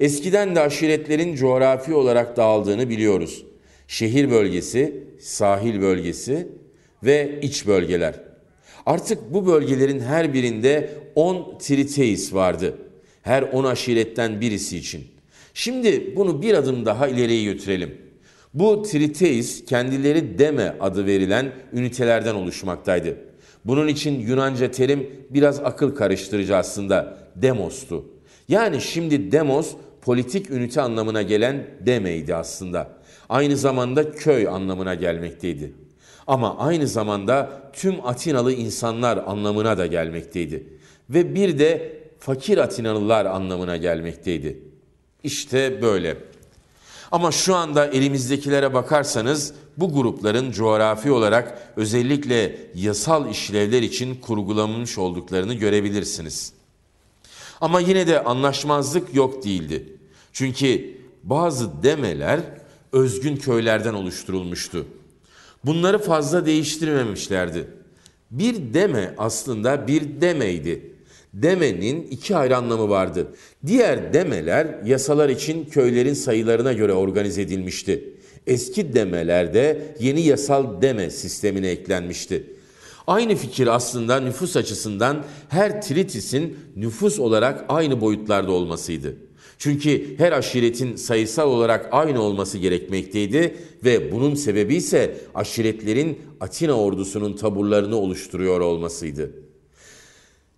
Eskiden de aşiretlerin coğrafi olarak dağıldığını biliyoruz. Şehir bölgesi, sahil bölgesi ve iç bölgeler. Artık bu bölgelerin her birinde 10 triteis vardı. Her 10 aşiretten birisi için. Şimdi bunu bir adım daha ileriye götürelim. Bu triteiz kendileri deme adı verilen ünitelerden oluşmaktaydı. Bunun için Yunanca terim biraz akıl karıştırıcı aslında demostu. Yani şimdi demos politik ünite anlamına gelen demeydi aslında. Aynı zamanda köy anlamına gelmekteydi. Ama aynı zamanda tüm Atinalı insanlar anlamına da gelmekteydi. Ve bir de fakir Atinalılar anlamına gelmekteydi. İşte böyle. Ama şu anda elimizdekilere bakarsanız bu grupların coğrafi olarak özellikle yasal işlevler için kurgulanmış olduklarını görebilirsiniz. Ama yine de anlaşmazlık yok değildi. Çünkü bazı demeler özgün köylerden oluşturulmuştu. Bunları fazla değiştirmemişlerdi. Bir deme aslında bir demeydi demenin iki ayrı anlamı vardı. Diğer demeler yasalar için köylerin sayılarına göre organize edilmişti. Eski demelerde yeni yasal deme sistemine eklenmişti. Aynı fikir aslında nüfus açısından her tritisin nüfus olarak aynı boyutlarda olmasıydı. Çünkü her aşiretin sayısal olarak aynı olması gerekmekteydi ve bunun sebebi ise aşiretlerin Atina ordusunun taburlarını oluşturuyor olmasıydı.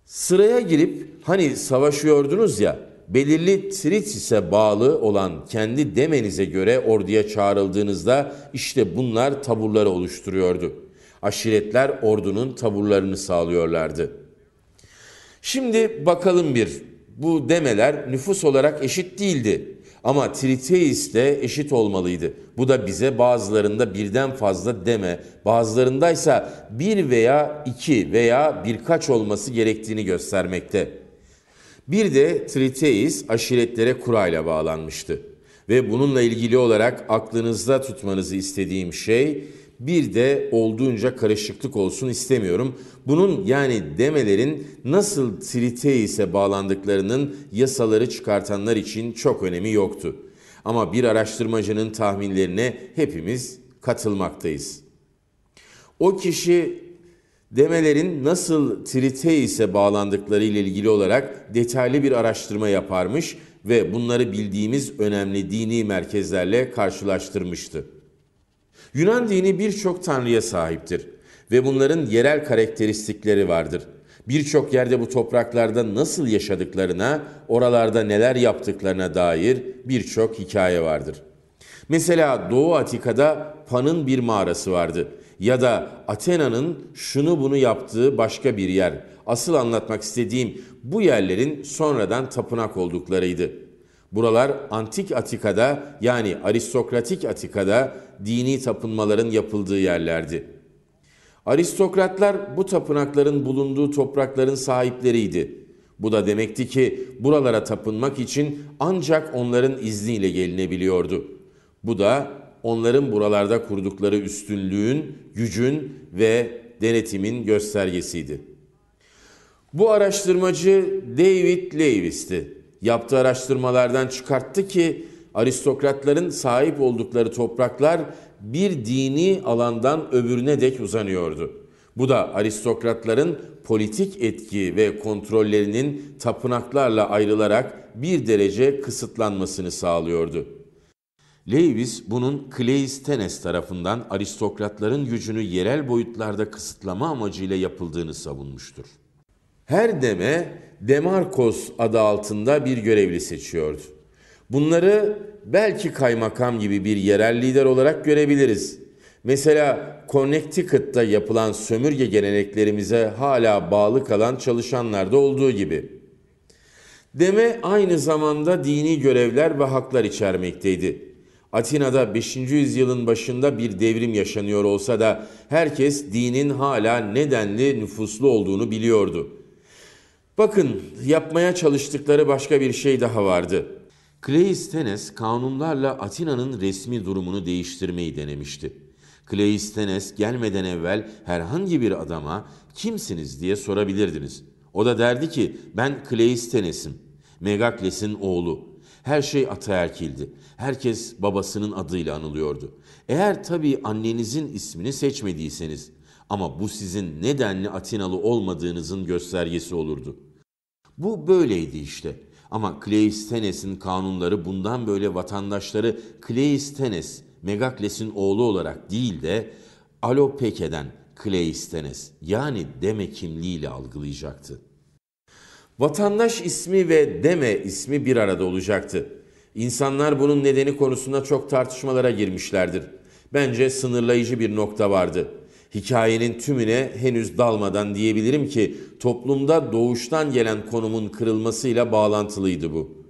Sıraya girip hani savaşıyordunuz ya belirli tritise bağlı olan kendi demenize göre orduya çağrıldığınızda işte bunlar taburları oluşturuyordu. Aşiretler ordunun taburlarını sağlıyorlardı. Şimdi bakalım bir bu demeler nüfus olarak eşit değildi. Ama triteis de eşit olmalıydı. Bu da bize bazılarında birden fazla deme, bazılarındaysa bir veya iki veya birkaç olması gerektiğini göstermekte. Bir de triteis aşiretlere kurayla bağlanmıştı. Ve bununla ilgili olarak aklınızda tutmanızı istediğim şey bir de olduğunca karışıklık olsun istemiyorum. Bunun yani demelerin nasıl Triteis'e bağlandıklarının yasaları çıkartanlar için çok önemi yoktu. Ama bir araştırmacının tahminlerine hepimiz katılmaktayız. O kişi demelerin nasıl Triteis'e bağlandıkları ile ilgili olarak detaylı bir araştırma yaparmış ve bunları bildiğimiz önemli dini merkezlerle karşılaştırmıştı. Yunan dini birçok tanrıya sahiptir ve bunların yerel karakteristikleri vardır. Birçok yerde bu topraklarda nasıl yaşadıklarına, oralarda neler yaptıklarına dair birçok hikaye vardır. Mesela Doğu Atika'da Pan'ın bir mağarası vardı ya da Athena'nın şunu bunu yaptığı başka bir yer. Asıl anlatmak istediğim bu yerlerin sonradan tapınak olduklarıydı.'' Buralar antik Atika'da yani aristokratik Atika'da dini tapınmaların yapıldığı yerlerdi. Aristokratlar bu tapınakların bulunduğu toprakların sahipleriydi. Bu da demekti ki buralara tapınmak için ancak onların izniyle gelinebiliyordu. Bu da onların buralarda kurdukları üstünlüğün, gücün ve denetimin göstergesiydi. Bu araştırmacı David Lewis'ti yaptığı araştırmalardan çıkarttı ki aristokratların sahip oldukları topraklar bir dini alandan öbürüne dek uzanıyordu. Bu da aristokratların politik etki ve kontrollerinin tapınaklarla ayrılarak bir derece kısıtlanmasını sağlıyordu. Lewis bunun Cleisthenes tarafından aristokratların gücünü yerel boyutlarda kısıtlama amacıyla yapıldığını savunmuştur. Her deme Demarkos adı altında bir görevli seçiyordu. Bunları belki kaymakam gibi bir yerel lider olarak görebiliriz. Mesela Connecticut'ta yapılan sömürge geleneklerimize hala bağlı kalan çalışanlarda olduğu gibi. Deme aynı zamanda dini görevler ve haklar içermekteydi. Atina'da 5. yüzyılın başında bir devrim yaşanıyor olsa da herkes dinin hala nedenli nüfuslu olduğunu biliyordu.'' Bakın yapmaya çalıştıkları başka bir şey daha vardı. Cleistenes kanunlarla Atina'nın resmi durumunu değiştirmeyi denemişti. Cleistenes gelmeden evvel herhangi bir adama kimsiniz diye sorabilirdiniz. O da derdi ki ben Cleistenes'im, Megakles'in oğlu. Her şey ataerkildi. Herkes babasının adıyla anılıyordu. Eğer tabii annenizin ismini seçmediyseniz ama bu sizin nedenli Atinalı olmadığınızın göstergesi olurdu. Bu böyleydi işte. Ama Kleistenes'in kanunları bundan böyle vatandaşları Kleistenes, Megakles'in oğlu olarak değil de Alopeke'den Kleistenes yani Deme kimliğiyle algılayacaktı. Vatandaş ismi ve Deme ismi bir arada olacaktı. İnsanlar bunun nedeni konusunda çok tartışmalara girmişlerdir. Bence sınırlayıcı bir nokta vardı.'' hikayenin tümüne henüz dalmadan diyebilirim ki toplumda doğuştan gelen konumun kırılmasıyla bağlantılıydı bu.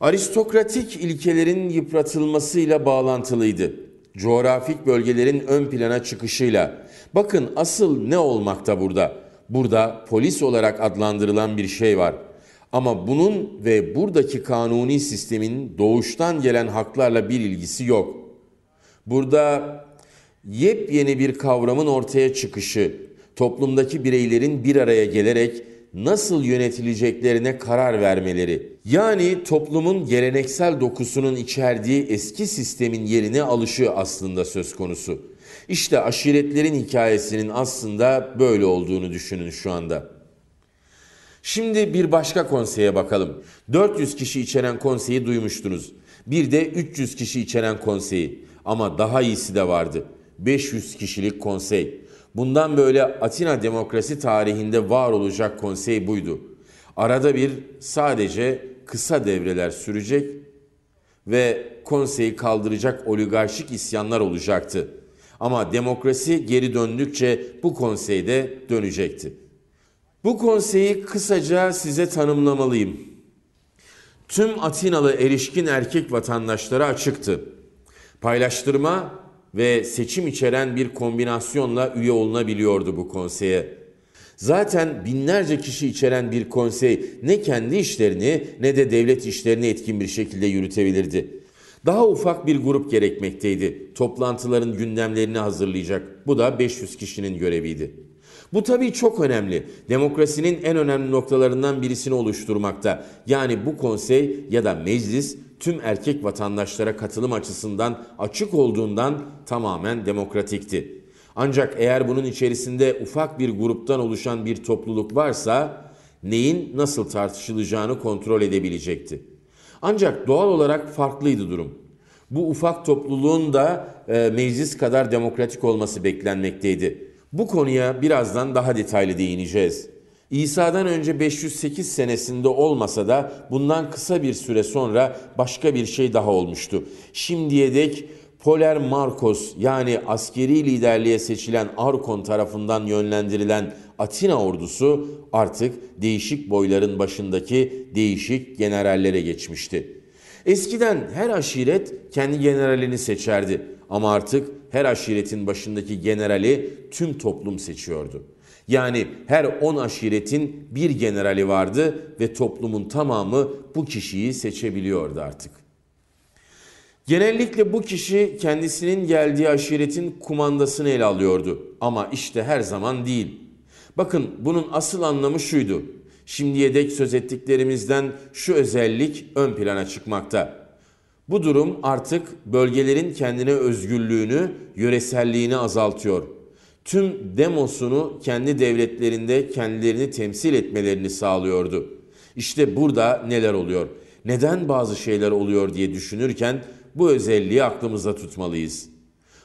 Aristokratik ilkelerin yıpratılmasıyla bağlantılıydı. Coğrafik bölgelerin ön plana çıkışıyla. Bakın asıl ne olmakta burada? Burada polis olarak adlandırılan bir şey var. Ama bunun ve buradaki kanuni sistemin doğuştan gelen haklarla bir ilgisi yok. Burada yepyeni bir kavramın ortaya çıkışı, toplumdaki bireylerin bir araya gelerek nasıl yönetileceklerine karar vermeleri. Yani toplumun geleneksel dokusunun içerdiği eski sistemin yerine alışı aslında söz konusu. İşte aşiretlerin hikayesinin aslında böyle olduğunu düşünün şu anda. Şimdi bir başka konseye bakalım. 400 kişi içeren konseyi duymuştunuz. Bir de 300 kişi içeren konseyi. Ama daha iyisi de vardı. 500 kişilik konsey. Bundan böyle Atina demokrasi tarihinde var olacak konsey buydu. Arada bir sadece kısa devreler sürecek ve konseyi kaldıracak oligarşik isyanlar olacaktı. Ama demokrasi geri döndükçe bu konseyde dönecekti. Bu konseyi kısaca size tanımlamalıyım. Tüm Atinalı erişkin erkek vatandaşlara açıktı. Paylaştırma ve seçim içeren bir kombinasyonla üye olunabiliyordu bu konseye. Zaten binlerce kişi içeren bir konsey ne kendi işlerini ne de devlet işlerini etkin bir şekilde yürütebilirdi. Daha ufak bir grup gerekmekteydi. Toplantıların gündemlerini hazırlayacak. Bu da 500 kişinin göreviydi. Bu tabii çok önemli. Demokrasinin en önemli noktalarından birisini oluşturmakta. Yani bu konsey ya da meclis tüm erkek vatandaşlara katılım açısından açık olduğundan tamamen demokratikti. Ancak eğer bunun içerisinde ufak bir gruptan oluşan bir topluluk varsa neyin nasıl tartışılacağını kontrol edebilecekti. Ancak doğal olarak farklıydı durum. Bu ufak topluluğun da e, meclis kadar demokratik olması beklenmekteydi. Bu konuya birazdan daha detaylı değineceğiz. İsa'dan önce 508 senesinde olmasa da bundan kısa bir süre sonra başka bir şey daha olmuştu. Şimdiye dek Poler Marcos, yani askeri liderliğe seçilen Arkon tarafından yönlendirilen Atina ordusu artık değişik boyların başındaki değişik generallere geçmişti. Eskiden her aşiret kendi generalini seçerdi ama artık her aşiretin başındaki generali tüm toplum seçiyordu. Yani her 10 aşiretin bir generali vardı ve toplumun tamamı bu kişiyi seçebiliyordu artık. Genellikle bu kişi kendisinin geldiği aşiretin kumandasını ele alıyordu ama işte her zaman değil. Bakın bunun asıl anlamı şuydu. Şimdiye dek söz ettiklerimizden şu özellik ön plana çıkmakta. Bu durum artık bölgelerin kendine özgürlüğünü, yöreselliğini azaltıyor tüm demosunu kendi devletlerinde kendilerini temsil etmelerini sağlıyordu. İşte burada neler oluyor? Neden bazı şeyler oluyor diye düşünürken bu özelliği aklımızda tutmalıyız.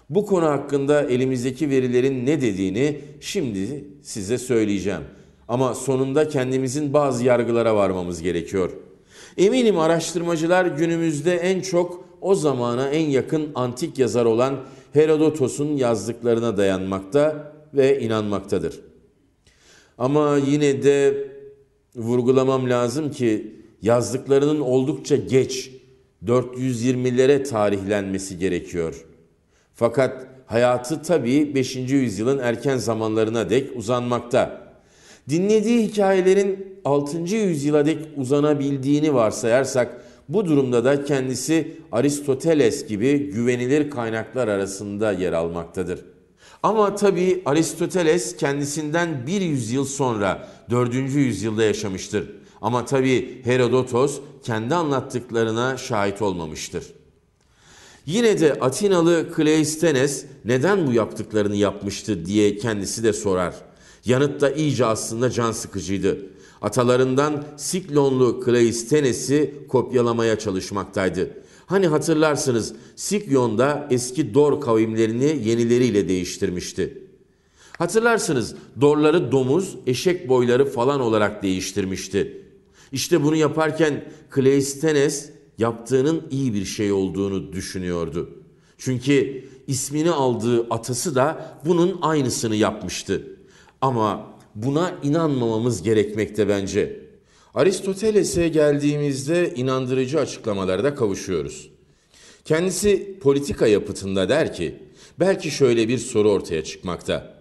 Bu konu hakkında elimizdeki verilerin ne dediğini şimdi size söyleyeceğim. Ama sonunda kendimizin bazı yargılara varmamız gerekiyor. Eminim araştırmacılar günümüzde en çok o zamana en yakın antik yazar olan Herodotos'un yazdıklarına dayanmakta ve inanmaktadır. Ama yine de vurgulamam lazım ki yazdıklarının oldukça geç 420'lere tarihlenmesi gerekiyor. Fakat hayatı tabii 5. yüzyılın erken zamanlarına dek uzanmakta. Dinlediği hikayelerin 6. yüzyıla dek uzanabildiğini varsayarsak bu durumda da kendisi Aristoteles gibi güvenilir kaynaklar arasında yer almaktadır. Ama tabii Aristoteles kendisinden bir yüzyıl sonra 4. yüzyılda yaşamıştır. Ama tabii Herodotos kendi anlattıklarına şahit olmamıştır. Yine de Atinalı Kleisthenes neden bu yaptıklarını yapmıştı diye kendisi de sorar. Yanıt da iyice aslında can sıkıcıydı atalarından Siklonlu Kleistenes'i kopyalamaya çalışmaktaydı. Hani hatırlarsınız Sikyon'da eski Dor kavimlerini yenileriyle değiştirmişti. Hatırlarsınız Dorları domuz, eşek boyları falan olarak değiştirmişti. İşte bunu yaparken Kleistenes yaptığının iyi bir şey olduğunu düşünüyordu. Çünkü ismini aldığı atası da bunun aynısını yapmıştı. Ama buna inanmamamız gerekmekte bence. Aristoteles'e geldiğimizde inandırıcı açıklamalarda kavuşuyoruz. Kendisi politika yapıtında der ki, belki şöyle bir soru ortaya çıkmakta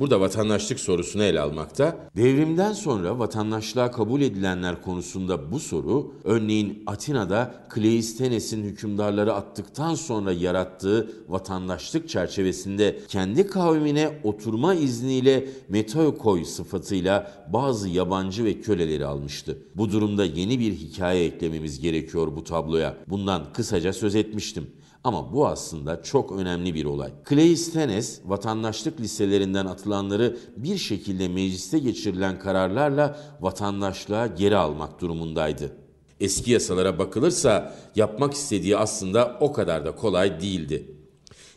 burada vatandaşlık sorusunu ele almakta. Devrimden sonra vatandaşlığa kabul edilenler konusunda bu soru, örneğin Atina'da Kleistenes'in hükümdarları attıktan sonra yarattığı vatandaşlık çerçevesinde kendi kavmine oturma izniyle metoikoi sıfatıyla bazı yabancı ve köleleri almıştı. Bu durumda yeni bir hikaye eklememiz gerekiyor bu tabloya. Bundan kısaca söz etmiştim. Ama bu aslında çok önemli bir olay. Cleisthenes vatandaşlık listelerinden atılanları bir şekilde mecliste geçirilen kararlarla vatandaşlığa geri almak durumundaydı. Eski yasalara bakılırsa yapmak istediği aslında o kadar da kolay değildi.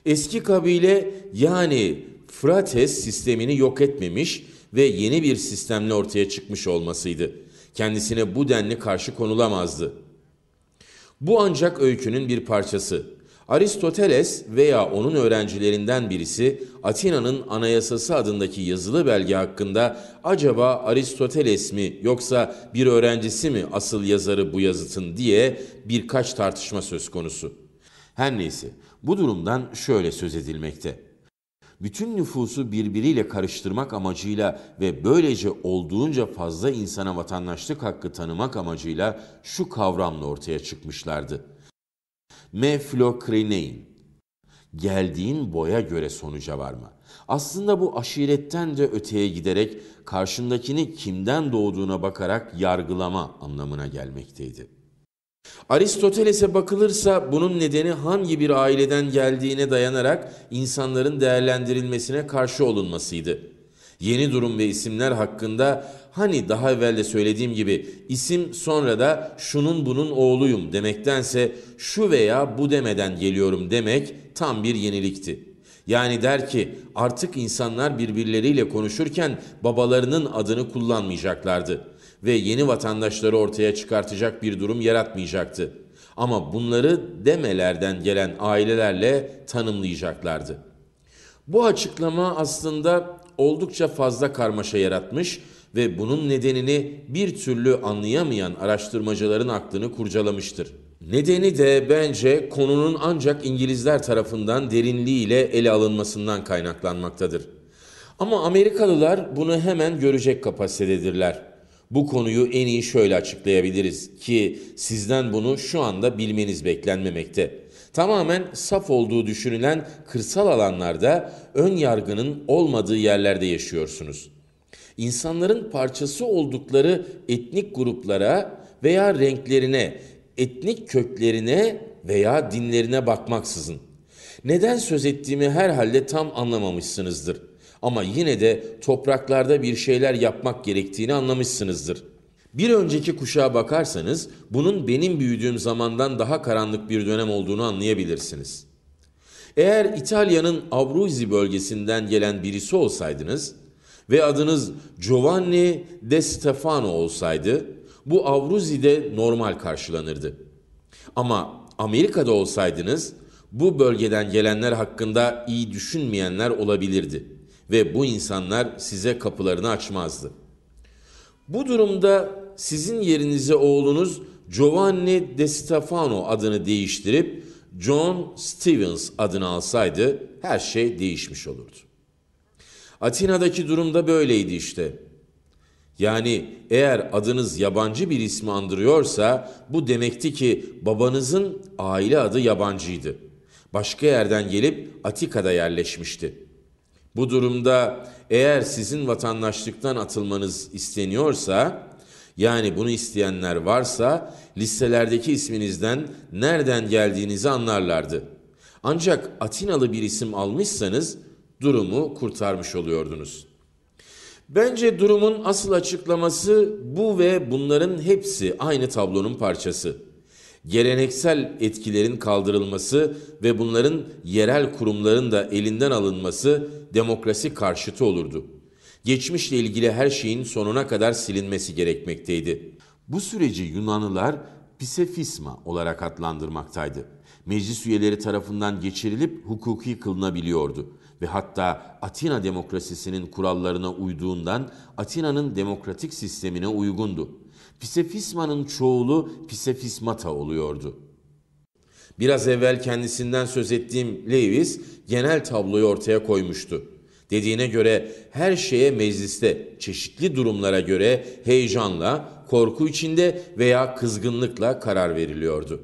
Eski kabile yani Frates sistemini yok etmemiş ve yeni bir sistemle ortaya çıkmış olmasıydı. Kendisine bu denli karşı konulamazdı. Bu ancak öykünün bir parçası. Aristoteles veya onun öğrencilerinden birisi Atina'nın Anayasası adındaki yazılı belge hakkında acaba Aristoteles mi yoksa bir öğrencisi mi asıl yazarı bu yazıtın diye birkaç tartışma söz konusu. Her neyse bu durumdan şöyle söz edilmekte. Bütün nüfusu birbiriyle karıştırmak amacıyla ve böylece olduğunca fazla insana vatandaşlık hakkı tanımak amacıyla şu kavramla ortaya çıkmışlardı meflokrineyn. Geldiğin boya göre sonuca varma. Aslında bu aşiretten de öteye giderek karşındakini kimden doğduğuna bakarak yargılama anlamına gelmekteydi. Aristoteles'e bakılırsa bunun nedeni hangi bir aileden geldiğine dayanarak insanların değerlendirilmesine karşı olunmasıydı. Yeni durum ve isimler hakkında hani daha evvel de söylediğim gibi isim sonra da şunun bunun oğluyum demektense şu veya bu demeden geliyorum demek tam bir yenilikti. Yani der ki artık insanlar birbirleriyle konuşurken babalarının adını kullanmayacaklardı ve yeni vatandaşları ortaya çıkartacak bir durum yaratmayacaktı. Ama bunları demelerden gelen ailelerle tanımlayacaklardı. Bu açıklama aslında oldukça fazla karmaşa yaratmış ve bunun nedenini bir türlü anlayamayan araştırmacıların aklını kurcalamıştır. Nedeni de bence konunun ancak İngilizler tarafından derinliğiyle ele alınmasından kaynaklanmaktadır. Ama Amerikalılar bunu hemen görecek kapasitededirler. Bu konuyu en iyi şöyle açıklayabiliriz ki sizden bunu şu anda bilmeniz beklenmemekte. Tamamen saf olduğu düşünülen kırsal alanlarda ön yargının olmadığı yerlerde yaşıyorsunuz. İnsanların parçası oldukları etnik gruplara veya renklerine, etnik köklerine veya dinlerine bakmaksızın. Neden söz ettiğimi herhalde tam anlamamışsınızdır. Ama yine de topraklarda bir şeyler yapmak gerektiğini anlamışsınızdır.'' Bir önceki kuşağa bakarsanız bunun benim büyüdüğüm zamandan daha karanlık bir dönem olduğunu anlayabilirsiniz. Eğer İtalya'nın Abruzzi bölgesinden gelen birisi olsaydınız ve adınız Giovanni de Stefano olsaydı bu Abruzzi'de normal karşılanırdı. Ama Amerika'da olsaydınız bu bölgeden gelenler hakkında iyi düşünmeyenler olabilirdi ve bu insanlar size kapılarını açmazdı. Bu durumda sizin yerinize oğlunuz Giovanni De Stefano adını değiştirip John Stevens adını alsaydı her şey değişmiş olurdu. Atina'daki durumda böyleydi işte. Yani eğer adınız yabancı bir ismi andırıyorsa bu demekti ki babanızın aile adı yabancıydı. Başka yerden gelip Atika'da yerleşmişti. Bu durumda eğer sizin vatandaşlıktan atılmanız isteniyorsa yani bunu isteyenler varsa listelerdeki isminizden nereden geldiğinizi anlarlardı. Ancak Atinalı bir isim almışsanız durumu kurtarmış oluyordunuz. Bence durumun asıl açıklaması bu ve bunların hepsi aynı tablonun parçası. Geleneksel etkilerin kaldırılması ve bunların yerel kurumların da elinden alınması demokrasi karşıtı olurdu geçmişle ilgili her şeyin sonuna kadar silinmesi gerekmekteydi. Bu süreci Yunanlılar pisefisma olarak adlandırmaktaydı. Meclis üyeleri tarafından geçirilip hukuki kılınabiliyordu ve hatta Atina demokrasisinin kurallarına uyduğundan Atina'nın demokratik sistemine uygundu. Pisefisma'nın çoğulu pisefismata oluyordu. Biraz evvel kendisinden söz ettiğim Lewis genel tabloyu ortaya koymuştu. Dediğine göre her şeye mecliste çeşitli durumlara göre heyecanla, korku içinde veya kızgınlıkla karar veriliyordu.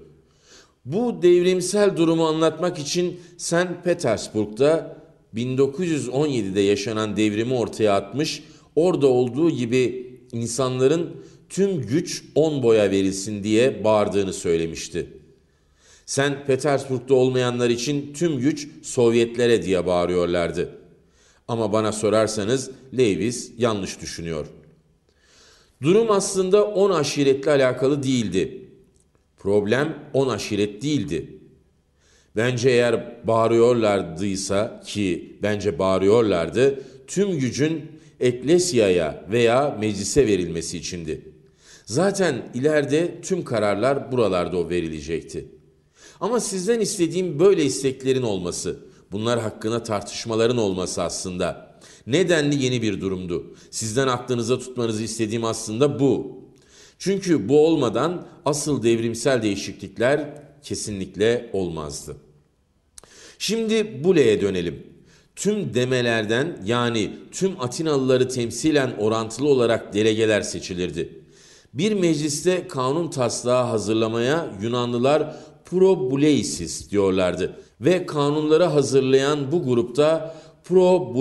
Bu devrimsel durumu anlatmak için St. Petersburg'da 1917'de yaşanan devrimi ortaya atmış, orada olduğu gibi insanların tüm güç on boya verilsin diye bağırdığını söylemişti. Sen Petersburg'da olmayanlar için tüm güç Sovyetlere diye bağırıyorlardı. Ama bana sorarsanız Lewis yanlış düşünüyor. Durum aslında 10 aşiretle alakalı değildi. Problem 10 aşiret değildi. Bence eğer bağırıyorlardıysa ki bence bağırıyorlardı, tüm gücün eklesiaya veya meclise verilmesi içindi. Zaten ileride tüm kararlar buralarda o verilecekti. Ama sizden istediğim böyle isteklerin olması.'' bunlar hakkında tartışmaların olması aslında. Nedenli yeni bir durumdu. Sizden aklınıza tutmanızı istediğim aslında bu. Çünkü bu olmadan asıl devrimsel değişiklikler kesinlikle olmazdı. Şimdi Bule'ye dönelim. Tüm demelerden yani tüm Atinalıları temsilen orantılı olarak delegeler seçilirdi. Bir mecliste kanun taslağı hazırlamaya Yunanlılar Pro Buleisis diyorlardı ve kanunları hazırlayan bu grupta pro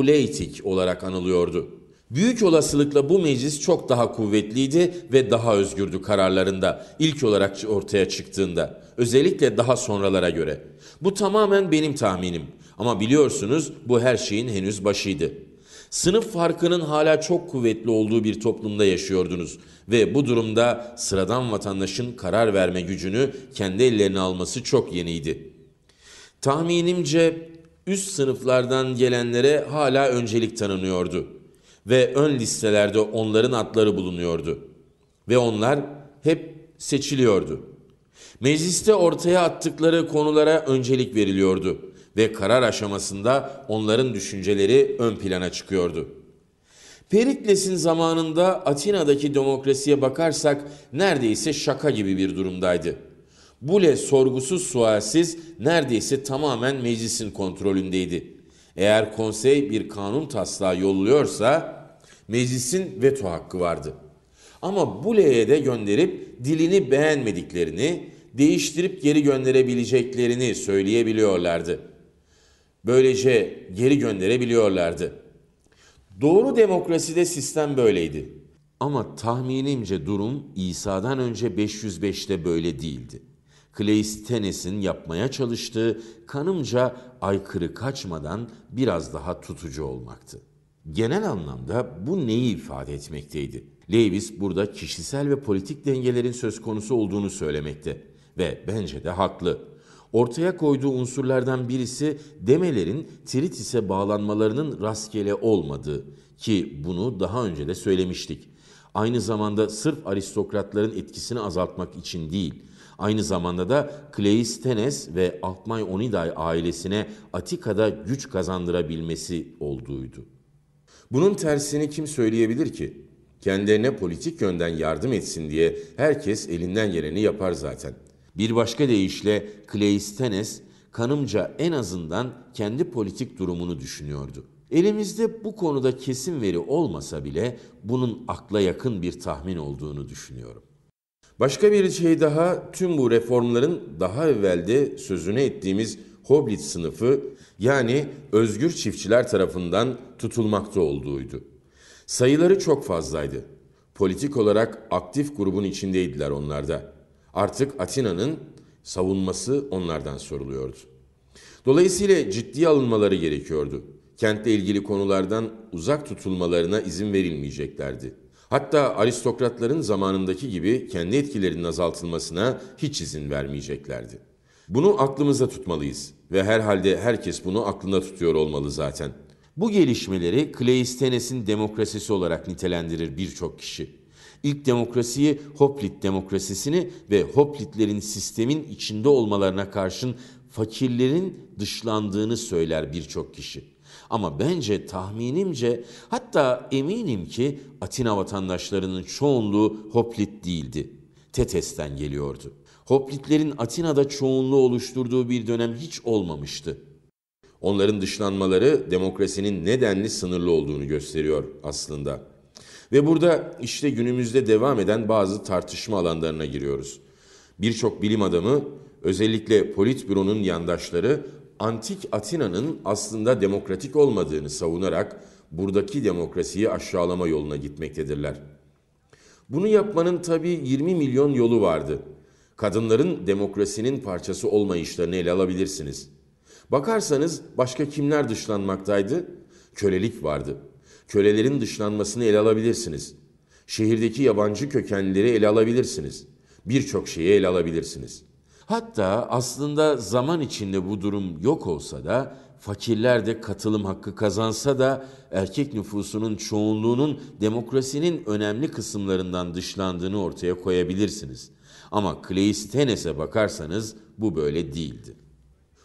olarak anılıyordu. Büyük olasılıkla bu meclis çok daha kuvvetliydi ve daha özgürdü kararlarında ilk olarak ortaya çıktığında. Özellikle daha sonralara göre. Bu tamamen benim tahminim ama biliyorsunuz bu her şeyin henüz başıydı. Sınıf farkının hala çok kuvvetli olduğu bir toplumda yaşıyordunuz ve bu durumda sıradan vatandaşın karar verme gücünü kendi ellerine alması çok yeniydi. Tahminimce üst sınıflardan gelenlere hala öncelik tanınıyordu ve ön listelerde onların adları bulunuyordu ve onlar hep seçiliyordu. Mecliste ortaya attıkları konulara öncelik veriliyordu ve karar aşamasında onların düşünceleri ön plana çıkıyordu. Perikles'in zamanında Atina'daki demokrasiye bakarsak neredeyse şaka gibi bir durumdaydı. Bule sorgusuz sualsiz neredeyse tamamen meclisin kontrolündeydi. Eğer konsey bir kanun taslağı yolluyorsa meclisin veto hakkı vardı. Ama Bule'ye de gönderip dilini beğenmediklerini, değiştirip geri gönderebileceklerini söyleyebiliyorlardı. Böylece geri gönderebiliyorlardı. Doğru demokraside sistem böyleydi. Ama tahminimce durum İsa'dan önce 505'te böyle değildi. Kleistenes'in yapmaya çalıştığı kanımca aykırı kaçmadan biraz daha tutucu olmaktı. Genel anlamda bu neyi ifade etmekteydi? Lewis burada kişisel ve politik dengelerin söz konusu olduğunu söylemekte ve bence de haklı ortaya koyduğu unsurlardan birisi demelerin Tritis'e bağlanmalarının rastgele olmadığı ki bunu daha önce de söylemiştik. Aynı zamanda sırf aristokratların etkisini azaltmak için değil, Aynı zamanda da Cleistenes ve Altmay Onidai ailesine Atika'da güç kazandırabilmesi olduğuydu. Bunun tersini kim söyleyebilir ki? Kendilerine politik yönden yardım etsin diye herkes elinden geleni yapar zaten. Bir başka deyişle Cleistenes kanımca en azından kendi politik durumunu düşünüyordu. Elimizde bu konuda kesin veri olmasa bile bunun akla yakın bir tahmin olduğunu düşünüyorum. Başka bir şey daha tüm bu reformların daha evvelde sözüne ettiğimiz Hoblit sınıfı yani özgür çiftçiler tarafından tutulmakta olduğuydu. Sayıları çok fazlaydı. Politik olarak aktif grubun içindeydiler onlarda. Artık Atina'nın savunması onlardan soruluyordu. Dolayısıyla ciddi alınmaları gerekiyordu. Kentle ilgili konulardan uzak tutulmalarına izin verilmeyeceklerdi. Hatta aristokratların zamanındaki gibi kendi etkilerinin azaltılmasına hiç izin vermeyeceklerdi. Bunu aklımızda tutmalıyız ve herhalde herkes bunu aklında tutuyor olmalı zaten. Bu gelişmeleri Kleistenes'in demokrasisi olarak nitelendirir birçok kişi. İlk demokrasiyi Hoplit demokrasisini ve Hoplitlerin sistemin içinde olmalarına karşın fakirlerin dışlandığını söyler birçok kişi. Ama bence tahminimce hatta eminim ki Atina vatandaşlarının çoğunluğu Hoplit değildi. Tetes'ten geliyordu. Hoplitlerin Atina'da çoğunluğu oluşturduğu bir dönem hiç olmamıştı. Onların dışlanmaları demokrasinin nedenli sınırlı olduğunu gösteriyor aslında. Ve burada işte günümüzde devam eden bazı tartışma alanlarına giriyoruz. Birçok bilim adamı özellikle politbüronun yandaşları antik Atina'nın aslında demokratik olmadığını savunarak buradaki demokrasiyi aşağılama yoluna gitmektedirler. Bunu yapmanın tabi 20 milyon yolu vardı. Kadınların demokrasinin parçası olmayışlarını ele alabilirsiniz. Bakarsanız başka kimler dışlanmaktaydı? Kölelik vardı. Kölelerin dışlanmasını ele alabilirsiniz. Şehirdeki yabancı kökenlileri ele alabilirsiniz. Birçok şeyi ele alabilirsiniz. Hatta aslında zaman içinde bu durum yok olsa da fakirler de katılım hakkı kazansa da erkek nüfusunun çoğunluğunun demokrasinin önemli kısımlarından dışlandığını ortaya koyabilirsiniz. Ama Cleistenes'e bakarsanız bu böyle değildi.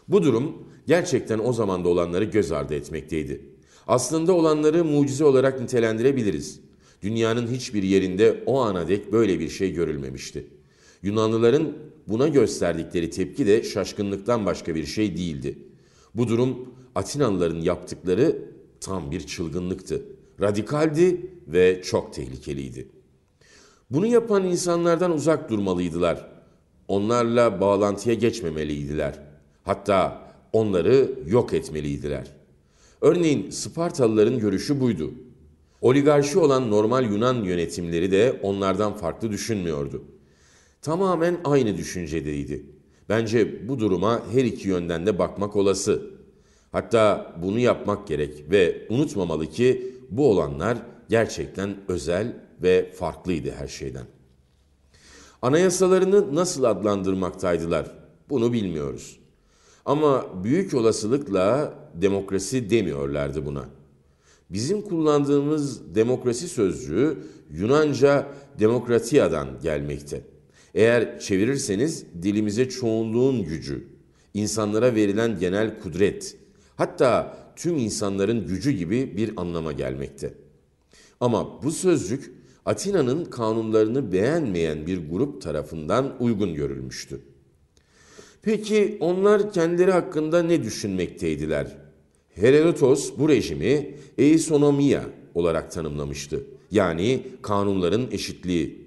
Bu durum gerçekten o zamanda olanları göz ardı etmekteydi. Aslında olanları mucize olarak nitelendirebiliriz. Dünyanın hiçbir yerinde o ana dek böyle bir şey görülmemişti. Yunanlıların buna gösterdikleri tepki de şaşkınlıktan başka bir şey değildi. Bu durum Atinalıların yaptıkları tam bir çılgınlıktı. Radikaldi ve çok tehlikeliydi. Bunu yapan insanlardan uzak durmalıydılar. Onlarla bağlantıya geçmemeliydiler. Hatta onları yok etmeliydiler. Örneğin Spartalıların görüşü buydu. Oligarşi olan normal Yunan yönetimleri de onlardan farklı düşünmüyordu tamamen aynı düşüncedeydi. Bence bu duruma her iki yönden de bakmak olası. Hatta bunu yapmak gerek ve unutmamalı ki bu olanlar gerçekten özel ve farklıydı her şeyden. Anayasalarını nasıl adlandırmaktaydılar? Bunu bilmiyoruz. Ama büyük olasılıkla demokrasi demiyorlardı buna. Bizim kullandığımız demokrasi sözcüğü Yunanca demokratiyadan gelmekte. Eğer çevirirseniz dilimize çoğunluğun gücü, insanlara verilen genel kudret, hatta tüm insanların gücü gibi bir anlama gelmekte. Ama bu sözcük Atina'nın kanunlarını beğenmeyen bir grup tarafından uygun görülmüştü. Peki onlar kendileri hakkında ne düşünmekteydiler? Herodotos bu rejimi eisonomia olarak tanımlamıştı. Yani kanunların eşitliği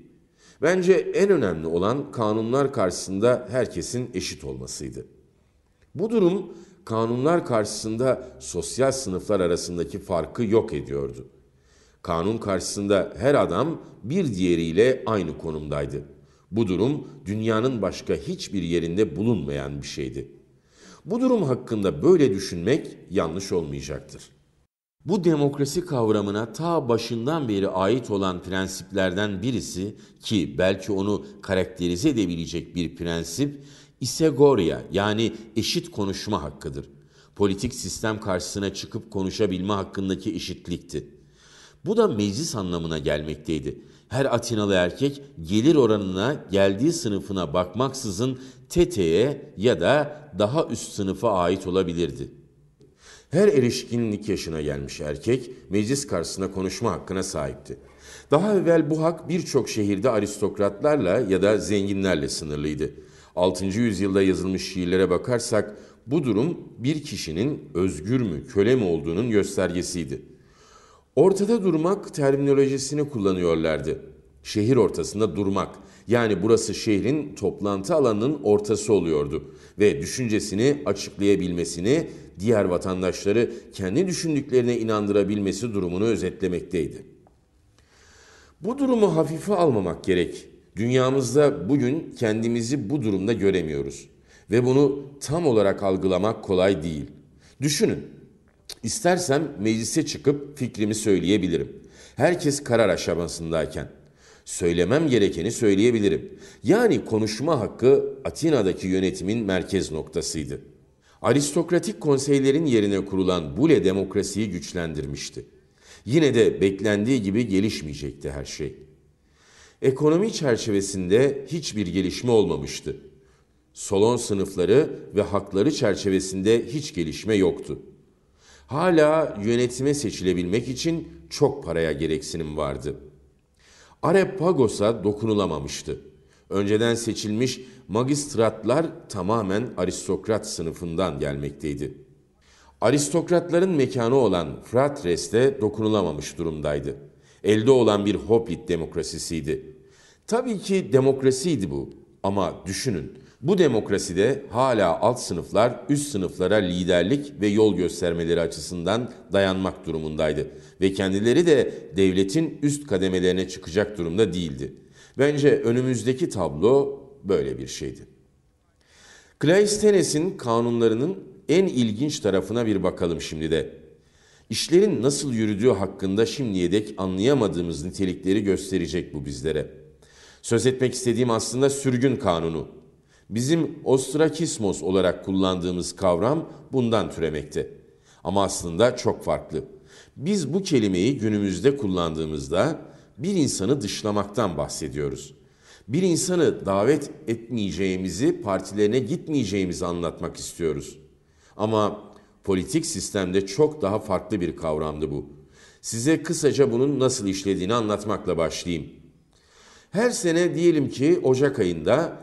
Bence en önemli olan kanunlar karşısında herkesin eşit olmasıydı. Bu durum kanunlar karşısında sosyal sınıflar arasındaki farkı yok ediyordu. Kanun karşısında her adam bir diğeriyle aynı konumdaydı. Bu durum dünyanın başka hiçbir yerinde bulunmayan bir şeydi. Bu durum hakkında böyle düşünmek yanlış olmayacaktır. Bu demokrasi kavramına ta başından beri ait olan prensiplerden birisi ki belki onu karakterize edebilecek bir prensip isegoria yani eşit konuşma hakkıdır. Politik sistem karşısına çıkıp konuşabilme hakkındaki eşitlikti. Bu da meclis anlamına gelmekteydi. Her Atinalı erkek gelir oranına geldiği sınıfına bakmaksızın TT'ye ya da daha üst sınıfa ait olabilirdi.'' Her erişkinlik yaşına gelmiş erkek meclis karşısında konuşma hakkına sahipti. Daha evvel bu hak birçok şehirde aristokratlarla ya da zenginlerle sınırlıydı. 6. yüzyılda yazılmış şiirlere bakarsak bu durum bir kişinin özgür mü, köle mi olduğunun göstergesiydi. Ortada durmak terminolojisini kullanıyorlardı. Şehir ortasında durmak. Yani burası şehrin toplantı alanının ortası oluyordu ve düşüncesini açıklayabilmesini diğer vatandaşları kendi düşündüklerine inandırabilmesi durumunu özetlemekteydi. Bu durumu hafife almamak gerek. Dünyamızda bugün kendimizi bu durumda göremiyoruz ve bunu tam olarak algılamak kolay değil. Düşünün. İstersem meclise çıkıp fikrimi söyleyebilirim. Herkes karar aşamasındayken söylemem gerekeni söyleyebilirim. Yani konuşma hakkı Atina'daki yönetimin merkez noktasıydı aristokratik konseylerin yerine kurulan Bule demokrasiyi güçlendirmişti. Yine de beklendiği gibi gelişmeyecekti her şey. Ekonomi çerçevesinde hiçbir gelişme olmamıştı. Solon sınıfları ve hakları çerçevesinde hiç gelişme yoktu. Hala yönetime seçilebilmek için çok paraya gereksinim vardı. Arepagosa dokunulamamıştı. Önceden seçilmiş magistratlar tamamen aristokrat sınıfından gelmekteydi. Aristokratların mekanı olan Fratres'te dokunulamamış durumdaydı. Elde olan bir Hoplit demokrasisiydi. Tabii ki demokrasiydi bu ama düşünün bu demokraside hala alt sınıflar üst sınıflara liderlik ve yol göstermeleri açısından dayanmak durumundaydı ve kendileri de devletin üst kademelerine çıkacak durumda değildi. Bence önümüzdeki tablo böyle bir şeydi. Cleistenes'in kanunlarının en ilginç tarafına bir bakalım şimdi de. İşlerin nasıl yürüdüğü hakkında şimdiye dek anlayamadığımız nitelikleri gösterecek bu bizlere. Söz etmek istediğim aslında sürgün kanunu. Bizim ostrakismos olarak kullandığımız kavram bundan türemekte. Ama aslında çok farklı. Biz bu kelimeyi günümüzde kullandığımızda bir insanı dışlamaktan bahsediyoruz. Bir insanı davet etmeyeceğimizi, partilerine gitmeyeceğimizi anlatmak istiyoruz. Ama politik sistemde çok daha farklı bir kavramdı bu. Size kısaca bunun nasıl işlediğini anlatmakla başlayayım. Her sene diyelim ki Ocak ayında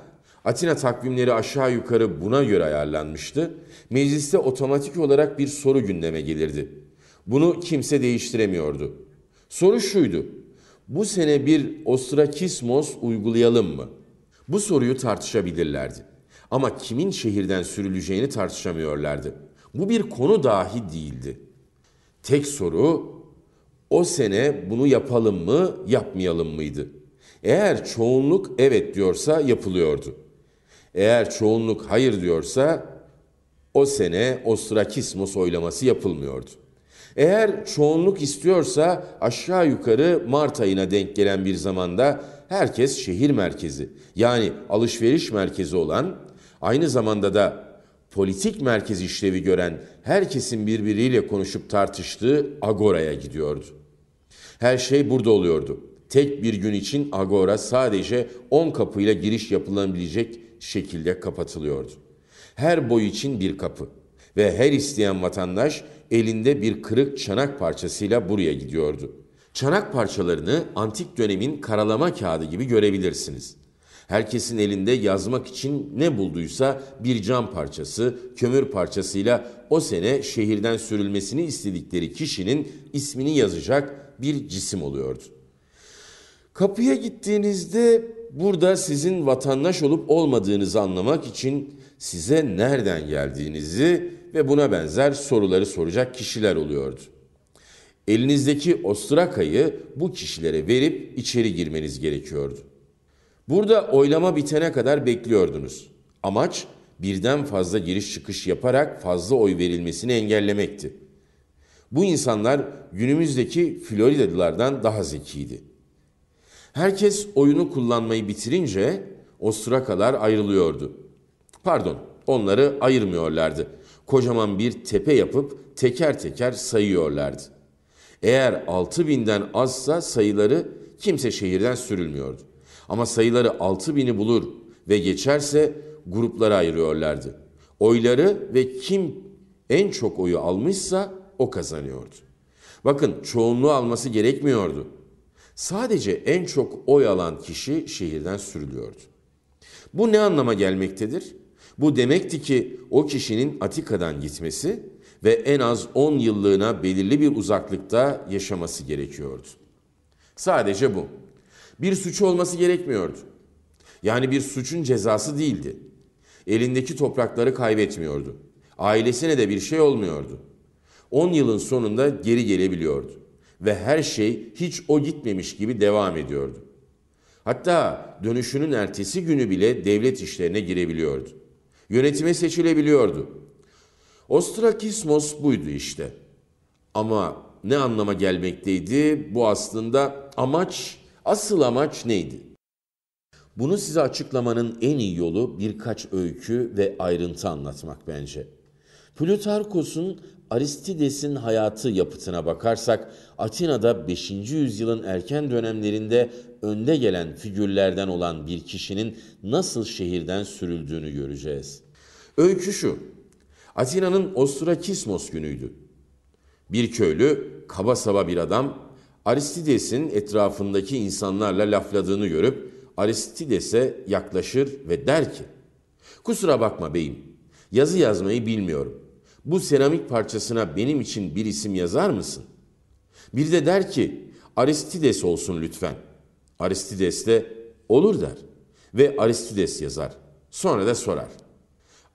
Atina takvimleri aşağı yukarı buna göre ayarlanmıştı. Mecliste otomatik olarak bir soru gündeme gelirdi. Bunu kimse değiştiremiyordu. Soru şuydu bu sene bir ostrakismos uygulayalım mı? Bu soruyu tartışabilirlerdi. Ama kimin şehirden sürüleceğini tartışamıyorlardı. Bu bir konu dahi değildi. Tek soru o sene bunu yapalım mı, yapmayalım mıydı? Eğer çoğunluk evet diyorsa yapılıyordu. Eğer çoğunluk hayır diyorsa o sene Ostrakismos oylaması yapılmıyordu. Eğer çoğunluk istiyorsa aşağı yukarı Mart ayına denk gelen bir zamanda herkes şehir merkezi yani alışveriş merkezi olan aynı zamanda da politik merkez işlevi gören herkesin birbiriyle konuşup tartıştığı Agora'ya gidiyordu. Her şey burada oluyordu. Tek bir gün için Agora sadece 10 kapıyla giriş yapılabilecek şekilde kapatılıyordu. Her boy için bir kapı ve her isteyen vatandaş elinde bir kırık çanak parçasıyla buraya gidiyordu. Çanak parçalarını antik dönemin karalama kağıdı gibi görebilirsiniz. Herkesin elinde yazmak için ne bulduysa bir cam parçası, kömür parçasıyla o sene şehirden sürülmesini istedikleri kişinin ismini yazacak bir cisim oluyordu. Kapıya gittiğinizde burada sizin vatandaş olup olmadığınızı anlamak için size nereden geldiğinizi ve buna benzer soruları soracak kişiler oluyordu. Elinizdeki ostrakayı bu kişilere verip içeri girmeniz gerekiyordu. Burada oylama bitene kadar bekliyordunuz. Amaç birden fazla giriş çıkış yaparak fazla oy verilmesini engellemekti. Bu insanlar günümüzdeki Floridalılardan daha zekiydi. Herkes oyunu kullanmayı bitirince ostrakalar ayrılıyordu. Pardon, onları ayırmıyorlardı kocaman bir tepe yapıp teker teker sayıyorlardı. Eğer binden azsa sayıları kimse şehirden sürülmüyordu. Ama sayıları bini bulur ve geçerse gruplara ayırıyorlardı. Oyları ve kim en çok oyu almışsa o kazanıyordu. Bakın çoğunluğu alması gerekmiyordu. Sadece en çok oy alan kişi şehirden sürülüyordu. Bu ne anlama gelmektedir? Bu demekti ki o kişinin Atika'dan gitmesi ve en az 10 yıllığına belirli bir uzaklıkta yaşaması gerekiyordu. Sadece bu. Bir suçu olması gerekmiyordu. Yani bir suçun cezası değildi. Elindeki toprakları kaybetmiyordu. Ailesine de bir şey olmuyordu. 10 yılın sonunda geri gelebiliyordu ve her şey hiç o gitmemiş gibi devam ediyordu. Hatta dönüşünün ertesi günü bile devlet işlerine girebiliyordu yönetime seçilebiliyordu. Ostrakismos buydu işte. Ama ne anlama gelmekteydi? Bu aslında amaç, asıl amaç neydi? Bunu size açıklamanın en iyi yolu birkaç öykü ve ayrıntı anlatmak bence. Plutarkos'un Aristides'in hayatı yapıtına bakarsak Atina'da 5. yüzyılın erken dönemlerinde önde gelen figürlerden olan bir kişinin nasıl şehirden sürüldüğünü göreceğiz. Öykü şu. Atina'nın Ostrakismos günüydü. Bir köylü, kaba saba bir adam Aristides'in etrafındaki insanlarla lafladığını görüp Aristides'e yaklaşır ve der ki Kusura bakma beyim, yazı yazmayı bilmiyorum. Bu seramik parçasına benim için bir isim yazar mısın? Bir de der ki Aristides olsun lütfen. Aristides de olur der ve Aristides yazar. Sonra da sorar.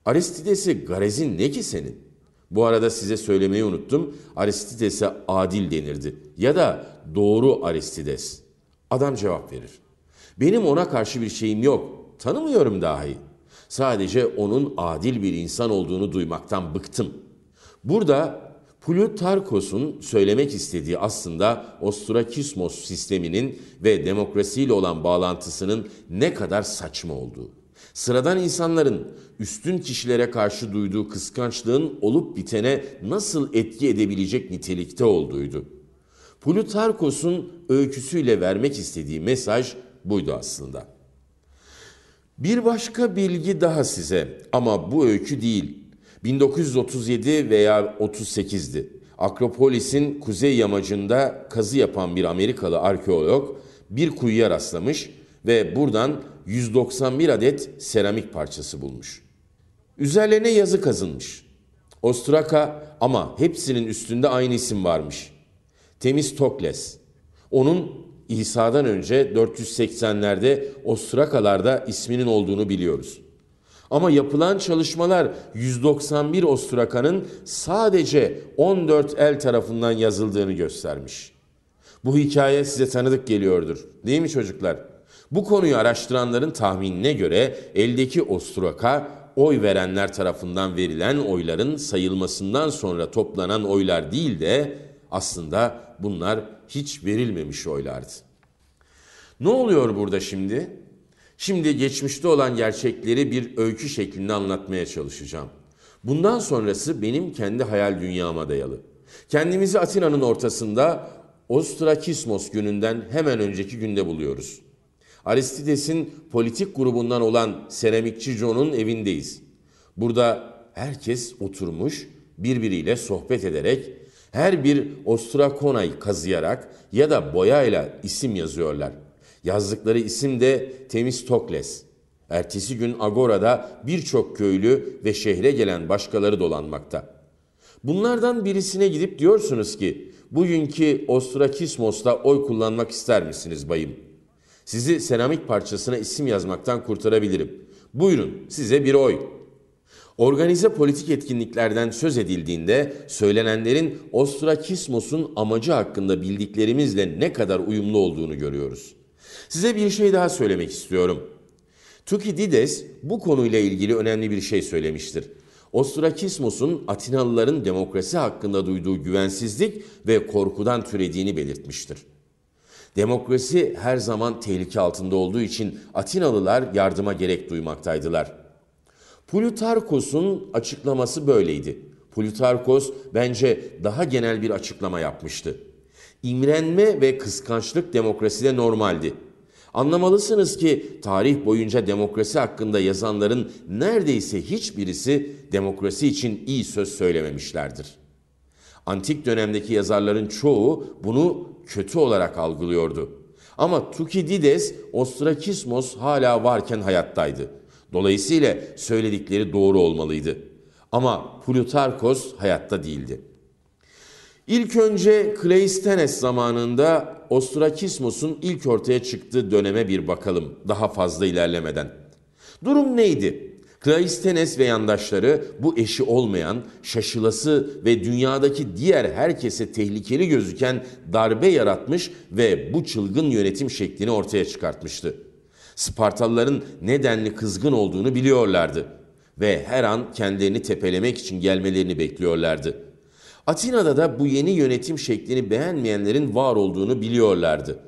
Aristides'i garezin ne ki senin? Bu arada size söylemeyi unuttum. Aristides'e adil denirdi. Ya da doğru Aristides. Adam cevap verir. Benim ona karşı bir şeyim yok. Tanımıyorum dahi. Sadece onun adil bir insan olduğunu duymaktan bıktım. Burada Plutarkos'un söylemek istediği aslında Ostrakismos sisteminin ve demokrasiyle olan bağlantısının ne kadar saçma olduğu. Sıradan insanların üstün kişilere karşı duyduğu kıskançlığın olup bitene nasıl etki edebilecek nitelikte olduğuydu. Plutarkos'un öyküsüyle vermek istediği mesaj buydu aslında. Bir başka bilgi daha size ama bu öykü değil. 1937 veya 38'di. Akropolis'in kuzey yamacında kazı yapan bir Amerikalı arkeolog bir kuyuya rastlamış ve buradan 191 adet seramik parçası bulmuş. Üzerlerine yazı kazınmış. Ostraka ama hepsinin üstünde aynı isim varmış. Temiz Tokles. Onun İsa'dan önce 480'lerde Ostrakalarda isminin olduğunu biliyoruz. Ama yapılan çalışmalar 191 Ostrakanın sadece 14 el tarafından yazıldığını göstermiş. Bu hikaye size tanıdık geliyordur. Değil mi çocuklar? Bu konuyu araştıranların tahminine göre eldeki ostraka, oy verenler tarafından verilen oyların sayılmasından sonra toplanan oylar değil de aslında bunlar hiç verilmemiş oylardı. Ne oluyor burada şimdi? Şimdi geçmişte olan gerçekleri bir öykü şeklinde anlatmaya çalışacağım. Bundan sonrası benim kendi hayal dünyama dayalı. Kendimizi Atina'nın ortasında Ostrakismos gününden hemen önceki günde buluyoruz. Aristides'in politik grubundan olan seramikçi John'un evindeyiz. Burada herkes oturmuş, birbiriyle sohbet ederek, her bir ostrakonay kazıyarak ya da boyayla isim yazıyorlar. Yazdıkları isim de Temistokles. Ertesi gün Agora'da birçok köylü ve şehre gelen başkaları dolanmakta. Bunlardan birisine gidip diyorsunuz ki, bugünkü Ostrakismos'ta oy kullanmak ister misiniz bayım?'' Sizi seramik parçasına isim yazmaktan kurtarabilirim. Buyurun size bir oy. Organize politik etkinliklerden söz edildiğinde söylenenlerin ostrakismosun amacı hakkında bildiklerimizle ne kadar uyumlu olduğunu görüyoruz. Size bir şey daha söylemek istiyorum. Tukidides bu konuyla ilgili önemli bir şey söylemiştir. Ostrakismos'un Atinalıların demokrasi hakkında duyduğu güvensizlik ve korkudan türediğini belirtmiştir. Demokrasi her zaman tehlike altında olduğu için Atinalılar yardıma gerek duymaktaydılar. Plutarkos'un açıklaması böyleydi. Plutarkos bence daha genel bir açıklama yapmıştı. İmrenme ve kıskançlık demokraside normaldi. Anlamalısınız ki tarih boyunca demokrasi hakkında yazanların neredeyse hiçbirisi demokrasi için iyi söz söylememişlerdir. Antik dönemdeki yazarların çoğu bunu kötü olarak algılıyordu. Ama Tukidides Ostrakismos hala varken hayattaydı. Dolayısıyla söyledikleri doğru olmalıydı. Ama Plutarkos hayatta değildi. İlk önce Kleistenes zamanında Ostrakismos'un ilk ortaya çıktığı döneme bir bakalım daha fazla ilerlemeden. Durum neydi? Kraistenes ve yandaşları bu eşi olmayan, şaşılası ve dünyadaki diğer herkese tehlikeli gözüken darbe yaratmış ve bu çılgın yönetim şeklini ortaya çıkartmıştı. Spartalıların nedenli kızgın olduğunu biliyorlardı ve her an kendilerini tepelemek için gelmelerini bekliyorlardı. Atina'da da bu yeni yönetim şeklini beğenmeyenlerin var olduğunu biliyorlardı.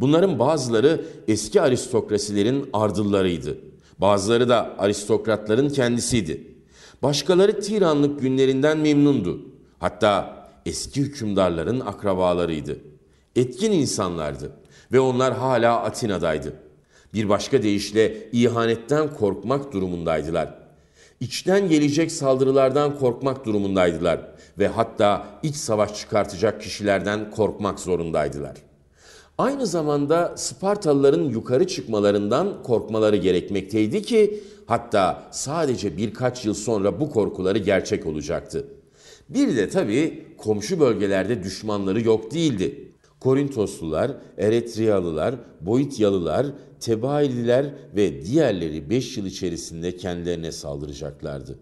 Bunların bazıları eski aristokrasilerin ardıllarıydı. Bazıları da aristokratların kendisiydi. Başkaları tiranlık günlerinden memnundu. Hatta eski hükümdarların akrabalarıydı. Etkin insanlardı ve onlar hala Atina'daydı. Bir başka deyişle ihanetten korkmak durumundaydılar. İçten gelecek saldırılardan korkmak durumundaydılar ve hatta iç savaş çıkartacak kişilerden korkmak zorundaydılar.'' aynı zamanda Spartalıların yukarı çıkmalarından korkmaları gerekmekteydi ki hatta sadece birkaç yıl sonra bu korkuları gerçek olacaktı. Bir de tabii komşu bölgelerde düşmanları yok değildi. Korintoslular, Eretriyalılar, Boityalılar, Tebaililer ve diğerleri 5 yıl içerisinde kendilerine saldıracaklardı.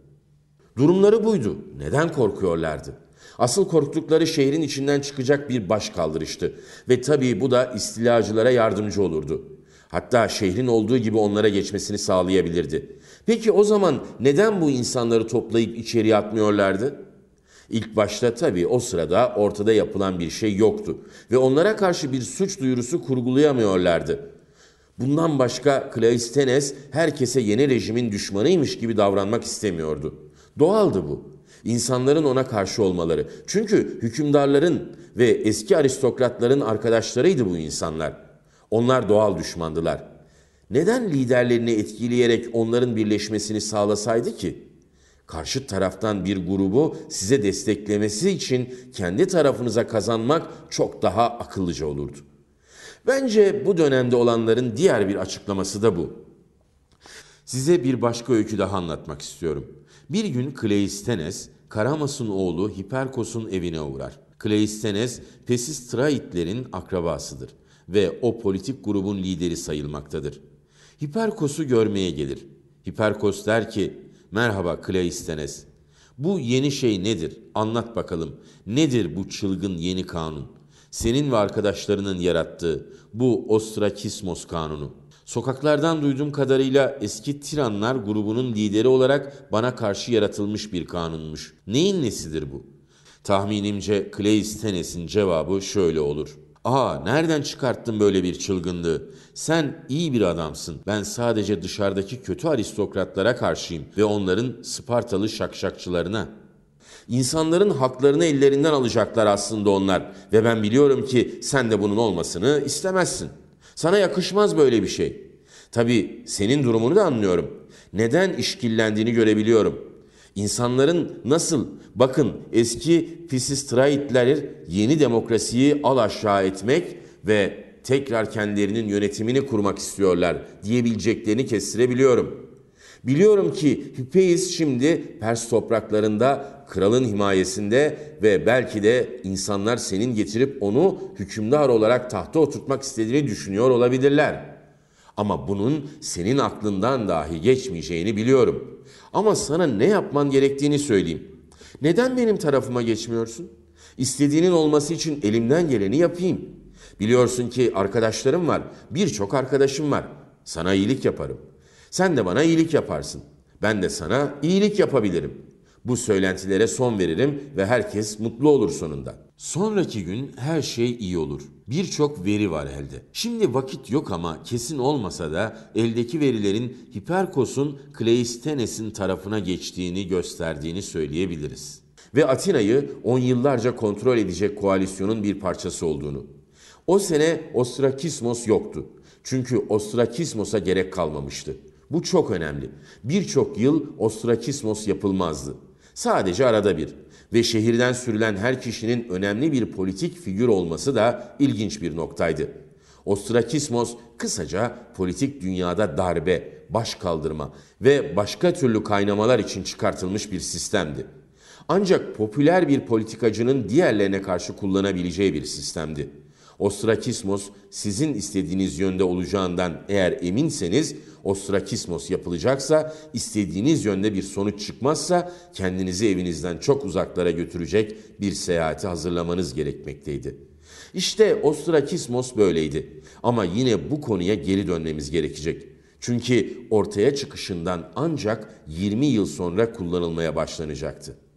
Durumları buydu. Neden korkuyorlardı? Asıl korktukları şehrin içinden çıkacak bir baş kaldırıştı ve tabii bu da istilacılara yardımcı olurdu. Hatta şehrin olduğu gibi onlara geçmesini sağlayabilirdi. Peki o zaman neden bu insanları toplayıp içeri atmıyorlardı?'' İlk başta tabii o sırada ortada yapılan bir şey yoktu ve onlara karşı bir suç duyurusu kurgulayamıyorlardı. Bundan başka Cleisthenes herkese yeni rejimin düşmanıymış gibi davranmak istemiyordu. Doğaldı bu insanların ona karşı olmaları. Çünkü hükümdarların ve eski aristokratların arkadaşlarıydı bu insanlar. Onlar doğal düşmandılar. Neden liderlerini etkileyerek onların birleşmesini sağlasaydı ki? Karşı taraftan bir grubu size desteklemesi için kendi tarafınıza kazanmak çok daha akıllıca olurdu. Bence bu dönemde olanların diğer bir açıklaması da bu. Size bir başka öykü daha anlatmak istiyorum. Bir gün Kleistenes, Karamas'ın oğlu Hiperkos'un evine uğrar. Kleistenes, Pesistraitlerin akrabasıdır ve o politik grubun lideri sayılmaktadır. Hiperkos'u görmeye gelir. Hiperkos der ki, merhaba Kleistenes, bu yeni şey nedir? Anlat bakalım. Nedir bu çılgın yeni kanun? Senin ve arkadaşlarının yarattığı bu Ostrakismos kanunu.'' Sokaklardan duyduğum kadarıyla eski tiranlar grubunun lideri olarak bana karşı yaratılmış bir kanunmuş. Neyin nesidir bu? Tahminimce Clay Cleistenes'in cevabı şöyle olur. Aa nereden çıkarttın böyle bir çılgınlığı? Sen iyi bir adamsın. Ben sadece dışarıdaki kötü aristokratlara karşıyım ve onların Spartalı şakşakçılarına. İnsanların haklarını ellerinden alacaklar aslında onlar ve ben biliyorum ki sen de bunun olmasını istemezsin.'' Sana yakışmaz böyle bir şey. Tabii senin durumunu da anlıyorum. Neden işkillendiğini görebiliyorum. İnsanların nasıl, bakın eski pisistraitler yeni demokrasiyi al aşağı etmek ve tekrar kendilerinin yönetimini kurmak istiyorlar diyebileceklerini kestirebiliyorum. Biliyorum ki Hüpeyiz şimdi Pers topraklarında kralın himayesinde ve belki de insanlar senin getirip onu hükümdar olarak tahta oturtmak istediğini düşünüyor olabilirler. Ama bunun senin aklından dahi geçmeyeceğini biliyorum. Ama sana ne yapman gerektiğini söyleyeyim. Neden benim tarafıma geçmiyorsun? İstediğinin olması için elimden geleni yapayım. Biliyorsun ki arkadaşlarım var, birçok arkadaşım var. Sana iyilik yaparım. Sen de bana iyilik yaparsın. Ben de sana iyilik yapabilirim.'' Bu söylentilere son veririm ve herkes mutlu olur sonunda. Sonraki gün her şey iyi olur. Birçok veri var elde. Şimdi vakit yok ama kesin olmasa da eldeki verilerin Hiperkos'un Kleistenes'in tarafına geçtiğini gösterdiğini söyleyebiliriz. Ve Atina'yı on yıllarca kontrol edecek koalisyonun bir parçası olduğunu. O sene Ostrakismos yoktu. Çünkü Ostrakismos'a gerek kalmamıştı. Bu çok önemli. Birçok yıl Ostrakismos yapılmazdı. Sadece arada bir ve şehirden sürülen her kişinin önemli bir politik figür olması da ilginç bir noktaydı. Ostrakismos kısaca politik dünyada darbe, baş kaldırma ve başka türlü kaynamalar için çıkartılmış bir sistemdi. Ancak popüler bir politikacının diğerlerine karşı kullanabileceği bir sistemdi. Ostrakismos sizin istediğiniz yönde olacağından eğer eminseniz ostrakismos yapılacaksa, istediğiniz yönde bir sonuç çıkmazsa kendinizi evinizden çok uzaklara götürecek bir seyahati hazırlamanız gerekmekteydi. İşte ostrakismos böyleydi. Ama yine bu konuya geri dönmemiz gerekecek. Çünkü ortaya çıkışından ancak 20 yıl sonra kullanılmaya başlanacaktı.